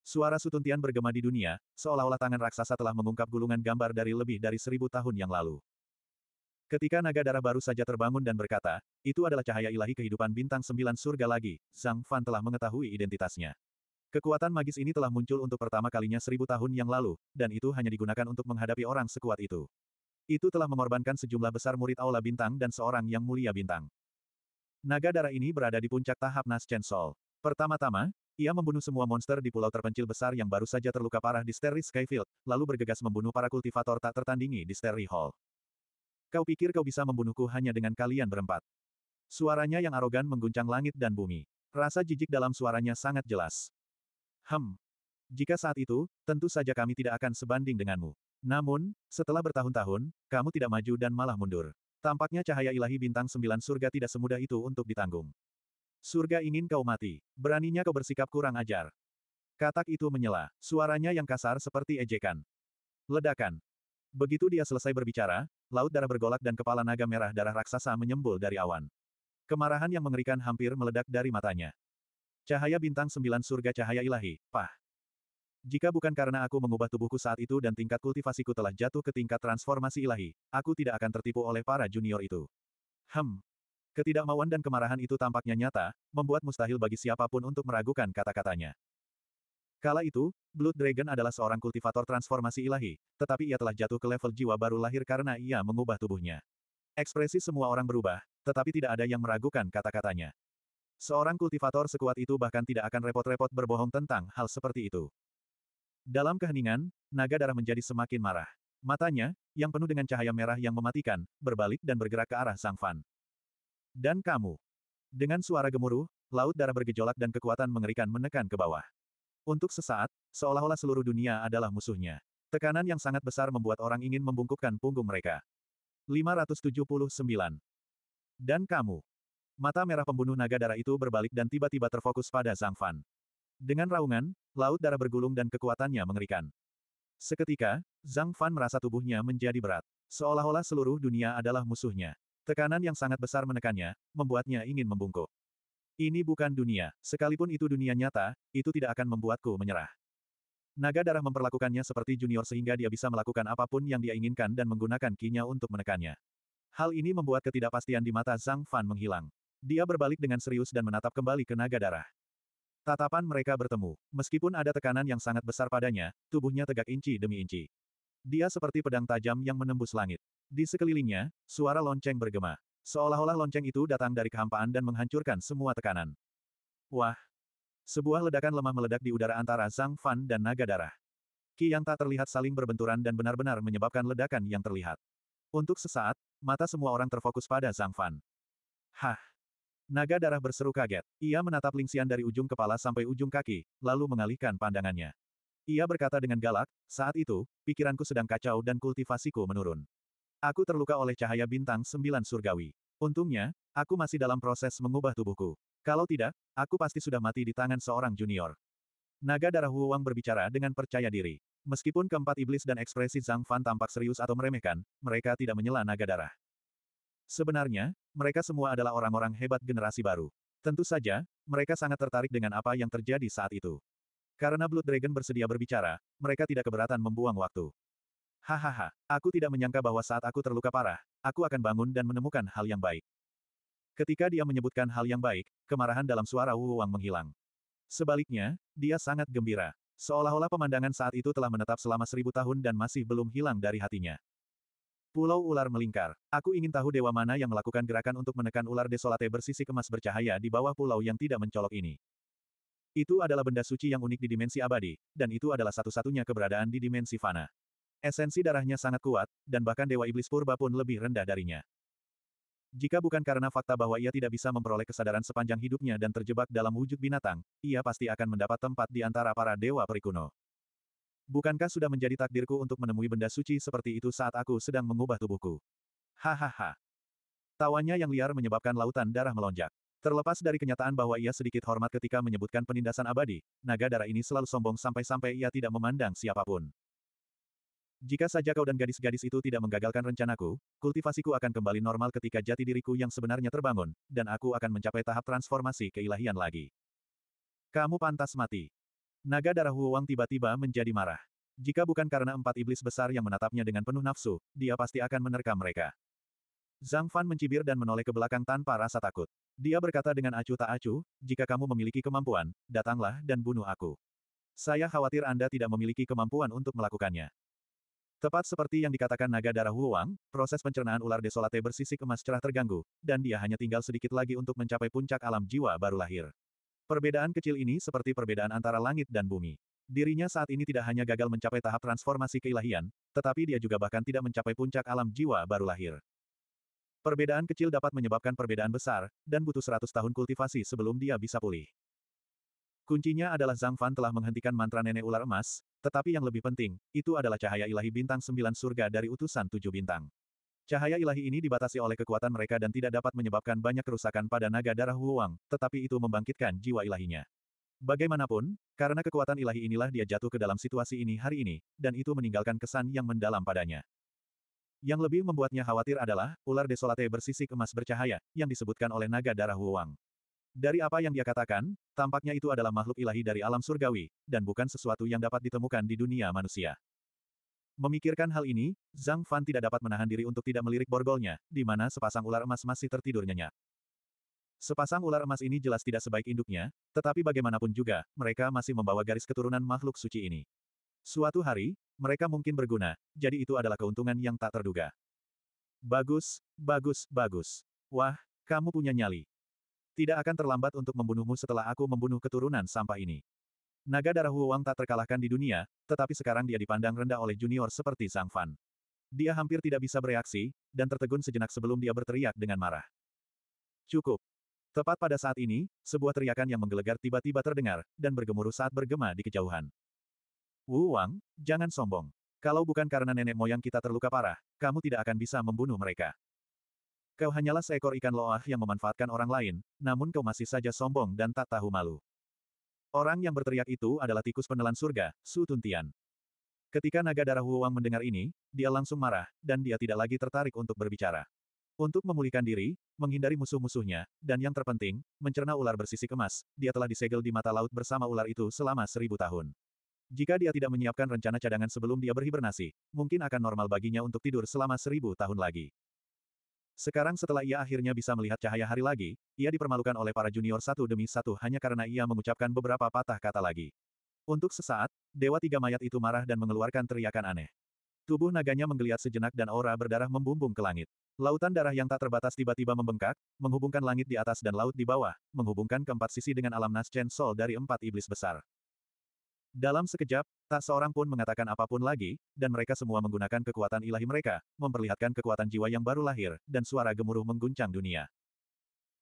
Suara sutuntian bergema di dunia, seolah-olah tangan raksasa telah mengungkap gulungan gambar dari lebih dari seribu tahun yang lalu. Ketika naga darah baru saja terbangun dan berkata, itu adalah cahaya ilahi kehidupan bintang sembilan surga lagi, Zhang Fan telah mengetahui identitasnya. Kekuatan magis ini telah muncul untuk pertama kalinya seribu tahun yang lalu, dan itu hanya digunakan untuk menghadapi orang sekuat itu. Itu telah mengorbankan sejumlah besar murid Aula Bintang dan seorang yang mulia bintang. Naga darah ini berada di puncak tahap Naschen Sol. Pertama-tama, ia membunuh semua monster di pulau terpencil besar yang baru saja terluka parah di Sterry Skyfield, lalu bergegas membunuh para kultivator tak tertandingi di Sterry Hall. Kau pikir kau bisa membunuhku hanya dengan kalian berempat? Suaranya yang arogan mengguncang langit dan bumi. Rasa jijik dalam suaranya sangat jelas. Hem. Jika saat itu, tentu saja kami tidak akan sebanding denganmu. Namun, setelah bertahun-tahun, kamu tidak maju dan malah mundur. Tampaknya cahaya ilahi bintang sembilan surga tidak semudah itu untuk ditanggung. Surga ingin kau mati. Beraninya kau bersikap kurang ajar. Katak itu menyela, suaranya yang kasar seperti ejekan. Ledakan. Begitu dia selesai berbicara, laut darah bergolak dan kepala naga merah darah raksasa menyembul dari awan. Kemarahan yang mengerikan hampir meledak dari matanya. Cahaya bintang sembilan surga cahaya ilahi, pah. Jika bukan karena aku mengubah tubuhku saat itu dan tingkat kultivasiku telah jatuh ke tingkat transformasi ilahi, aku tidak akan tertipu oleh para junior itu. Hem, Ketidakmauan dan kemarahan itu tampaknya nyata, membuat mustahil bagi siapapun untuk meragukan kata-katanya. Kala itu, Blood Dragon adalah seorang kultivator transformasi ilahi, tetapi ia telah jatuh ke level jiwa baru lahir karena ia mengubah tubuhnya. Ekspresi semua orang berubah, tetapi tidak ada yang meragukan kata-katanya. Seorang kultivator sekuat itu bahkan tidak akan repot-repot berbohong tentang hal seperti itu. Dalam keheningan, naga darah menjadi semakin marah. Matanya, yang penuh dengan cahaya merah yang mematikan, berbalik dan bergerak ke arah Sang Fan. Dan kamu. Dengan suara gemuruh, laut darah bergejolak dan kekuatan mengerikan menekan ke bawah. Untuk sesaat, seolah-olah seluruh dunia adalah musuhnya. Tekanan yang sangat besar membuat orang ingin membungkukkan punggung mereka. 579. Dan kamu. Mata merah pembunuh naga darah itu berbalik dan tiba-tiba terfokus pada Zhang Fan. Dengan raungan, laut darah bergulung dan kekuatannya mengerikan. Seketika, Zhang Fan merasa tubuhnya menjadi berat. Seolah-olah seluruh dunia adalah musuhnya. Tekanan yang sangat besar menekannya, membuatnya ingin membungkuk. Ini bukan dunia, sekalipun itu dunia nyata, itu tidak akan membuatku menyerah. Naga darah memperlakukannya seperti junior sehingga dia bisa melakukan apapun yang dia inginkan dan menggunakan kinya untuk menekannya. Hal ini membuat ketidakpastian di mata Zhang Fan menghilang. Dia berbalik dengan serius dan menatap kembali ke naga darah. Tatapan mereka bertemu. Meskipun ada tekanan yang sangat besar padanya, tubuhnya tegak inci demi inci. Dia seperti pedang tajam yang menembus langit. Di sekelilingnya, suara lonceng bergema. Seolah-olah lonceng itu datang dari kehampaan dan menghancurkan semua tekanan. Wah! Sebuah ledakan lemah meledak di udara antara Zhang Fan dan naga darah. Ki yang tak terlihat saling berbenturan dan benar-benar menyebabkan ledakan yang terlihat. Untuk sesaat, mata semua orang terfokus pada Zhang Fan. Hah! Naga darah berseru kaget. Ia menatap Lingxian dari ujung kepala sampai ujung kaki, lalu mengalihkan pandangannya. Ia berkata dengan galak, saat itu, pikiranku sedang kacau dan kultivasiku menurun. Aku terluka oleh cahaya bintang sembilan surgawi. Untungnya, aku masih dalam proses mengubah tubuhku. Kalau tidak, aku pasti sudah mati di tangan seorang junior. Naga darah Huang berbicara dengan percaya diri. Meskipun keempat iblis dan ekspresi Zhang Fan tampak serius atau meremehkan, mereka tidak menyela naga darah. Sebenarnya, mereka semua adalah orang-orang hebat generasi baru. Tentu saja, mereka sangat tertarik dengan apa yang terjadi saat itu. Karena Blood Dragon bersedia berbicara, mereka tidak keberatan membuang waktu. Hahaha, aku tidak menyangka bahwa saat aku terluka parah, aku akan bangun dan menemukan hal yang baik. Ketika dia menyebutkan hal yang baik, kemarahan dalam suara Wu Wang menghilang. Sebaliknya, dia sangat gembira. Seolah-olah pemandangan saat itu telah menetap selama seribu tahun dan masih belum hilang dari hatinya. Pulau ular melingkar. Aku ingin tahu dewa mana yang melakukan gerakan untuk menekan ular desolate bersisi kemas bercahaya di bawah pulau yang tidak mencolok ini. Itu adalah benda suci yang unik di dimensi abadi, dan itu adalah satu-satunya keberadaan di dimensi fana. Esensi darahnya sangat kuat, dan bahkan Dewa Iblis Purba pun lebih rendah darinya. Jika bukan karena fakta bahwa ia tidak bisa memperoleh kesadaran sepanjang hidupnya dan terjebak dalam wujud binatang, ia pasti akan mendapat tempat di antara para dewa perikuno. Bukankah sudah menjadi takdirku untuk menemui benda suci seperti itu saat aku sedang mengubah tubuhku? Hahaha. Tawanya yang liar menyebabkan lautan darah melonjak. Terlepas dari kenyataan bahwa ia sedikit hormat ketika menyebutkan penindasan abadi, naga darah ini selalu sombong sampai-sampai ia tidak memandang siapapun. Jika saja kau dan gadis-gadis itu tidak menggagalkan rencanaku, kultivasiku akan kembali normal ketika jati diriku yang sebenarnya terbangun, dan aku akan mencapai tahap transformasi keilahian lagi. Kamu pantas mati. Naga darah Huang tiba-tiba menjadi marah. Jika bukan karena empat iblis besar yang menatapnya dengan penuh nafsu, dia pasti akan menerkam mereka. Zhang Fan mencibir dan menoleh ke belakang tanpa rasa takut. Dia berkata dengan acuh tak acuh, jika kamu memiliki kemampuan, datanglah dan bunuh aku. Saya khawatir Anda tidak memiliki kemampuan untuk melakukannya. Tepat seperti yang dikatakan naga darah Wuwang, proses pencernaan ular desolate bersisik emas cerah terganggu, dan dia hanya tinggal sedikit lagi untuk mencapai puncak alam jiwa baru lahir. Perbedaan kecil ini seperti perbedaan antara langit dan bumi. Dirinya saat ini tidak hanya gagal mencapai tahap transformasi keilahian, tetapi dia juga bahkan tidak mencapai puncak alam jiwa baru lahir. Perbedaan kecil dapat menyebabkan perbedaan besar, dan butuh 100 tahun kultivasi sebelum dia bisa pulih. Kuncinya adalah Zhang Fan telah menghentikan mantra nenek ular emas, tetapi yang lebih penting, itu adalah cahaya ilahi bintang sembilan surga dari utusan tujuh bintang. Cahaya ilahi ini dibatasi oleh kekuatan mereka dan tidak dapat menyebabkan banyak kerusakan pada naga darah Huang, tetapi itu membangkitkan jiwa ilahinya. Bagaimanapun, karena kekuatan ilahi inilah dia jatuh ke dalam situasi ini hari ini, dan itu meninggalkan kesan yang mendalam padanya. Yang lebih membuatnya khawatir adalah, ular desolate bersisik emas bercahaya, yang disebutkan oleh naga darah Huang. Dari apa yang dia katakan, tampaknya itu adalah makhluk ilahi dari alam surgawi, dan bukan sesuatu yang dapat ditemukan di dunia manusia. Memikirkan hal ini, Zhang Fan tidak dapat menahan diri untuk tidak melirik borgolnya, di mana sepasang ular emas masih tertidur nyenyak. Sepasang ular emas ini jelas tidak sebaik induknya, tetapi bagaimanapun juga, mereka masih membawa garis keturunan makhluk suci ini. Suatu hari, mereka mungkin berguna, jadi itu adalah keuntungan yang tak terduga. Bagus, bagus, bagus. Wah, kamu punya nyali. Tidak akan terlambat untuk membunuhmu setelah aku membunuh keturunan sampah ini. Naga darah Huang tak terkalahkan di dunia, tetapi sekarang dia dipandang rendah oleh junior seperti Zhang Fan. Dia hampir tidak bisa bereaksi, dan tertegun sejenak sebelum dia berteriak dengan marah. Cukup. Tepat pada saat ini, sebuah teriakan yang menggelegar tiba-tiba terdengar, dan bergemuruh saat bergema di kejauhan. Wu Wang, jangan sombong. Kalau bukan karena nenek moyang kita terluka parah, kamu tidak akan bisa membunuh mereka. Kau hanyalah seekor ikan loah yang memanfaatkan orang lain, namun kau masih saja sombong dan tak tahu malu. Orang yang berteriak itu adalah tikus penelan surga, Su Tuntian. Ketika naga darah Huang mendengar ini, dia langsung marah, dan dia tidak lagi tertarik untuk berbicara. Untuk memulihkan diri, menghindari musuh-musuhnya, dan yang terpenting, mencerna ular bersisi emas, dia telah disegel di mata laut bersama ular itu selama seribu tahun. Jika dia tidak menyiapkan rencana cadangan sebelum dia berhibernasi, mungkin akan normal baginya untuk tidur selama seribu tahun lagi. Sekarang setelah ia akhirnya bisa melihat cahaya hari lagi, ia dipermalukan oleh para junior satu demi satu hanya karena ia mengucapkan beberapa patah kata lagi. Untuk sesaat, Dewa Tiga Mayat itu marah dan mengeluarkan teriakan aneh. Tubuh naganya menggeliat sejenak dan aura berdarah membumbung ke langit. Lautan darah yang tak terbatas tiba-tiba membengkak, menghubungkan langit di atas dan laut di bawah, menghubungkan keempat sisi dengan alam naschen Sol dari empat iblis besar. Dalam sekejap, tak seorang pun mengatakan apapun lagi, dan mereka semua menggunakan kekuatan ilahi mereka, memperlihatkan kekuatan jiwa yang baru lahir, dan suara gemuruh mengguncang dunia.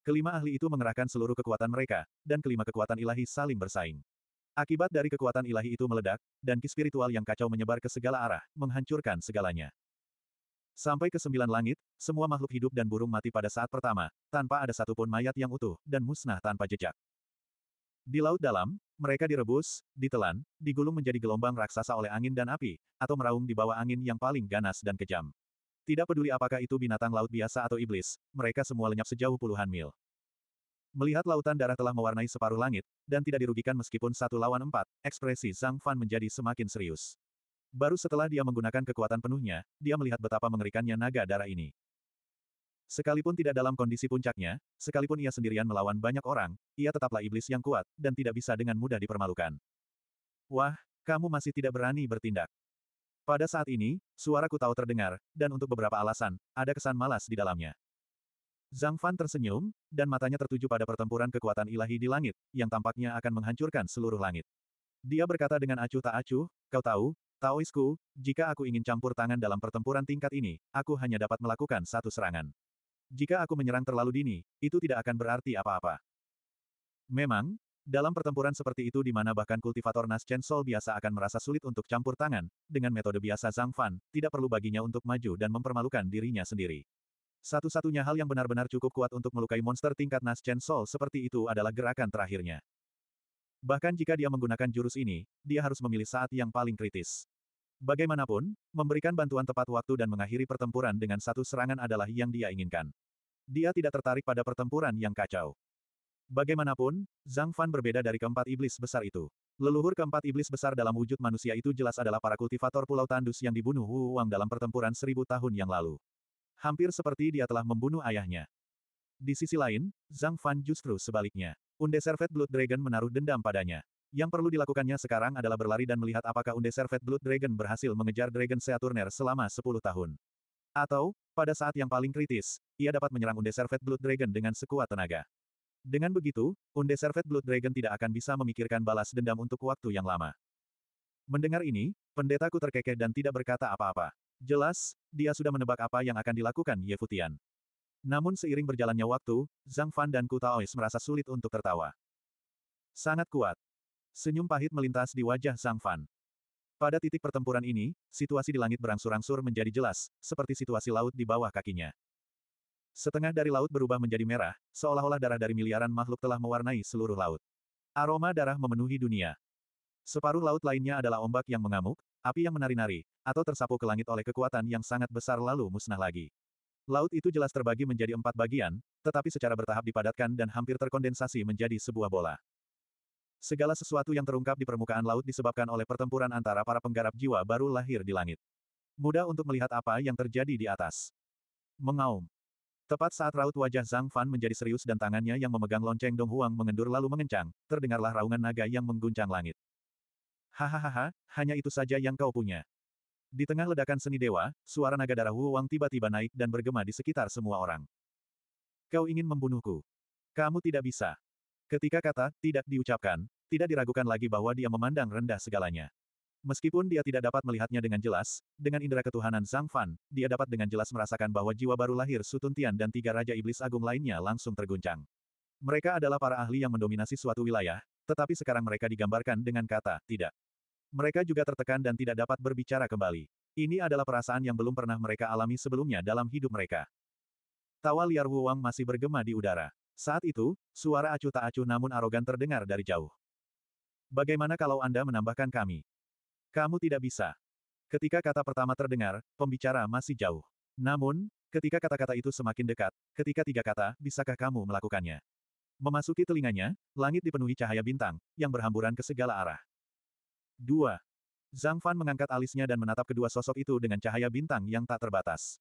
Kelima ahli itu mengerahkan seluruh kekuatan mereka, dan kelima kekuatan ilahi saling bersaing. Akibat dari kekuatan ilahi itu meledak, dan ki spiritual yang kacau menyebar ke segala arah, menghancurkan segalanya. Sampai ke sembilan langit, semua makhluk hidup dan burung mati pada saat pertama, tanpa ada satupun mayat yang utuh, dan musnah tanpa jejak. Di laut dalam, mereka direbus, ditelan, digulung menjadi gelombang raksasa oleh angin dan api, atau meraung di bawah angin yang paling ganas dan kejam. Tidak peduli apakah itu binatang laut biasa atau iblis, mereka semua lenyap sejauh puluhan mil. Melihat lautan darah telah mewarnai separuh langit, dan tidak dirugikan meskipun satu lawan empat, ekspresi Zhang Fan menjadi semakin serius. Baru setelah dia menggunakan kekuatan penuhnya, dia melihat betapa mengerikannya naga darah ini. Sekalipun tidak dalam kondisi puncaknya, sekalipun ia sendirian melawan banyak orang, ia tetaplah iblis yang kuat, dan tidak bisa dengan mudah dipermalukan. Wah, kamu masih tidak berani bertindak. Pada saat ini, suaraku tahu terdengar, dan untuk beberapa alasan, ada kesan malas di dalamnya. Zhang Fan tersenyum, dan matanya tertuju pada pertempuran kekuatan ilahi di langit, yang tampaknya akan menghancurkan seluruh langit. Dia berkata dengan acuh tak acuh, kau tahu, Taoisku, jika aku ingin campur tangan dalam pertempuran tingkat ini, aku hanya dapat melakukan satu serangan. Jika aku menyerang terlalu dini, itu tidak akan berarti apa-apa. Memang, dalam pertempuran seperti itu di mana bahkan kultivator Nas Chen Sol biasa akan merasa sulit untuk campur tangan, dengan metode biasa Zhang Fan, tidak perlu baginya untuk maju dan mempermalukan dirinya sendiri. Satu-satunya hal yang benar-benar cukup kuat untuk melukai monster tingkat Nas Chen Sol seperti itu adalah gerakan terakhirnya. Bahkan jika dia menggunakan jurus ini, dia harus memilih saat yang paling kritis. Bagaimanapun, memberikan bantuan tepat waktu dan mengakhiri pertempuran dengan satu serangan adalah yang dia inginkan. Dia tidak tertarik pada pertempuran yang kacau. Bagaimanapun, Zhang Fan berbeda dari keempat iblis besar itu. Leluhur keempat iblis besar dalam wujud manusia itu jelas adalah para kultivator Pulau Tandus yang dibunuh Wu Wang dalam pertempuran seribu tahun yang lalu. Hampir seperti dia telah membunuh ayahnya. Di sisi lain, Zhang Fan justru sebaliknya. Undeserved Blood Dragon menaruh dendam padanya. Yang perlu dilakukannya sekarang adalah berlari dan melihat apakah Unde Servet Blood Dragon berhasil mengejar Dragon Seaturner selama 10 tahun. Atau, pada saat yang paling kritis, ia dapat menyerang Unde Servet Blood Dragon dengan sekuat tenaga. Dengan begitu, Unde Servet Blood Dragon tidak akan bisa memikirkan balas dendam untuk waktu yang lama. Mendengar ini, pendetaku terkekeh dan tidak berkata apa-apa. Jelas, dia sudah menebak apa yang akan dilakukan Yefutian. Namun seiring berjalannya waktu, Zhang Fan dan Ku Taois merasa sulit untuk tertawa. Sangat kuat. Senyum pahit melintas di wajah sang Fan. Pada titik pertempuran ini, situasi di langit berangsur-angsur menjadi jelas, seperti situasi laut di bawah kakinya. Setengah dari laut berubah menjadi merah, seolah-olah darah dari miliaran makhluk telah mewarnai seluruh laut. Aroma darah memenuhi dunia. Separuh laut lainnya adalah ombak yang mengamuk, api yang menari-nari, atau tersapu ke langit oleh kekuatan yang sangat besar lalu musnah lagi. Laut itu jelas terbagi menjadi empat bagian, tetapi secara bertahap dipadatkan dan hampir terkondensasi menjadi sebuah bola. Segala sesuatu yang terungkap di permukaan laut disebabkan oleh pertempuran antara para penggarap jiwa baru lahir di langit. Mudah untuk melihat apa yang terjadi di atas. Mengaum. Tepat saat raut wajah Zhang Fan menjadi serius dan tangannya yang memegang lonceng Dong Huang mengendur lalu mengencang, terdengarlah raungan naga yang mengguncang langit. Hahaha, hanya itu saja yang kau punya. Di tengah ledakan seni dewa, suara naga darah Wu tiba-tiba naik dan bergema di sekitar semua orang. Kau ingin membunuhku. Kamu tidak bisa. Ketika kata tidak diucapkan, tidak diragukan lagi bahwa dia memandang rendah segalanya. Meskipun dia tidak dapat melihatnya dengan jelas, dengan indera ketuhanan Zhang Fan, dia dapat dengan jelas merasakan bahwa jiwa baru lahir Sutuntian dan tiga Raja Iblis Agung lainnya langsung terguncang. Mereka adalah para ahli yang mendominasi suatu wilayah, tetapi sekarang mereka digambarkan dengan kata tidak. Mereka juga tertekan dan tidak dapat berbicara kembali. Ini adalah perasaan yang belum pernah mereka alami sebelumnya dalam hidup mereka. Tawa liar Wu masih bergema di udara. Saat itu, suara acuh tak acuh namun arogan terdengar dari jauh. Bagaimana kalau Anda menambahkan kami? Kamu tidak bisa. Ketika kata pertama terdengar, pembicara masih jauh. Namun, ketika kata-kata itu semakin dekat, ketika tiga kata, bisakah kamu melakukannya? Memasuki telinganya, langit dipenuhi cahaya bintang, yang berhamburan ke segala arah. 2. Zhang Fan mengangkat alisnya dan menatap kedua sosok itu dengan cahaya bintang yang tak terbatas.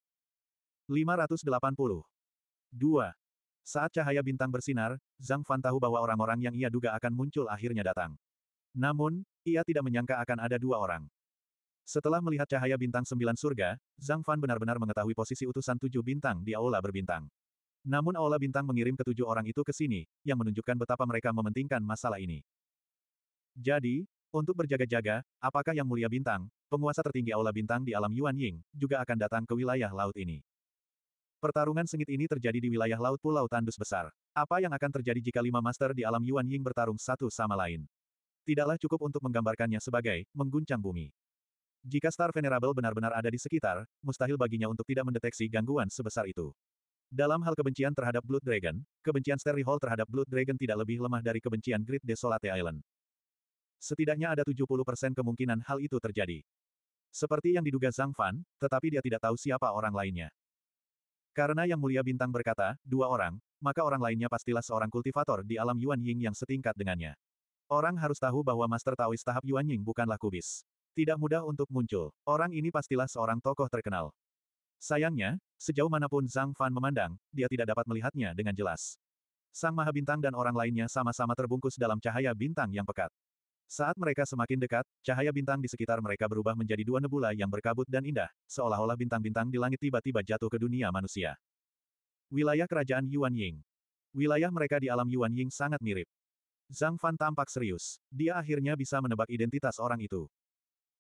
580. 2. Saat cahaya bintang bersinar, Zhang Fan tahu bahwa orang-orang yang ia duga akan muncul akhirnya datang. Namun, ia tidak menyangka akan ada dua orang. Setelah melihat cahaya bintang sembilan surga, Zhang Fan benar-benar mengetahui posisi utusan tujuh bintang di aula berbintang. Namun aula bintang mengirim ketujuh orang itu ke sini, yang menunjukkan betapa mereka mementingkan masalah ini. Jadi, untuk berjaga-jaga, apakah yang mulia bintang, penguasa tertinggi aula bintang di alam Yuan Ying, juga akan datang ke wilayah laut ini? Pertarungan sengit ini terjadi di wilayah laut Pulau Tandus Besar. Apa yang akan terjadi jika lima master di alam Yuan Ying bertarung satu sama lain? Tidaklah cukup untuk menggambarkannya sebagai mengguncang bumi. Jika Star Venerable benar-benar ada di sekitar, mustahil baginya untuk tidak mendeteksi gangguan sebesar itu. Dalam hal kebencian terhadap Blood Dragon, kebencian Sterry Hall terhadap Blood Dragon tidak lebih lemah dari kebencian Great Desolate Island. Setidaknya ada 70% kemungkinan hal itu terjadi. Seperti yang diduga Zhang Fan, tetapi dia tidak tahu siapa orang lainnya. Karena Yang Mulia Bintang berkata, dua orang, maka orang lainnya pastilah seorang kultivator di alam Yuan Ying yang setingkat dengannya. Orang harus tahu bahwa Master Taois tahap Yuan Ying bukanlah kubis. Tidak mudah untuk muncul. Orang ini pastilah seorang tokoh terkenal. Sayangnya, sejauh manapun Zhang Fan memandang, dia tidak dapat melihatnya dengan jelas. Sang Maha Bintang dan orang lainnya sama-sama terbungkus dalam cahaya bintang yang pekat. Saat mereka semakin dekat, cahaya bintang di sekitar mereka berubah menjadi dua nebula yang berkabut dan indah, seolah-olah bintang-bintang di langit tiba-tiba jatuh ke dunia manusia. Wilayah kerajaan Yuan Ying. Wilayah mereka di alam Yuan Ying sangat mirip. Zhang Fan tampak serius. Dia akhirnya bisa menebak identitas orang itu.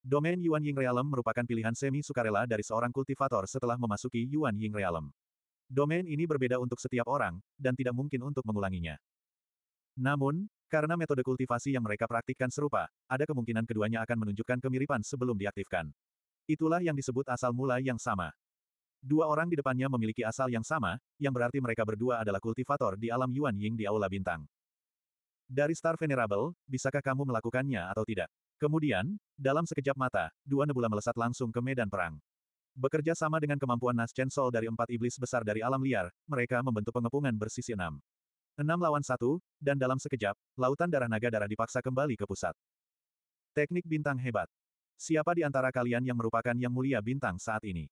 Domain Yuan Ying Realm merupakan pilihan semi sukarela dari seorang kultivator setelah memasuki Yuan Ying Realm. Domain ini berbeda untuk setiap orang, dan tidak mungkin untuk mengulanginya. Namun, karena metode kultivasi yang mereka praktikkan serupa, ada kemungkinan keduanya akan menunjukkan kemiripan sebelum diaktifkan. Itulah yang disebut asal mula yang sama. Dua orang di depannya memiliki asal yang sama, yang berarti mereka berdua adalah kultivator di alam Yuan Ying di Aula Bintang. Dari Star Venerable, bisakah kamu melakukannya atau tidak? Kemudian, dalam sekejap mata, dua nebula melesat langsung ke medan perang. Bekerja sama dengan kemampuan Nas Chen Sol dari empat iblis besar dari alam liar, mereka membentuk pengepungan bersisi enam. Enam lawan satu, dan dalam sekejap, lautan darah naga darah dipaksa kembali ke pusat. Teknik bintang hebat. Siapa di antara kalian yang merupakan yang mulia bintang saat ini?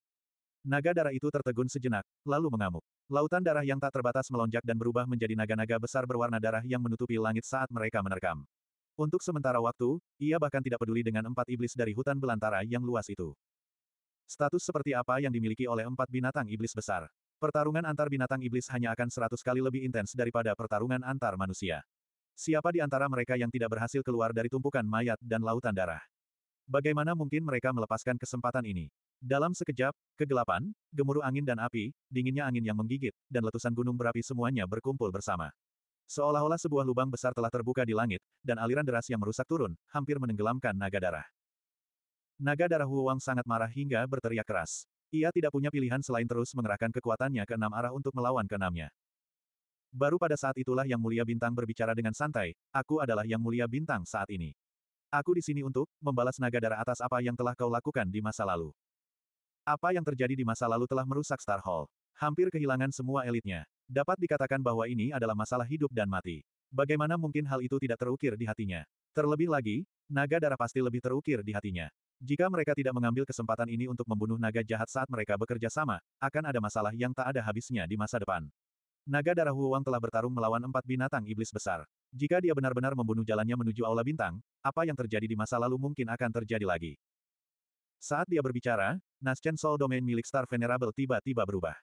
Naga darah itu tertegun sejenak, lalu mengamuk. Lautan darah yang tak terbatas melonjak dan berubah menjadi naga-naga besar berwarna darah yang menutupi langit saat mereka menerkam. Untuk sementara waktu, ia bahkan tidak peduli dengan empat iblis dari hutan belantara yang luas itu. Status seperti apa yang dimiliki oleh empat binatang iblis besar? Pertarungan antar binatang iblis hanya akan seratus kali lebih intens daripada pertarungan antar manusia. Siapa di antara mereka yang tidak berhasil keluar dari tumpukan mayat dan lautan darah? Bagaimana mungkin mereka melepaskan kesempatan ini? Dalam sekejap, kegelapan, gemuruh angin dan api, dinginnya angin yang menggigit, dan letusan gunung berapi semuanya berkumpul bersama. Seolah-olah sebuah lubang besar telah terbuka di langit, dan aliran deras yang merusak turun, hampir menenggelamkan naga darah. Naga darah Huang sangat marah hingga berteriak keras. Ia tidak punya pilihan selain terus mengerahkan kekuatannya ke enam arah untuk melawan keenamnya. Baru pada saat itulah Yang Mulia Bintang berbicara dengan santai, aku adalah Yang Mulia Bintang saat ini. Aku di sini untuk membalas naga darah atas apa yang telah kau lakukan di masa lalu. Apa yang terjadi di masa lalu telah merusak Star Hall. Hampir kehilangan semua elitnya. Dapat dikatakan bahwa ini adalah masalah hidup dan mati. Bagaimana mungkin hal itu tidak terukir di hatinya? Terlebih lagi, naga darah pasti lebih terukir di hatinya. Jika mereka tidak mengambil kesempatan ini untuk membunuh naga jahat saat mereka bekerja sama, akan ada masalah yang tak ada habisnya di masa depan. Naga darah uang telah bertarung melawan empat binatang iblis besar. Jika dia benar-benar membunuh jalannya menuju Aula Bintang, apa yang terjadi di masa lalu mungkin akan terjadi lagi. Saat dia berbicara, Naschen Soul Domain milik Star Venerable tiba-tiba berubah.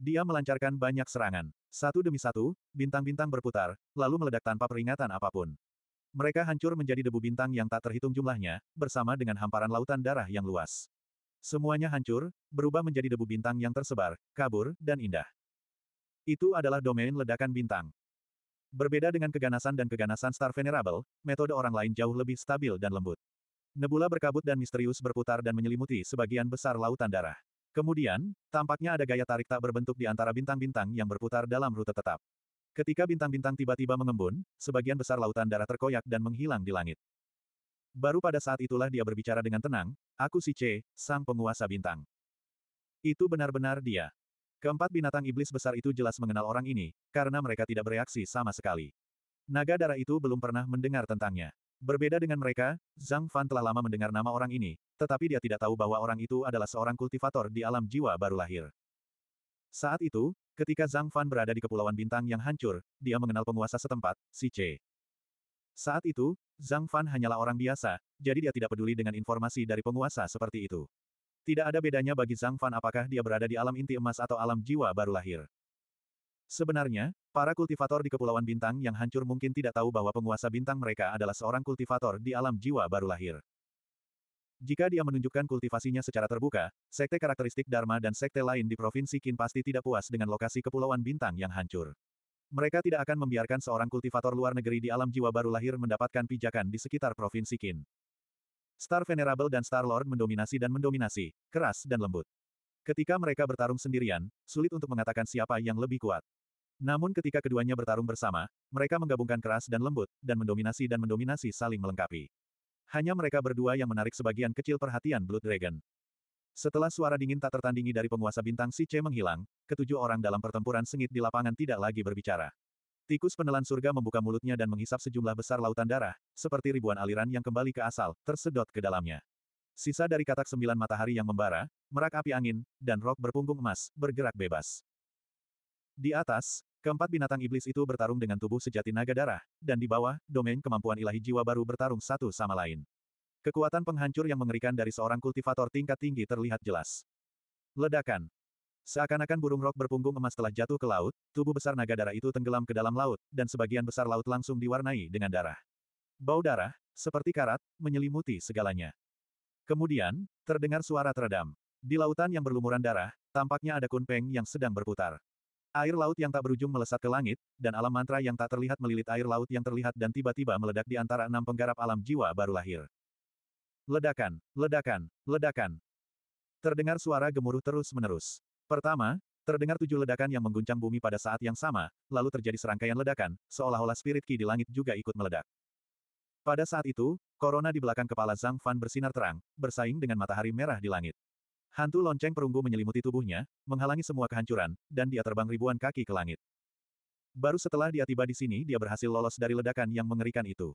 Dia melancarkan banyak serangan. Satu demi satu, bintang-bintang berputar, lalu meledak tanpa peringatan apapun. Mereka hancur menjadi debu bintang yang tak terhitung jumlahnya, bersama dengan hamparan lautan darah yang luas. Semuanya hancur, berubah menjadi debu bintang yang tersebar, kabur, dan indah. Itu adalah domain ledakan bintang. Berbeda dengan keganasan dan keganasan Star Venerable, metode orang lain jauh lebih stabil dan lembut. Nebula berkabut dan misterius berputar dan menyelimuti sebagian besar lautan darah. Kemudian, tampaknya ada gaya tarik tak berbentuk di antara bintang-bintang yang berputar dalam rute tetap. Ketika bintang-bintang tiba-tiba mengembun, sebagian besar lautan darah terkoyak dan menghilang di langit. Baru pada saat itulah dia berbicara dengan tenang, aku si C, sang penguasa bintang. Itu benar-benar dia. Keempat binatang iblis besar itu jelas mengenal orang ini, karena mereka tidak bereaksi sama sekali. Naga darah itu belum pernah mendengar tentangnya. Berbeda dengan mereka, Zhang Fan telah lama mendengar nama orang ini, tetapi dia tidak tahu bahwa orang itu adalah seorang kultivator di alam jiwa baru lahir. Saat itu, ketika Zhang Fan berada di Kepulauan Bintang yang hancur, dia mengenal penguasa setempat, si Che. Saat itu, Zhang Fan hanyalah orang biasa, jadi dia tidak peduli dengan informasi dari penguasa seperti itu. Tidak ada bedanya bagi Zhang Fan apakah dia berada di alam inti emas atau alam jiwa baru lahir. Sebenarnya, para kultivator di Kepulauan Bintang yang hancur mungkin tidak tahu bahwa penguasa bintang mereka adalah seorang kultivator di alam jiwa baru lahir. Jika dia menunjukkan kultivasinya secara terbuka, sekte karakteristik Dharma dan sekte lain di Provinsi Qin pasti tidak puas dengan lokasi Kepulauan Bintang yang hancur. Mereka tidak akan membiarkan seorang kultivator luar negeri di alam jiwa baru lahir mendapatkan pijakan di sekitar Provinsi Qin. Star Venerable dan Star Lord mendominasi dan mendominasi, keras dan lembut. Ketika mereka bertarung sendirian, sulit untuk mengatakan siapa yang lebih kuat. Namun ketika keduanya bertarung bersama, mereka menggabungkan keras dan lembut, dan mendominasi dan mendominasi saling melengkapi. Hanya mereka berdua yang menarik sebagian kecil perhatian Blood Dragon. Setelah suara dingin tak tertandingi dari penguasa bintang si C menghilang, ketujuh orang dalam pertempuran sengit di lapangan tidak lagi berbicara. Tikus penelan surga membuka mulutnya dan menghisap sejumlah besar lautan darah, seperti ribuan aliran yang kembali ke asal, tersedot ke dalamnya. Sisa dari katak sembilan matahari yang membara, merak api angin, dan rok berpunggung emas, bergerak bebas. Di atas, Keempat binatang iblis itu bertarung dengan tubuh sejati naga darah, dan di bawah, domain kemampuan ilahi jiwa baru bertarung satu sama lain. Kekuatan penghancur yang mengerikan dari seorang kultivator tingkat tinggi terlihat jelas. Ledakan. Seakan-akan burung rok berpunggung emas telah jatuh ke laut, tubuh besar naga darah itu tenggelam ke dalam laut, dan sebagian besar laut langsung diwarnai dengan darah. Bau darah, seperti karat, menyelimuti segalanya. Kemudian, terdengar suara teredam. Di lautan yang berlumuran darah, tampaknya ada kunpeng yang sedang berputar. Air laut yang tak berujung melesat ke langit, dan alam mantra yang tak terlihat melilit air laut yang terlihat dan tiba-tiba meledak di antara enam penggarap alam jiwa baru lahir. Ledakan, ledakan, ledakan. Terdengar suara gemuruh terus-menerus. Pertama, terdengar tujuh ledakan yang mengguncang bumi pada saat yang sama, lalu terjadi serangkaian ledakan, seolah-olah spirit ki di langit juga ikut meledak. Pada saat itu, korona di belakang kepala Zhang Fan bersinar terang, bersaing dengan matahari merah di langit. Hantu lonceng perunggu menyelimuti tubuhnya, menghalangi semua kehancuran, dan dia terbang ribuan kaki ke langit. Baru setelah dia tiba di sini dia berhasil lolos dari ledakan yang mengerikan itu.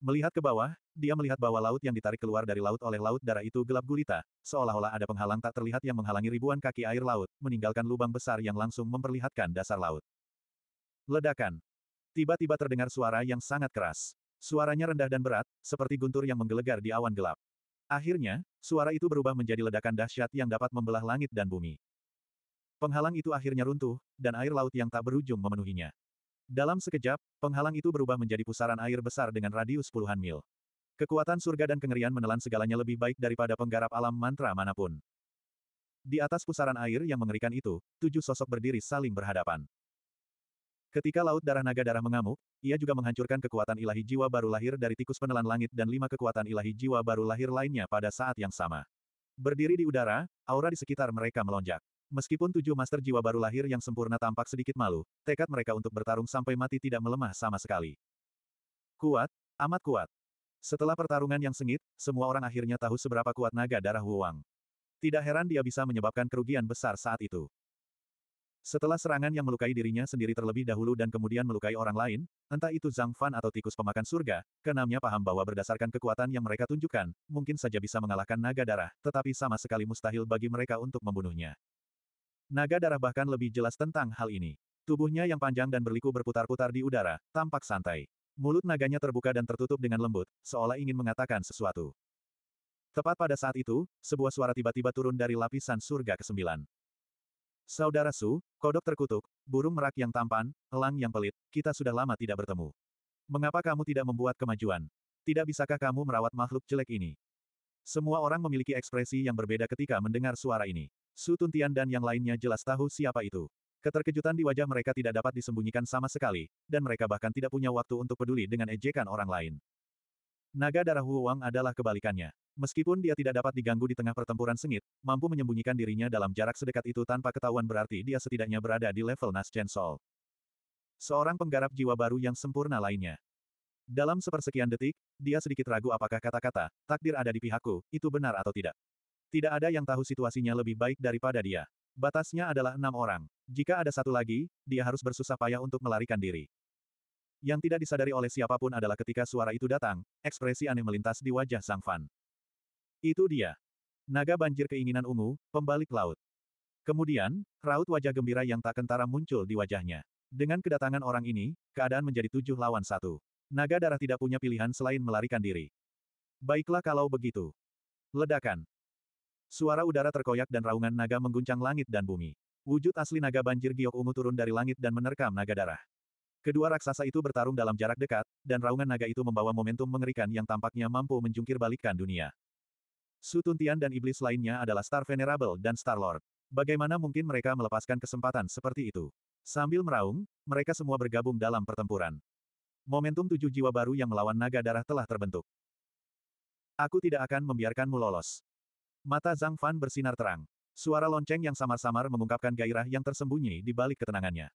Melihat ke bawah, dia melihat bahwa laut yang ditarik keluar dari laut oleh laut darah itu gelap gulita, seolah-olah ada penghalang tak terlihat yang menghalangi ribuan kaki air laut, meninggalkan lubang besar yang langsung memperlihatkan dasar laut. Ledakan. Tiba-tiba terdengar suara yang sangat keras. Suaranya rendah dan berat, seperti guntur yang menggelegar di awan gelap. Akhirnya, suara itu berubah menjadi ledakan dahsyat yang dapat membelah langit dan bumi. Penghalang itu akhirnya runtuh, dan air laut yang tak berujung memenuhinya. Dalam sekejap, penghalang itu berubah menjadi pusaran air besar dengan radius puluhan mil. Kekuatan surga dan kengerian menelan segalanya lebih baik daripada penggarap alam mantra manapun. Di atas pusaran air yang mengerikan itu, tujuh sosok berdiri saling berhadapan. Ketika Laut Darah Naga Darah mengamuk, ia juga menghancurkan kekuatan ilahi jiwa baru lahir dari tikus penelan langit dan lima kekuatan ilahi jiwa baru lahir lainnya pada saat yang sama. Berdiri di udara, aura di sekitar mereka melonjak. Meskipun tujuh master jiwa baru lahir yang sempurna tampak sedikit malu, tekad mereka untuk bertarung sampai mati tidak melemah sama sekali. Kuat, amat kuat. Setelah pertarungan yang sengit, semua orang akhirnya tahu seberapa kuat naga darah huang. Tidak heran dia bisa menyebabkan kerugian besar saat itu. Setelah serangan yang melukai dirinya sendiri terlebih dahulu dan kemudian melukai orang lain, entah itu Zhang Fan atau tikus pemakan surga, keenamnya paham bahwa berdasarkan kekuatan yang mereka tunjukkan, mungkin saja bisa mengalahkan naga darah, tetapi sama sekali mustahil bagi mereka untuk membunuhnya. Naga darah bahkan lebih jelas tentang hal ini. Tubuhnya yang panjang dan berliku berputar-putar di udara, tampak santai. Mulut naganya terbuka dan tertutup dengan lembut, seolah ingin mengatakan sesuatu. Tepat pada saat itu, sebuah suara tiba-tiba turun dari lapisan surga ke-9. Saudara Su, kodok terkutuk, burung merak yang tampan, elang yang pelit, kita sudah lama tidak bertemu. Mengapa kamu tidak membuat kemajuan? Tidak bisakah kamu merawat makhluk jelek ini? Semua orang memiliki ekspresi yang berbeda ketika mendengar suara ini. Su Tuntian dan yang lainnya jelas tahu siapa itu. Keterkejutan di wajah mereka tidak dapat disembunyikan sama sekali, dan mereka bahkan tidak punya waktu untuk peduli dengan ejekan orang lain. Naga darah Wu Wang adalah kebalikannya. Meskipun dia tidak dapat diganggu di tengah pertempuran sengit, mampu menyembunyikan dirinya dalam jarak sedekat itu tanpa ketahuan berarti dia setidaknya berada di level Naschen Soul. Seorang penggarap jiwa baru yang sempurna lainnya. Dalam sepersekian detik, dia sedikit ragu apakah kata-kata, takdir ada di pihakku, itu benar atau tidak. Tidak ada yang tahu situasinya lebih baik daripada dia. Batasnya adalah enam orang. Jika ada satu lagi, dia harus bersusah payah untuk melarikan diri. Yang tidak disadari oleh siapapun adalah ketika suara itu datang, ekspresi aneh melintas di wajah Sang Fan. Itu dia. Naga banjir keinginan ungu, pembalik laut. Kemudian, raut wajah gembira yang tak kentara muncul di wajahnya. Dengan kedatangan orang ini, keadaan menjadi tujuh lawan satu. Naga darah tidak punya pilihan selain melarikan diri. Baiklah kalau begitu. Ledakan. Suara udara terkoyak dan raungan naga mengguncang langit dan bumi. Wujud asli naga banjir giok ungu turun dari langit dan menerkam naga darah. Kedua raksasa itu bertarung dalam jarak dekat, dan raungan naga itu membawa momentum mengerikan yang tampaknya mampu menjungkir balikan dunia. Su Tuntian dan iblis lainnya adalah Star Venerable dan Star Lord. Bagaimana mungkin mereka melepaskan kesempatan seperti itu? Sambil meraung, mereka semua bergabung dalam pertempuran. Momentum tujuh jiwa baru yang melawan naga darah telah terbentuk. Aku tidak akan membiarkanmu lolos. Mata Zhang Fan bersinar terang. Suara lonceng yang samar-samar mengungkapkan gairah yang tersembunyi di balik ketenangannya.